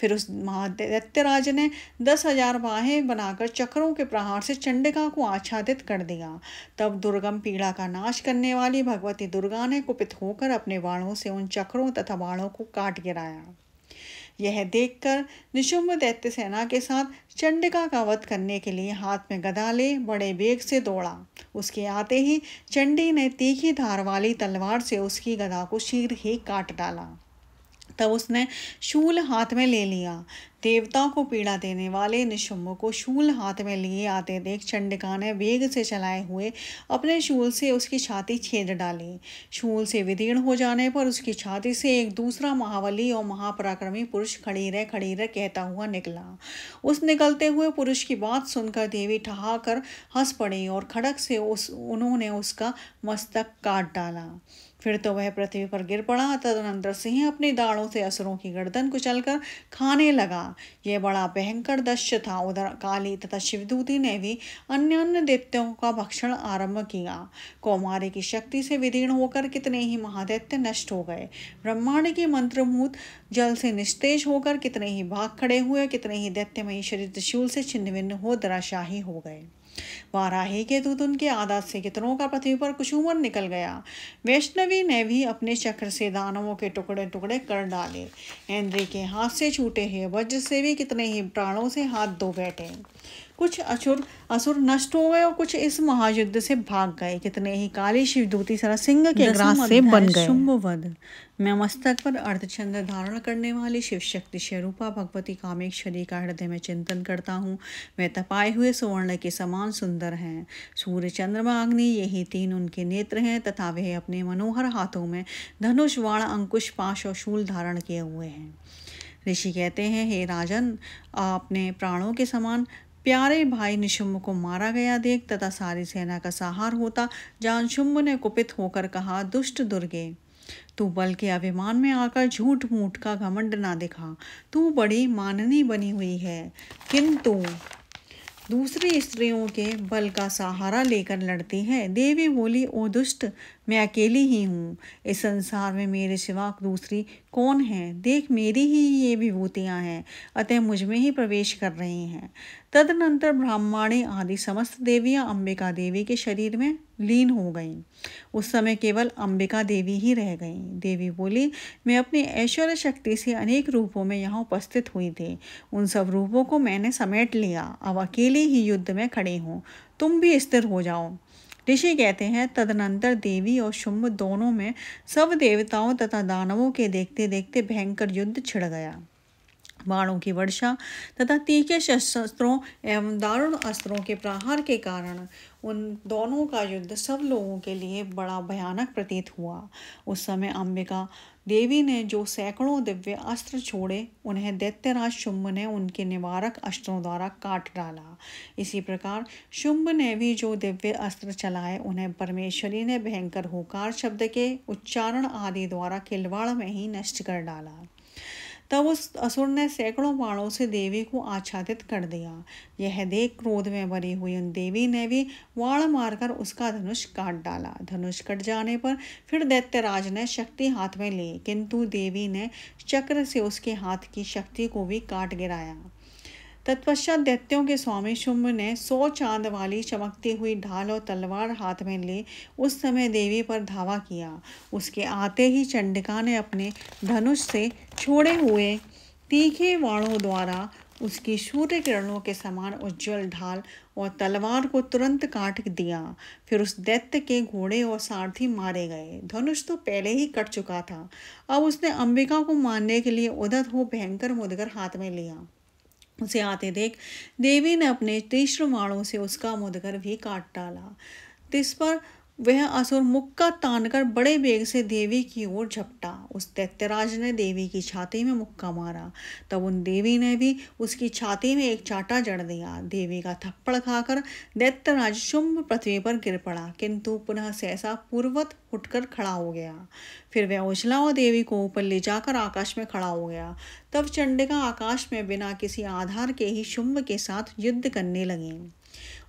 फिर उस महादैत्यराज ने दस हजार बाहें बनाकर चक्रों के प्रहार से चंडिका को आच्छादित कर दिया तब दुर्गम पीड़ा का नाश करने वाली भगवती दुर्गा ने कुपित होकर अपने बाणों से उन चक्रों तथा बाणों को काट गिराया यह देखकर निशुम्ब दैत्य सेना के साथ चंडिका का वध करने के लिए हाथ में गदा ले बड़े वेग से दौड़ा उसके आते ही चंडी ने तीखी धार वाली तलवार से उसकी गदा को शीघ्र ही काट डाला तब उसने शूल हाथ में ले लिया देवताओं को पीड़ा देने वाले निशुम्भ को शूल हाथ में लिए आते देख चंडिका ने वेग से चलाए हुए अपने शूल से उसकी छाती छेद डाली शूल से विदीर्ण हो जाने पर उसकी छाती से एक दूसरा महावली और महापराक्रमी पुरुष खड़ी रह खड़ी रह कहता हुआ निकला उस निकलते हुए पुरुष की बात सुनकर देवी ठहाकर हंस पड़ी और खड़क से उस उन्होंने उसका मस्तक काट डाला फिर तो वह पृथ्वी पर गिर पड़ा तदनंतर सिंह अपने दाड़ों से असुरों की गर्दन कुचलकर खाने लगा यह बड़ा भयंकर दृश्य था उधर काली तथा शिवदूती ने भी अन्य अन्य देवताओं का भक्षण आरंभ किया कौमारी की शक्ति से विदीर्ण होकर कितने ही महादैत्य नष्ट हो गए ब्रह्मांड के मंत्रमूत जल से निस्तेज होकर कितने ही भाग खड़े हुए कितने ही दैत्यमयी शरीर त्रिशूल से छिन्न भिन्न हो दराशाही हो गए वाराही के दूत उनके आदत से कितनों का पृथ्वी पर कुशुमन निकल गया वैष्णवी ने भी अपने चक्र से दानवों के टुकड़े टुकड़े कर डाले इंद्र के हाथ से छूटे हुए वज्र से भी कितने ही प्राणों से हाथ धो बैठे कुछ असुर असुर नष्ट हो गए और कुछ इस महायुद्ध से भाग गए कितने ही काले शिवदूती सरा सिंह के ग्रास से बन गए शुंभवध मैं मस्तक पर अर्धचंद्र धारण करने वाली शिव शक्ति स्वरूपा भगवती कामेश्वरी का हृदय में चिंतन करता हूँ वे तपाए हुए सुवर्ण के समान सुंदर हैं सूर्य चंद्रमा अग्नि यही तीन उनके नेत्र हैं तथा वे अपने मनोहर हाथों में धनुष वाण अंकुश पाश और शूल धारण किए हुए हैं ऋषि कहते हैं हे राजन आपने प्राणों के समान प्यारे भाई निशुम्ब को मारा गया देख तथा सारी सेना का सहार होता जान शुम्भ ने कुपित होकर कहा दुष्ट दुर्गे तू बल के अभिमान में आकर झूठ मूठ का घमंड ना दिखा तू बड़ी माननी बनी हुई है किंतु दूसरी स्त्रियों के बल का सहारा लेकर लड़ती है देवी बोली ओ दुष्ट मैं अकेली ही हूँ इस संसार में मेरे सिवा दूसरी कौन है देख मेरी ही ये विभूतियाँ हैं अतः मुझ में ही प्रवेश कर रही हैं तदनंतर ब्राह्मणी आदि समस्त देवियाँ अंबिका देवी के शरीर में लीन हो गईं उस समय केवल अंबिका देवी ही रह गईं देवी बोली मैं अपनी ऐश्वर्य शक्ति से अनेक रूपों में यहाँ उपस्थित हुई थी उन सब रूपों को मैंने समेट लिया अब अकेले ही युद्ध में खड़ी हूँ तुम भी स्थिर हो जाओ ऋषि कहते हैं तदनंतर देवी और शुम्भ दोनों में सब देवताओं तथा दानवों के देखते देखते भयंकर युद्ध छिड़ गया बाणों की वर्षा तथा तीखे शस्त्रों एवं दारुण अस्त्रों के प्रहार के कारण उन दोनों का युद्ध सब लोगों के लिए बड़ा भयानक प्रतीत हुआ उस समय अंबिका देवी ने जो सैकड़ों दिव्य अस्त्र छोड़े उन्हें दैत्यराज शुंभ ने उनके निवारक अस्त्रों द्वारा काट डाला इसी प्रकार शुंभ ने भी जो दिव्य अस्त्र चलाए उन्हें परमेश्वरी ने भयंकर होकार शब्द के उच्चारण आदि द्वारा खिलवाड़ में ही नष्ट कर डाला तब उस असुर ने सैकड़ों बाणों से देवी को आच्छादित कर दिया यह देख क्रोध में भरी हुई उन देवी ने भी वाण मारकर उसका धनुष काट डाला धनुष कट जाने पर फिर दैत्यराज ने शक्ति हाथ में ली किंतु देवी ने चक्र से उसके हाथ की शक्ति को भी काट गिराया तत्पश्चात दैत्यों के स्वामी शुम्भ ने सौ चांद वाली चमकती हुई ढाल और तलवार हाथ में ले उस समय देवी पर धावा किया उसके आते ही चंडिका ने अपने धनुष से छोड़े हुए तीखे वाणों द्वारा उसकी सूर्य किरणों के समान उज्जवल ढाल और तलवार को तुरंत काट दिया फिर उस दैत्य के घोड़े और सारथी मारे गए धनुष तो पहले ही कट चुका था अब उसने अंबिका को मारने के लिए उदत हो भयंकर मुदगर हाथ में लिया उसे आते देख देवी ने अपने तीक्ष्ण वाणों से उसका मुदगर भी काट डाला तिस पर वह असुर मुक्का तानकर बड़े बेग से देवी की ओर झपटा उस दैत्यराज ने देवी की छाती में मुक्का मारा तब उन देवी ने भी उसकी छाती में एक चाटा जड़ दिया देवी का थप्पड़ खाकर दैत्यराज शुंभ पृथ्वी पर गिर पड़ा किंतु पुनः सहसा पूर्वत उठकर खड़ा हो गया फिर वह उछला और देवी को ऊपर ले जाकर आकाश में खड़ा हो गया तब चंडिका आकाश में बिना किसी आधार के ही शुंभ के साथ युद्ध करने लगी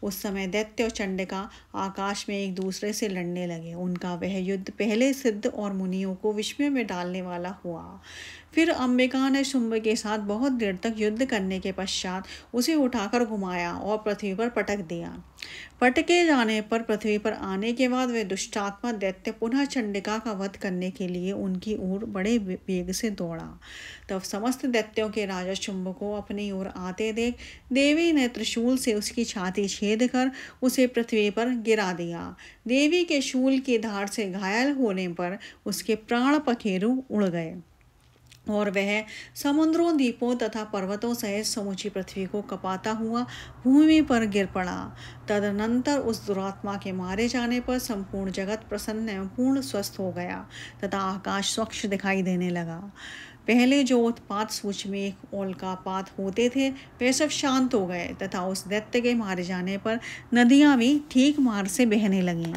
उस समय दैत्य और चंडिका आकाश में एक दूसरे से लड़ने लगे उनका वह युद्ध पहले सिद्ध और मुनियों को विस्मय में डालने वाला हुआ फिर अंबिका ने शुंभ के साथ बहुत देर तक युद्ध करने के पश्चात उसे उठाकर घुमाया और पृथ्वी पर पटक दिया पटके जाने पर पृथ्वी पर आने के बाद वे दुष्टात्मा दैत्य पुनः चंडिका का वध करने के लिए उनकी ओर बड़े वेग से दौड़ा तब समस्त दैत्यों के राजा शुंभ को अपनी ओर आते देख देवी ने त्रिशूल से उसकी छाती छेद कर उसे पृथ्वी पर गिरा दिया देवी के शूल की धार से घायल होने पर उसके प्राण पखेरु उड़ गए और वह समुद्रों द्वीपों तथा पर्वतों सहित समूची पृथ्वी को कपाता हुआ भूमि पर गिर पड़ा तदनंतर उस दुरात्मा के मारे जाने पर संपूर्ण जगत प्रसन्न एवं पूर्ण स्वस्थ हो गया तथा आकाश स्वच्छ दिखाई देने लगा पहले जो उत्पात सूच में एक ओल का पात होते थे वे सब शांत हो गए तथा उस दैत्य के मारे जाने पर नदियाँ भी ठीक मार से बहने लगीं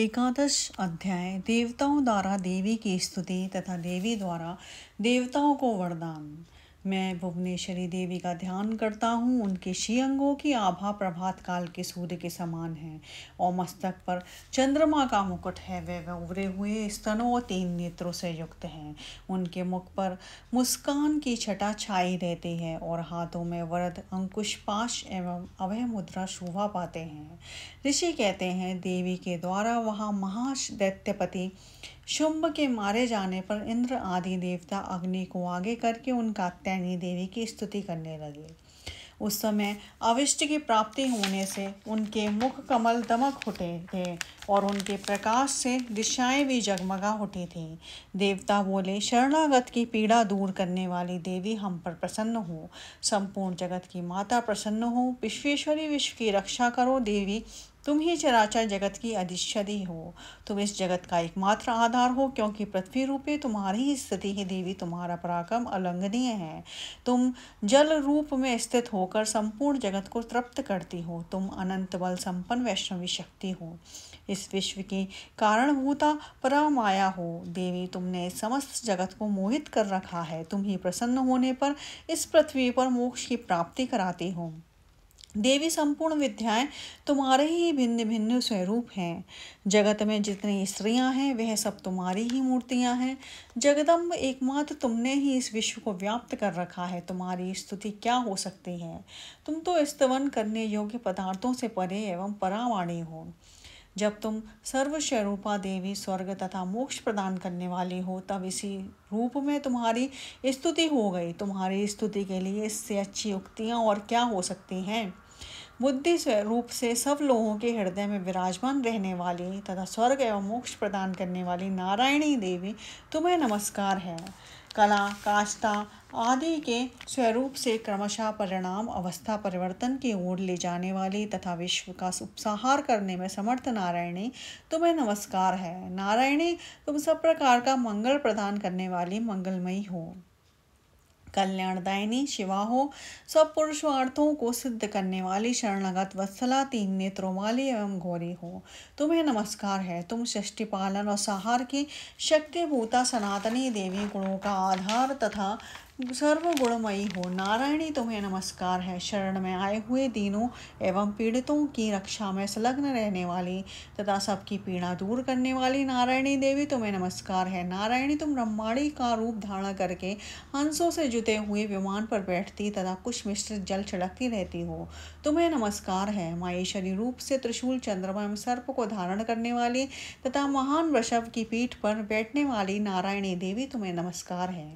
एकादश अध्याय देवताओं द्वारा देवी की स्तुति तथा देवी द्वारा देवताओं को वरदान मैं भुवनेश्वरी देवी का ध्यान करता हूँ उनके शी अंगों की आभा प्रभात काल के सूर्य के समान है और मस्तक पर चंद्रमा का मुकुट है वे उभरे हुए स्तनों और तीन नेत्रों से युक्त हैं उनके मुख पर मुस्कान की छटा छाई रहती है और हाथों में वरद अंकुश पाश एवं अभय मुद्रा शोभा पाते हैं ऋषि कहते हैं देवी के द्वारा वहाँ महादैत्यपति शुंभ के मारे जाने पर इंद्र आदि देवता अग्नि को आगे करके उनका तैनी देवी की स्तुति करने लगे उस समय अविष्ट की प्राप्ति होने से उनके मुख कमल दमक उठे थे और उनके प्रकाश से दिशाएं भी जगमगा उठी थी देवता बोले शरणागत की पीड़ा दूर करने वाली देवी हम पर प्रसन्न हो संपूर्ण जगत की माता प्रसन्न हो विश्वेश्वरी विश्व की रक्षा करो देवी तुम ही चराचर जगत की अधिश्चरी हो तुम इस जगत का एकमात्र आधार हो क्योंकि पृथ्वी रूपे तुम्हारी ही स्थिति ही देवी तुम्हारा पराक्रम अलंघनीय है तुम जल रूप में स्थित होकर संपूर्ण जगत को तृप्त करती हो तुम अनंत बल संपन्न वैष्णवी शक्ति हो इस विश्व की कारणभूता परामाया हो देवी तुमने समस्त जगत को मोहित कर रखा है तुम ही प्रसन्न होने पर इस पृथ्वी पर मोक्ष की प्राप्ति कराती हो देवी संपूर्ण विद्याएं तुम्हारे ही भिन्न भिन्न स्वरूप हैं जगत में जितनी स्त्रियां हैं वह सब तुम्हारी ही मूर्तियां हैं जगदम्ब एकमात्र तुमने ही इस विश्व को व्याप्त कर रखा है तुम्हारी स्तुति क्या हो सकती है तुम तो स्तवन करने योग्य पदार्थों से परे एवं परावाणी हो जब तुम सर्वस्वरूपा देवी स्वर्ग तथा मोक्ष प्रदान करने वाली हो तब इसी रूप में तुम्हारी स्तुति हो गई तुम्हारी स्तुति के लिए इससे अच्छी उक्तियाँ और क्या हो सकती हैं बुद्धि स्वरूप से सब लोगों के हृदय में विराजमान रहने वाली तथा स्वर्ग एवं मोक्ष प्रदान करने वाली नारायणी देवी तुम्हें नमस्कार है कला काष्ठा आदि के स्वरूप से क्रमशः परिणाम अवस्था परिवर्तन की ओर ले जाने वाली तथा विश्व का उपसाहार करने में समर्थ नारायणी तुम्हें नमस्कार है नारायणी तुम सब प्रकार का मंगल प्रदान करने वाली मंगलमयी हो कल्याणदायिनी शिवा हो सब पुरुषार्थों को सिद्ध करने वाली शरणगत वत्सला तीन नेत्रों वाली एवं गौरी हो तुम्हें नमस्कार है तुम सृष्टि पालन और सहार की शक्तिभूता सनातनी देवी गुणों का आधार तथा सर्व गुणमयी हो नारायणी तुम्हें नमस्कार है शरण में आए हुए दीनों एवं पीड़ितों की रक्षा में संलग्न रहने वाली तथा सबकी पीड़ा दूर करने वाली नारायणी देवी तुम्हें नमस्कार है नारायणी तुम ब्रह्माणी का रूप धारण करके हंसों से जुते हुए विमान पर बैठती तथा कुछ मिश्रित जल छिड़कती रहती हो तुम्हें नमस्कार है माहेश्वरी रूप से त्रिशूल चंद्रमा एवं सर्प को धारण करने वाली तथा महान वृषभ की पीठ पर बैठने वाली नारायणी देवी तुम्हें नमस्कार है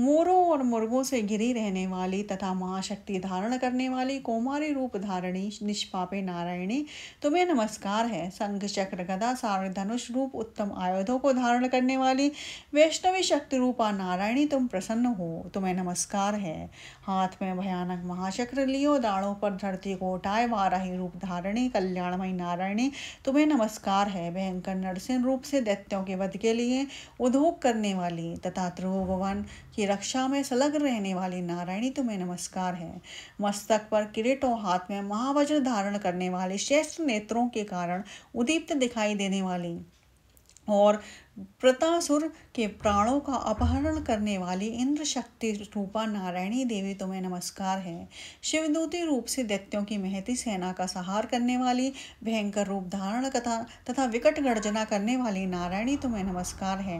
मोरों और मुर्गों से घिरी रहने वाली तथा महाशक्ति धारण करने वाली कौमारी रूप धारणी निष्पापे नारायणी तुम्हें नमस्कार है संघ चक्र गदा सार धनुष रूप उत्तम आयुधों को धारण करने वाली वैष्णवी शक्ति रूपा नारायणी तुम प्रसन्न हो तुम्हें नमस्कार है हाथ में भयानक महाचक्र लियो दाणों पर धरती को उठाए वाराही रूप धारणी कल्याणमयी नारायणी तुम्हें नमस्कार है भयंकर नरसिंह रूप से दैत्यों के वध के लिए उद्योग करने वाली तथा त्रिभुवन की रक्षा में संलग्न रहने वाली नारायणी तुम्हें नमस्कार है मस्तक पर किरीटों हाथ में महावज्र धारण करने वाले श्रेष्ठ नेत्रों के कारण उदीप्त दिखाई देने वाली और प्रतासुर के प्राणों का अपहरण करने वाली इंद्र शक्ति रूपा नारायणी देवी तुम्हें नमस्कार है शिवदूती रूप से दैत्यों की महती सेना का सहार करने वाली भयंकर रूप धारण कथा तथा विकट गर्जना करने वाली नारायणी तुम्हें नमस्कार है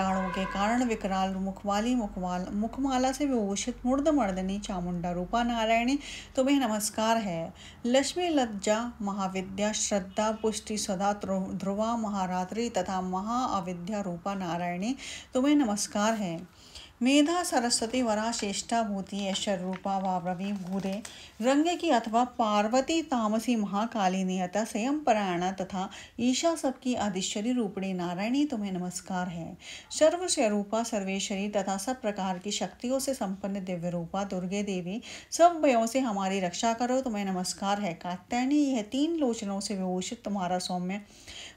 दाणों के कारण विकराल मुखवाली मुखवाल मुखमाला से विभूषित मुर्द मर्दनी चामुंडा रूपा नारायणी तुम्हें नमस्कार है लक्ष्मी लज्जा महाविद्या श्रद्धा पुष्टि सदा ध्रुवा महारात्रि तथा महा अविद्या रूपा नारायणी तुम्हें नमस्कार है मेधा सरस्वती वरा श्रेष्ठा भूति ऐश्वर रूपा वाव्रवी भूरे रंग की अथवा पार्वती तामसी महाकाली नियता स्वयं परायणा तथा ईशा सबकी आदिश्वरी रूपणी नारायणी तुम्हें नमस्कार है सर्व स्वरूपा सर्वेश्वरी तथा सब प्रकार की शक्तियों से संपन्न दिव्य रूपा दुर्गे देवी सब भयों से हमारी रक्षा करो तुम्हें नमस्कार है कात्यायनी यह तीन लोचनों से विभूषित तुम्हारा सौम्य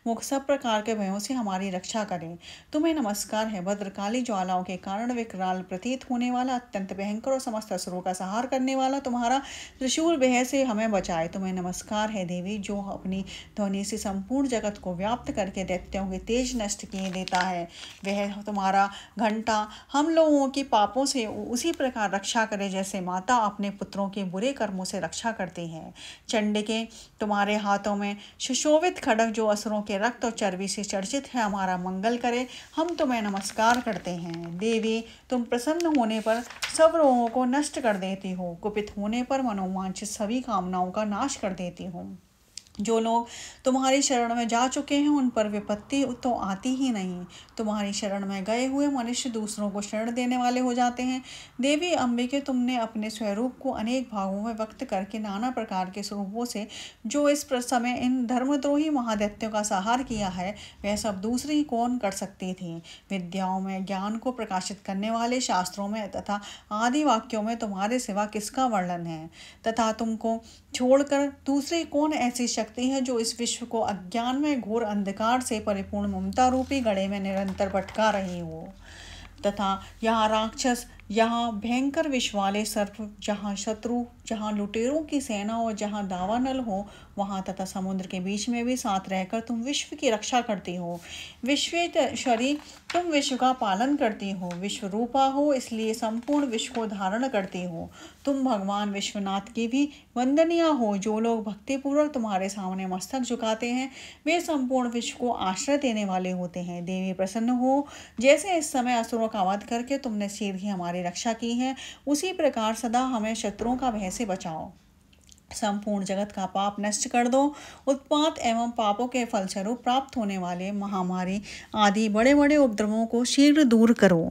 वो सब प्रकार के भयों से हमारी रक्षा करें तुम्हें नमस्कार है भद्रकाली ज्वालाओं के कारण विकराल प्रतीत होने वाला अत्यंत भयंकर और समस्त असुरों का सहार करने वाला तुम्हारा त्रिशूल भय से हमें बचाए तुम्हें नमस्कार है देवी जो अपनी ध्वनि से संपूर्ण जगत को व्याप्त करके दैत्यों के तेज नष्ट किए देता है वह तुम्हारा घंटा हम लोगों के पापों से उसी प्रकार रक्षा करे जैसे माता अपने पुत्रों के बुरे कर्मों से रक्षा करती है चंड के तुम्हारे हाथों में सुशोभित खड़क जो असुरों के के रक्त और चर्बी से चर्चित है हमारा मंगल करे हम तुम्हें नमस्कार करते हैं देवी तुम प्रसन्न होने पर सब रोगों को नष्ट कर देती हो कुपित होने पर मनोवांछित सभी कामनाओं का नाश कर देती हो जो लोग तुम्हारी शरण में जा चुके हैं उन पर विपत्ति तो आती ही नहीं तुम्हारी शरण में गए हुए मनुष्य दूसरों को शरण देने वाले हो जाते हैं देवी अम्बिके तुमने अपने स्वरूप को अनेक भागों में व्यक्त करके नाना प्रकार के स्वरूपों से जो इस समय इन धर्मद्रोही महादैत्यों का सहार किया है वह सब दूसरी कौन कर सकती थी विद्याओं में ज्ञान को प्रकाशित करने वाले शास्त्रों में तथा आदि वाक्यों में तुम्हारे सिवा किसका वर्णन है तथा तुमको छोड़कर दूसरी कौन ऐसी शक्ति है जो इस विश्व को अज्ञान में घोर अंधकार से परिपूर्ण ममता रूपी गड़े में निरंतर भटका रही हो तथा यहाँ राक्षस यहाँ भयंकर विश्व वाले सर्प जहाँ शत्रु जहाँ लुटेरों की सेना और जहाँ दावानल हो वहाँ तथा समुद्र के बीच में भी साथ रहकर तुम विश्व की रक्षा करती हो विश्व शरीर तुम विश्व का पालन करती हो विश्व रूपा हो इसलिए संपूर्ण विश्व को धारण करती हो तुम भगवान विश्वनाथ की भी वंदनीय हो जो लोग भक्तिपूर्वक तुम्हारे सामने मस्तक झुकाते हैं वे संपूर्ण विश्व को आश्रय देने वाले होते हैं देवी प्रसन्न हो जैसे इस समय असुरों का वध करके तुमने सीधी हमारी रक्षा की है उसी प्रकार सदा हमें शत्रुओं का भय से बचाओ संपूर्ण जगत का पाप नष्ट कर दो उत्पात एवं पापों के फलस्वरूप प्राप्त होने वाले महामारी आदि बड़े बड़े उपद्रवों को शीघ्र दूर करो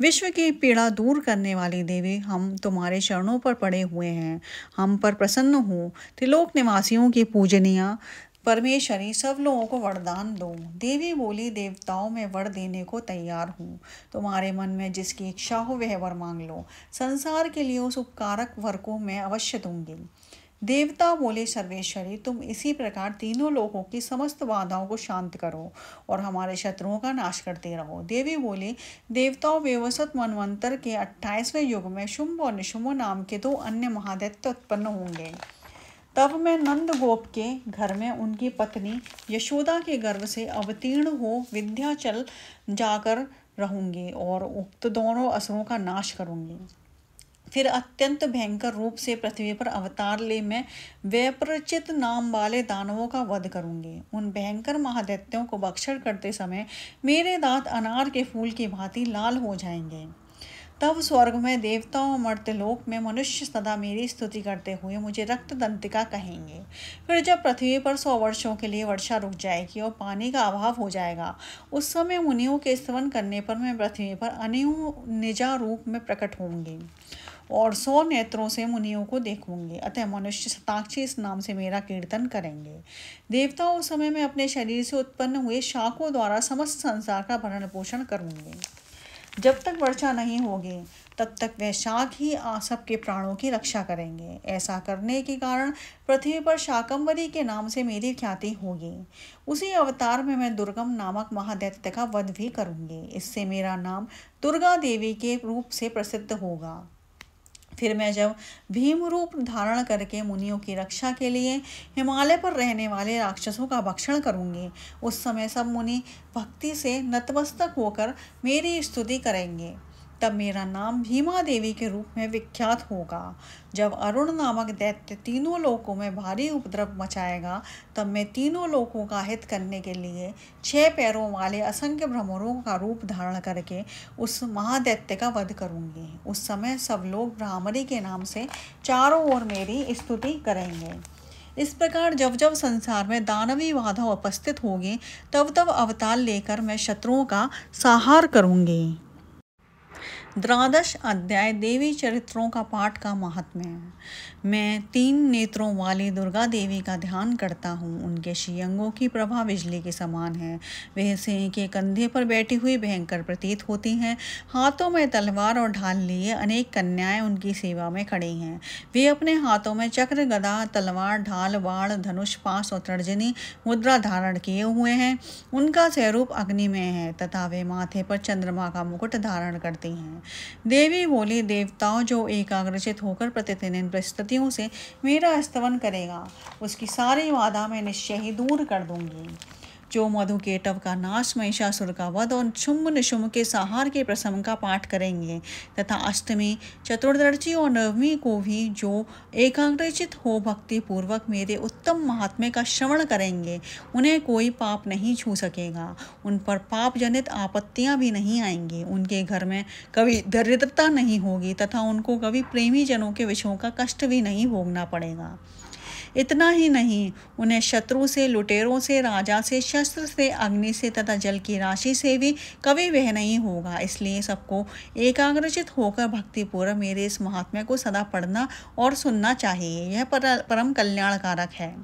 विश्व की पीड़ा दूर करने वाली देवी हम तुम्हारे शरणों पर पड़े हुए हैं हम पर प्रसन्न हो त्रिलोक निवासियों की पूजनिया परमेश्वरी सब लोगों को वरदान दो देवी बोली देवताओं में वर देने को तैयार हूँ तुम्हारे मन में जिसकी इच्छा हो वह वर मांग लो संसार के लिए उस उपकारक वर को मैं अवश्य दूंगी देवता बोले सर्वेश्वरी तुम इसी प्रकार तीनों लोगों की समस्त बाधाओं को शांत करो और हमारे शत्रुओं का नाश करते रहो देवी बोले देवताओं व्यवसत मनवंतर के अट्ठाईसवें युग में शुंभ और निशुंभ नाम के दो अन्य महादैत्य उत्पन्न होंगे तब मैं नंद गोप के घर में उनकी पत्नी यशोदा के गर्भ से अवतीर्ण हो विद्याचल जाकर रहूंगी और उक्त दोनों असुरों का नाश करूंगी फिर अत्यंत भयंकर रूप से पृथ्वी पर अवतार ले मैं व्यप्रचित नाम वाले दानवों का वध करूंगी उन भयंकर महादैत्यों को बक्षण करते समय मेरे दांत अनार के फूल की भांति लाल हो जाएंगे तब स्वर्ग में देवताओं मर्तलोक में मनुष्य सदा मेरी स्तुति करते हुए मुझे रक्त दंतिका कहेंगे फिर जब पृथ्वी पर सौ वर्षों के लिए वर्षा रुक जाएगी और पानी का अभाव हो जाएगा उस समय मुनियों के स्तवन करने पर मैं पृथ्वी पर अनियो निजा रूप में प्रकट होंगी और सौ नेत्रों से मुनियों को देखूंगे अतः मनुष्य शताक्षी इस नाम से मेरा कीर्तन करेंगे देवता उस समय में अपने शरीर से उत्पन्न हुए शाखों द्वारा समस्त संसार का भरण पोषण करूंगे जब तक वर्षा नहीं होगी तब तक वह शाक ही सबके प्राणों की रक्षा करेंगे ऐसा करने के कारण पृथ्वी पर शाकंबरी के नाम से मेरी ख्याति होगी उसी अवतार में मैं दुर्गम नामक महादैत्य का वध भी करूँगी इससे मेरा नाम दुर्गा देवी के रूप से प्रसिद्ध होगा फिर मैं जब भीम रूप धारण करके मुनियों की रक्षा के लिए हिमालय पर रहने वाले राक्षसों का भक्षण करूंगी उस समय सब मुनि भक्ति से नतमस्तक होकर मेरी स्तुति करेंगे तब मेरा नाम भीमा देवी के रूप में विख्यात होगा जब अरुण नामक दैत्य तीनों लोकों में भारी उपद्रव मचाएगा तब मैं तीनों लोकों का हित करने के लिए छह पैरों वाले असंख्य भ्रमरों का रूप धारण करके उस महादैत्य का वध करूंगी उस समय सब लोग भ्रामरी के नाम से चारों ओर मेरी स्तुति करेंगे इस प्रकार जब जब संसार में दानवी बाधा उपस्थित होगी तब तब अवतार लेकर मैं शत्रुओं का सहार करूंगी द्वादश अध्याय देवी चरित्रों का पाठ का महत्व है मैं तीन नेत्रों वाली दुर्गा देवी का ध्यान करता हूँ उनके शियंगों की प्रभा बिजली के समान है वह सिंह के कंधे पर बैठी हुई भयंकर प्रतीत होती हैं हाथों में तलवार और ढाल लिए अनेक कन्याएं उनकी सेवा में खड़ी हैं वे अपने हाथों में चक्र गदा तलवार ढाल बाढ़ धनुष पास और तर्जनी मुद्रा धारण किए हुए हैं उनका स्वरूप अग्नि में है तथा वे माथे पर चंद्रमा का मुकुट धारण करती हैं देवी बोली देवताओं जो एकाग्रचित होकर प्रतिदिन इन परिस्थितियों से मेरा स्तवन करेगा उसकी सारी बाधा मैं निश्चय ही दूर कर दूंगी जो मधुकेटव का नाश महिषासुर का वध और शुम्भ निशुम्भ के सहार के प्रसंग का पाठ करेंगे तथा अष्टमी चतुर्दशी और नवमी को भी जो एकाग्रचित हो भक्ति पूर्वक मेरे उत्तम महात्म्य का श्रवण करेंगे उन्हें कोई पाप नहीं छू सकेगा उन पर पाप जनित आपत्तियां भी नहीं आएंगी उनके घर में कभी दरिद्रता नहीं होगी तथा उनको कभी प्रेमी जनों के विषयों का कष्ट भी नहीं भोगना पड़ेगा इतना ही नहीं उन्हें शत्रु से लुटेरों से राजा से शस्त्र से अग्नि से तथा जल की राशि से भी कभी वह नहीं होगा इसलिए सबको एकाग्रचित होकर भक्तिपूर्व मेरे इस महात्मा को सदा पढ़ना और सुनना चाहिए यह परम कल्याणकारक है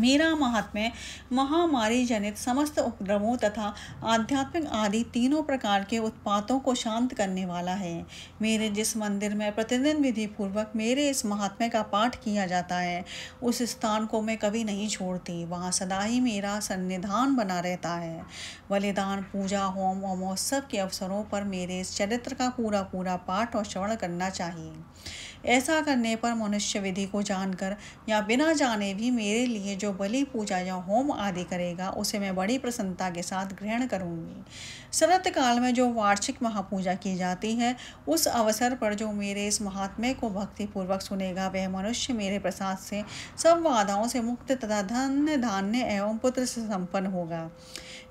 मेरा महात्म्य महामारी जनित समस्त उपद्रवों तथा आध्यात्मिक आदि तीनों प्रकार के उत्पातों को शांत करने वाला है मेरे जिस मंदिर में प्रतिदिन विधि पूर्वक मेरे इस महात्म्य का पाठ किया जाता है उस स्थान को मैं कभी नहीं छोड़ती वहाँ सदा ही मेरा सन्निधान बना रहता है बलिदान पूजा होम और महोत्सव के अवसरों पर मेरे इस चरित्र का पूरा पूरा पाठ और श्रवण करना चाहिए ऐसा करने पर मनुष्य विधि को जानकर या बिना जाने भी मेरे लिए जो बलि पूजा या होम आदि करेगा उसे मैं बड़ी प्रसन्नता के साथ ग्रहण करूँगी शरत काल में जो वार्षिक महापूजा की जाती है उस अवसर पर जो मेरे इस महात्म्य को भक्तिपूर्वक सुनेगा वह मनुष्य मेरे प्रसाद से सब वादाओं से मुक्त तथा धन्य धान्य एवं पुत्र से संपन्न होगा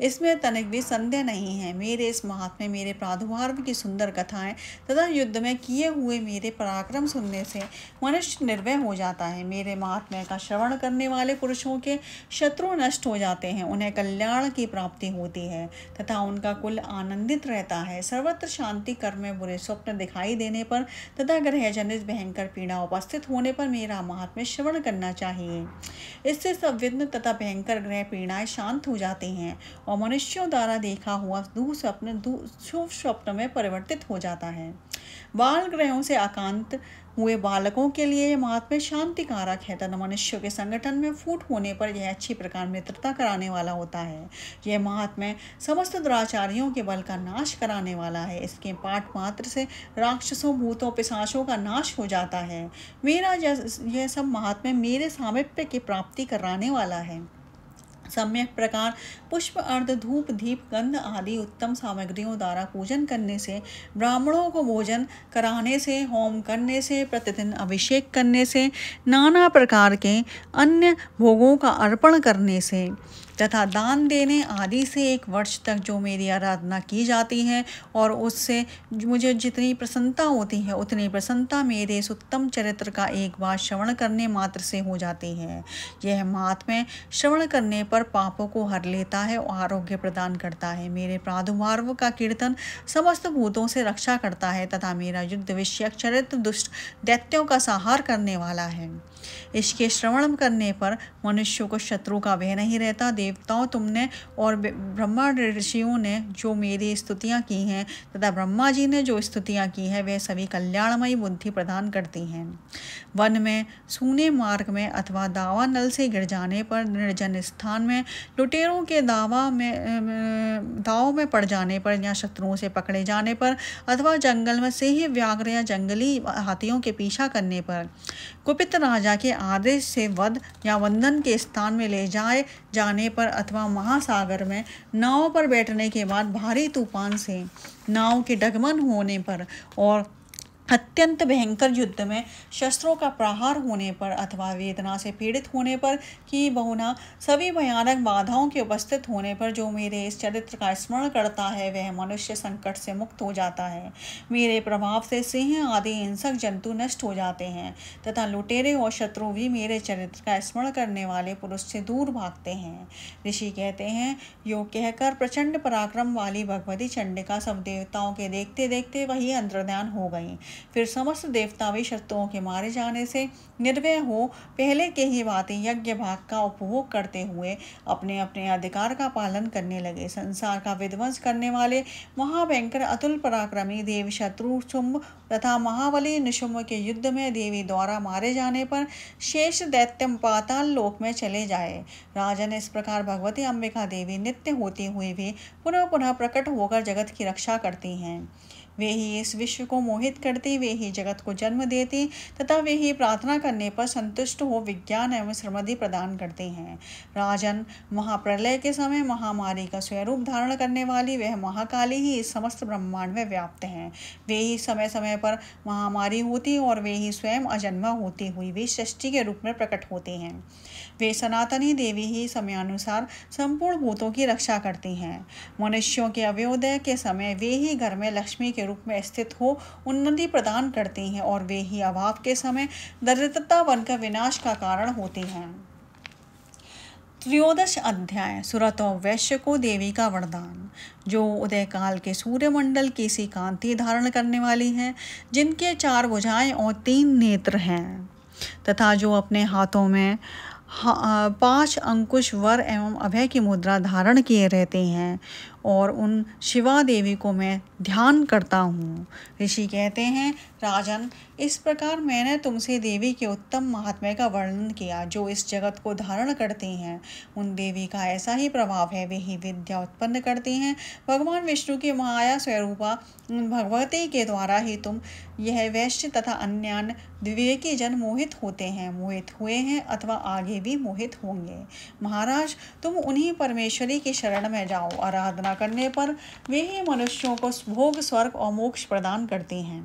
इसमें तनिक भी संदेह नहीं है मेरे इस महात्म्य मेरे प्रादुर्भाव की सुंदर कथाएं तथा युद्ध में किए हुए मेरे पराक्रम सुनने से मनुष्य निर्भय हो जाता है मेरे महात्म्य का श्रवण करने वाले पुरुषों के शत्रु नष्ट हो जाते हैं उन्हें कल्याण की प्राप्ति होती है तथा उनका कुल आनंदित रहता है सर्वत्र शांति कर में बुरे स्वप्न दिखाई देने पर तथा जनित भयंकर पीड़ा उपस्थित होने पर मेरा महात्म्य श्रवण करना चाहिए इससे सब विघ्न तथा भयंकर ग्रह पीड़ाएँ शांत हो जाती हैं और मनुष्यों द्वारा देखा हुआ दुस्वप्न शुभ स्वप्न में परिवर्तित हो जाता है बाल ग्रहों से आकांत हुए बालकों के लिए यह महात्म्य शांतिकारक है तथा मनुष्यों के संगठन में फूट होने पर यह अच्छी प्रकार मित्रता कराने वाला होता है यह महात्म्य समस्त दुराचारियों के बल का नाश कराने वाला है इसके पाठ मात्र से राक्षसों भूतों पिशाचों का नाश हो जाता है मेरा यह सब महात्मा मेरे सामिप्य की प्राप्ति कराने वाला है सम्यक प्रकार पुष्प अर्ध धूप दीप गंध आदि उत्तम सामग्रियों द्वारा पूजन करने से ब्राह्मणों को भोजन कराने से होम करने से प्रतिदिन अभिषेक करने से नाना प्रकार के अन्य भोगों का अर्पण करने से तथा दान देने आदि से एक वर्ष तक जो मेरी आराधना की जाती है और उससे मुझे जितनी प्रसन्नता होती है उतनी प्रसन्नता मेरे इस उत्तम चरित्र का एक बार श्रवण करने मात्र से हो जाती है यह महात्म्य श्रवण करने पर पापों को हर लेता है और आरोग्य प्रदान करता है मेरे प्रादुर्भाव का कीर्तन समस्त भूतों से रक्षा करता है तथा मेरा युद्ध विषयक चरित्र दुष्ट दैत्यों का सहार करने वाला है इसके श्रवण करने पर मनुष्यों को शत्रु का भय नहीं रहता देव देवताओं तुमने और ब्रह्मा ऋषियों ने जो मेरी स्तुतियाँ की हैं तथा ब्रह्मा जी ने जो स्तुतियाँ की हैं वे सभी कल्याणमयी बुद्धि प्रदान करती हैं वन में सूने मार्ग में अथवा दावा नल से गिर जाने पर निर्जन स्थान में लुटेरों के दावा में दाव में पड़ जाने पर या शत्रुओं से पकड़े जाने पर अथवा जंगल में से ही व्याघ्र या जंगली हाथियों के पीछा करने पर कुपित राजा के आदेश से वध या वंदन के स्थान में ले जाए जाने पर अथवा महासागर में नाव पर बैठने के बाद भारी तूफान से नाव के डगमन होने पर और अत्यंत भयंकर युद्ध में शस्त्रों का प्रहार होने पर अथवा वेदना से पीड़ित होने पर कि बहुना सभी भयानक बाधाओं के उपस्थित होने पर जो मेरे इस चरित्र का स्मरण करता है वह मनुष्य संकट से मुक्त हो जाता है मेरे प्रभाव से सिंह आदि हिंसक जंतु नष्ट हो जाते हैं तथा लुटेरे और शत्रु भी मेरे चरित्र का स्मरण करने वाले पुरुष से दूर भागते हैं ऋषि कहते हैं योग कहकर प्रचंड पराक्रम वाली भगवती चंडिका सब देवताओं के देखते देखते वही अंतर्ध्यान हो गई फिर समस्त देवता भी शत्रुओं के मारे जाने से निर्भय हो पहले के ही बातें यज्ञ भाग का उपभोग करते हुए अपने अपने अधिकार का पालन करने लगे संसार का विध्वंस करने वाले महाभयंकर अतुल पराक्रमी देव शत्रु शुंभ तथा महाबली निशुम्भ के युद्ध में देवी द्वारा मारे जाने पर शेष दैत्य पाताल लोक में चले जाए राजन इस प्रकार भगवती अंबिका देवी नित्य होती हुई भी पुनः पुनः प्रकट होकर जगत की रक्षा करती हैं वे ही इस विश्व को मोहित करते वे ही जगत को जन्म देते तथा वे ही प्रार्थना करने पर संतुष्ट हो विज्ञान एवं समृद्धि प्रदान करते हैं राजन महाप्रलय के समय महामारी का स्वरूप धारण करने वाली वह महाकाली ही इस समस्त ब्रह्मांड में व्याप्त हैं वे ही समय समय पर महामारी होती और वे ही स्वयं अजन्मा होती हुई वे सृष्टि के रूप में प्रकट होते हैं वे सनातनी देवी ही समयानुसार संपूर्ण भूतों की रक्षा करती हैं मनुष्यों के अवयोदय के समय वे ही घर में लक्ष्मी के रूप में स्थित हो उन्नति प्रदान करती हैं और वे ही अभाव के समय दरिद्रता बनकर विनाश का कारण होती हैं त्रयोदश अध्याय सुरत और वैश्य को देवी का वरदान जो उदयकाल के सूर्यमंडल की सी कांति धारण करने वाली है जिनके चार भुजाएं और तीन नेत्र हैं तथा जो अपने हाथों में हाँ, पांच अंकुश वर एवं अभय की मुद्रा धारण किए रहते हैं और उन शिवा देवी को मैं ध्यान करता हूँ ऋषि कहते हैं राजन इस प्रकार मैंने तुमसे देवी के उत्तम महात्म्य का वर्णन किया जो इस जगत को धारण करती हैं उन देवी का ऐसा ही प्रभाव है वे ही विद्या उत्पन्न करती हैं भगवान विष्णु की महाया स्वरूपा उन भगवती के द्वारा ही तुम यह वैश्य तथा अन्य द्विवेकी जन मोहित होते हैं मोहित हुए हैं अथवा आगे भी मोहित होंगे महाराज तुम उन्हीं परमेश्वरी की शरण में जाओ आराधना करने पर वे ही मनुष्यों को भोग स्वर्ग और मोक्ष प्रदान करती हैं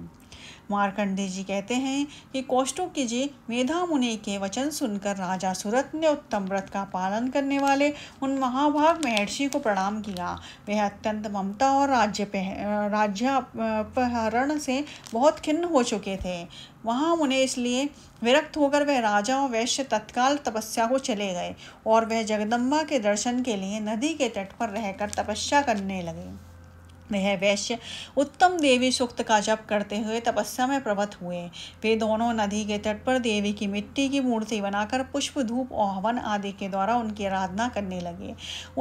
मारकंडे जी कहते हैं कि कौष्टों के जी मेधा मुनि के वचन सुनकर राजा सूरत ने उत्तम व्रत का पालन करने वाले उन महाभाग महर्षि को प्रणाम किया वह अत्यंत ममता और राज्य अपहरण से बहुत खिन्न हो चुके थे वहाँ उन्हें इसलिए विरक्त होकर वह राजा और वैश्य तत्काल तपस्या को चले गए और वह जगदम्बा के दर्शन के लिए नदी के तट पर रहकर तपस्या करने लगे वह वैश्य उत्तम देवी सूक्त का जप करते हुए तपस्या में प्रवत हुए वे दोनों नदी के तट पर देवी की मिट्टी की मूर्ति बनाकर पुष्प धूप और हवन आदि के द्वारा उनकी आराधना करने लगे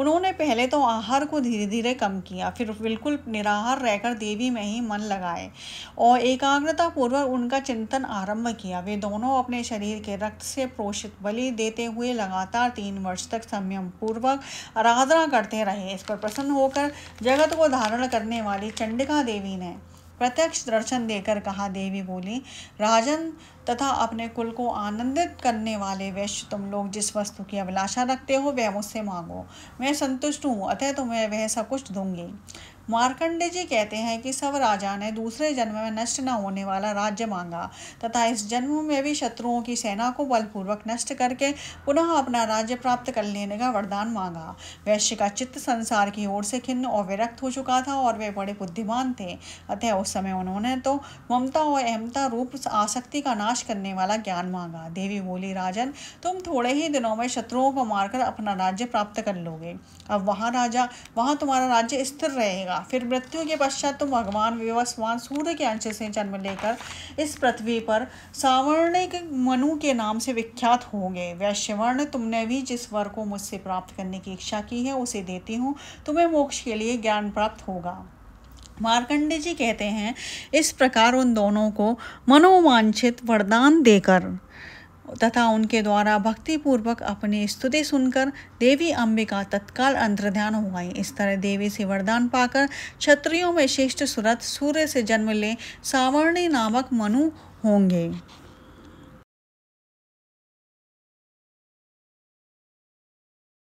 उन्होंने पहले तो आहार को धीरे धीरे कम किया फिर बिल्कुल निराहार रहकर देवी में ही मन लगाए और एकाग्रता पूर्वक उनका चिंतन आरंभ किया वे दोनों अपने शरीर के रक्त से प्रोषित बलि देते हुए लगातार तीन वर्ष तक संयम पूर्वक आराधना करते रहे इस पर प्रसन्न होकर जगत को धारण करने वाली चंडिका देवी ने प्रत्यक्ष दर्शन देकर कहा देवी बोली राजन तथा अपने कुल को आनंदित करने वाले वैश्य तुम लोग जिस वस्तु की अभिलाषा रखते हो वह मुझसे मांगो मैं संतुष्ट हूँ अतः तुम्हें वह सब कुछ दूंगी मार्कंडे जी कहते हैं कि सब राजा ने दूसरे जन्म में नष्ट न होने वाला राज्य मांगा तथा इस जन्म में भी शत्रुओं की सेना को बलपूर्वक नष्ट करके पुनः अपना राज्य प्राप्त कर लेने का वरदान मांगा वैश्य का चित्त संसार की ओर से खिन्न और विरक्त हो चुका था और वे बड़े बुद्धिमान थे अतः उस समय उन्होंने तो ममता और अहमता रूप आसक्ति का नाश करने वाला ज्ञान मांगा देवी बोली राजन तुम थोड़े ही दिनों में शत्रुओं को मारकर अपना राज्य प्राप्त कर लोगे अब वहाँ राजा वहाँ तुम्हारा राज्य स्थिर रहेगा जाएगा फिर मृत्यु के पश्चात तुम तो भगवान विवस्वान सूर्य के अंश से जन्म लेकर इस पृथ्वी पर सावर्णिक मनु के नाम से विख्यात होंगे वैश्यवर्ण तुमने भी जिस वर को मुझसे प्राप्त करने की इच्छा की है उसे देती हूँ तुम्हें मोक्ष के लिए ज्ञान प्राप्त होगा मार्कंडे जी कहते हैं इस प्रकार उन दोनों को मनोवांछित वरदान देकर तथा उनके द्वारा भक्तिपूर्वक अपनी स्तुति सुनकर देवी अंबिका तत्काल अंतर्ध्यान हो गई इस तरह देवी से वरदान पाकर क्षत्रियों में श्रेष्ठ सुरत सूर्य से जन्म ले सावर्णी नामक मनु होंगे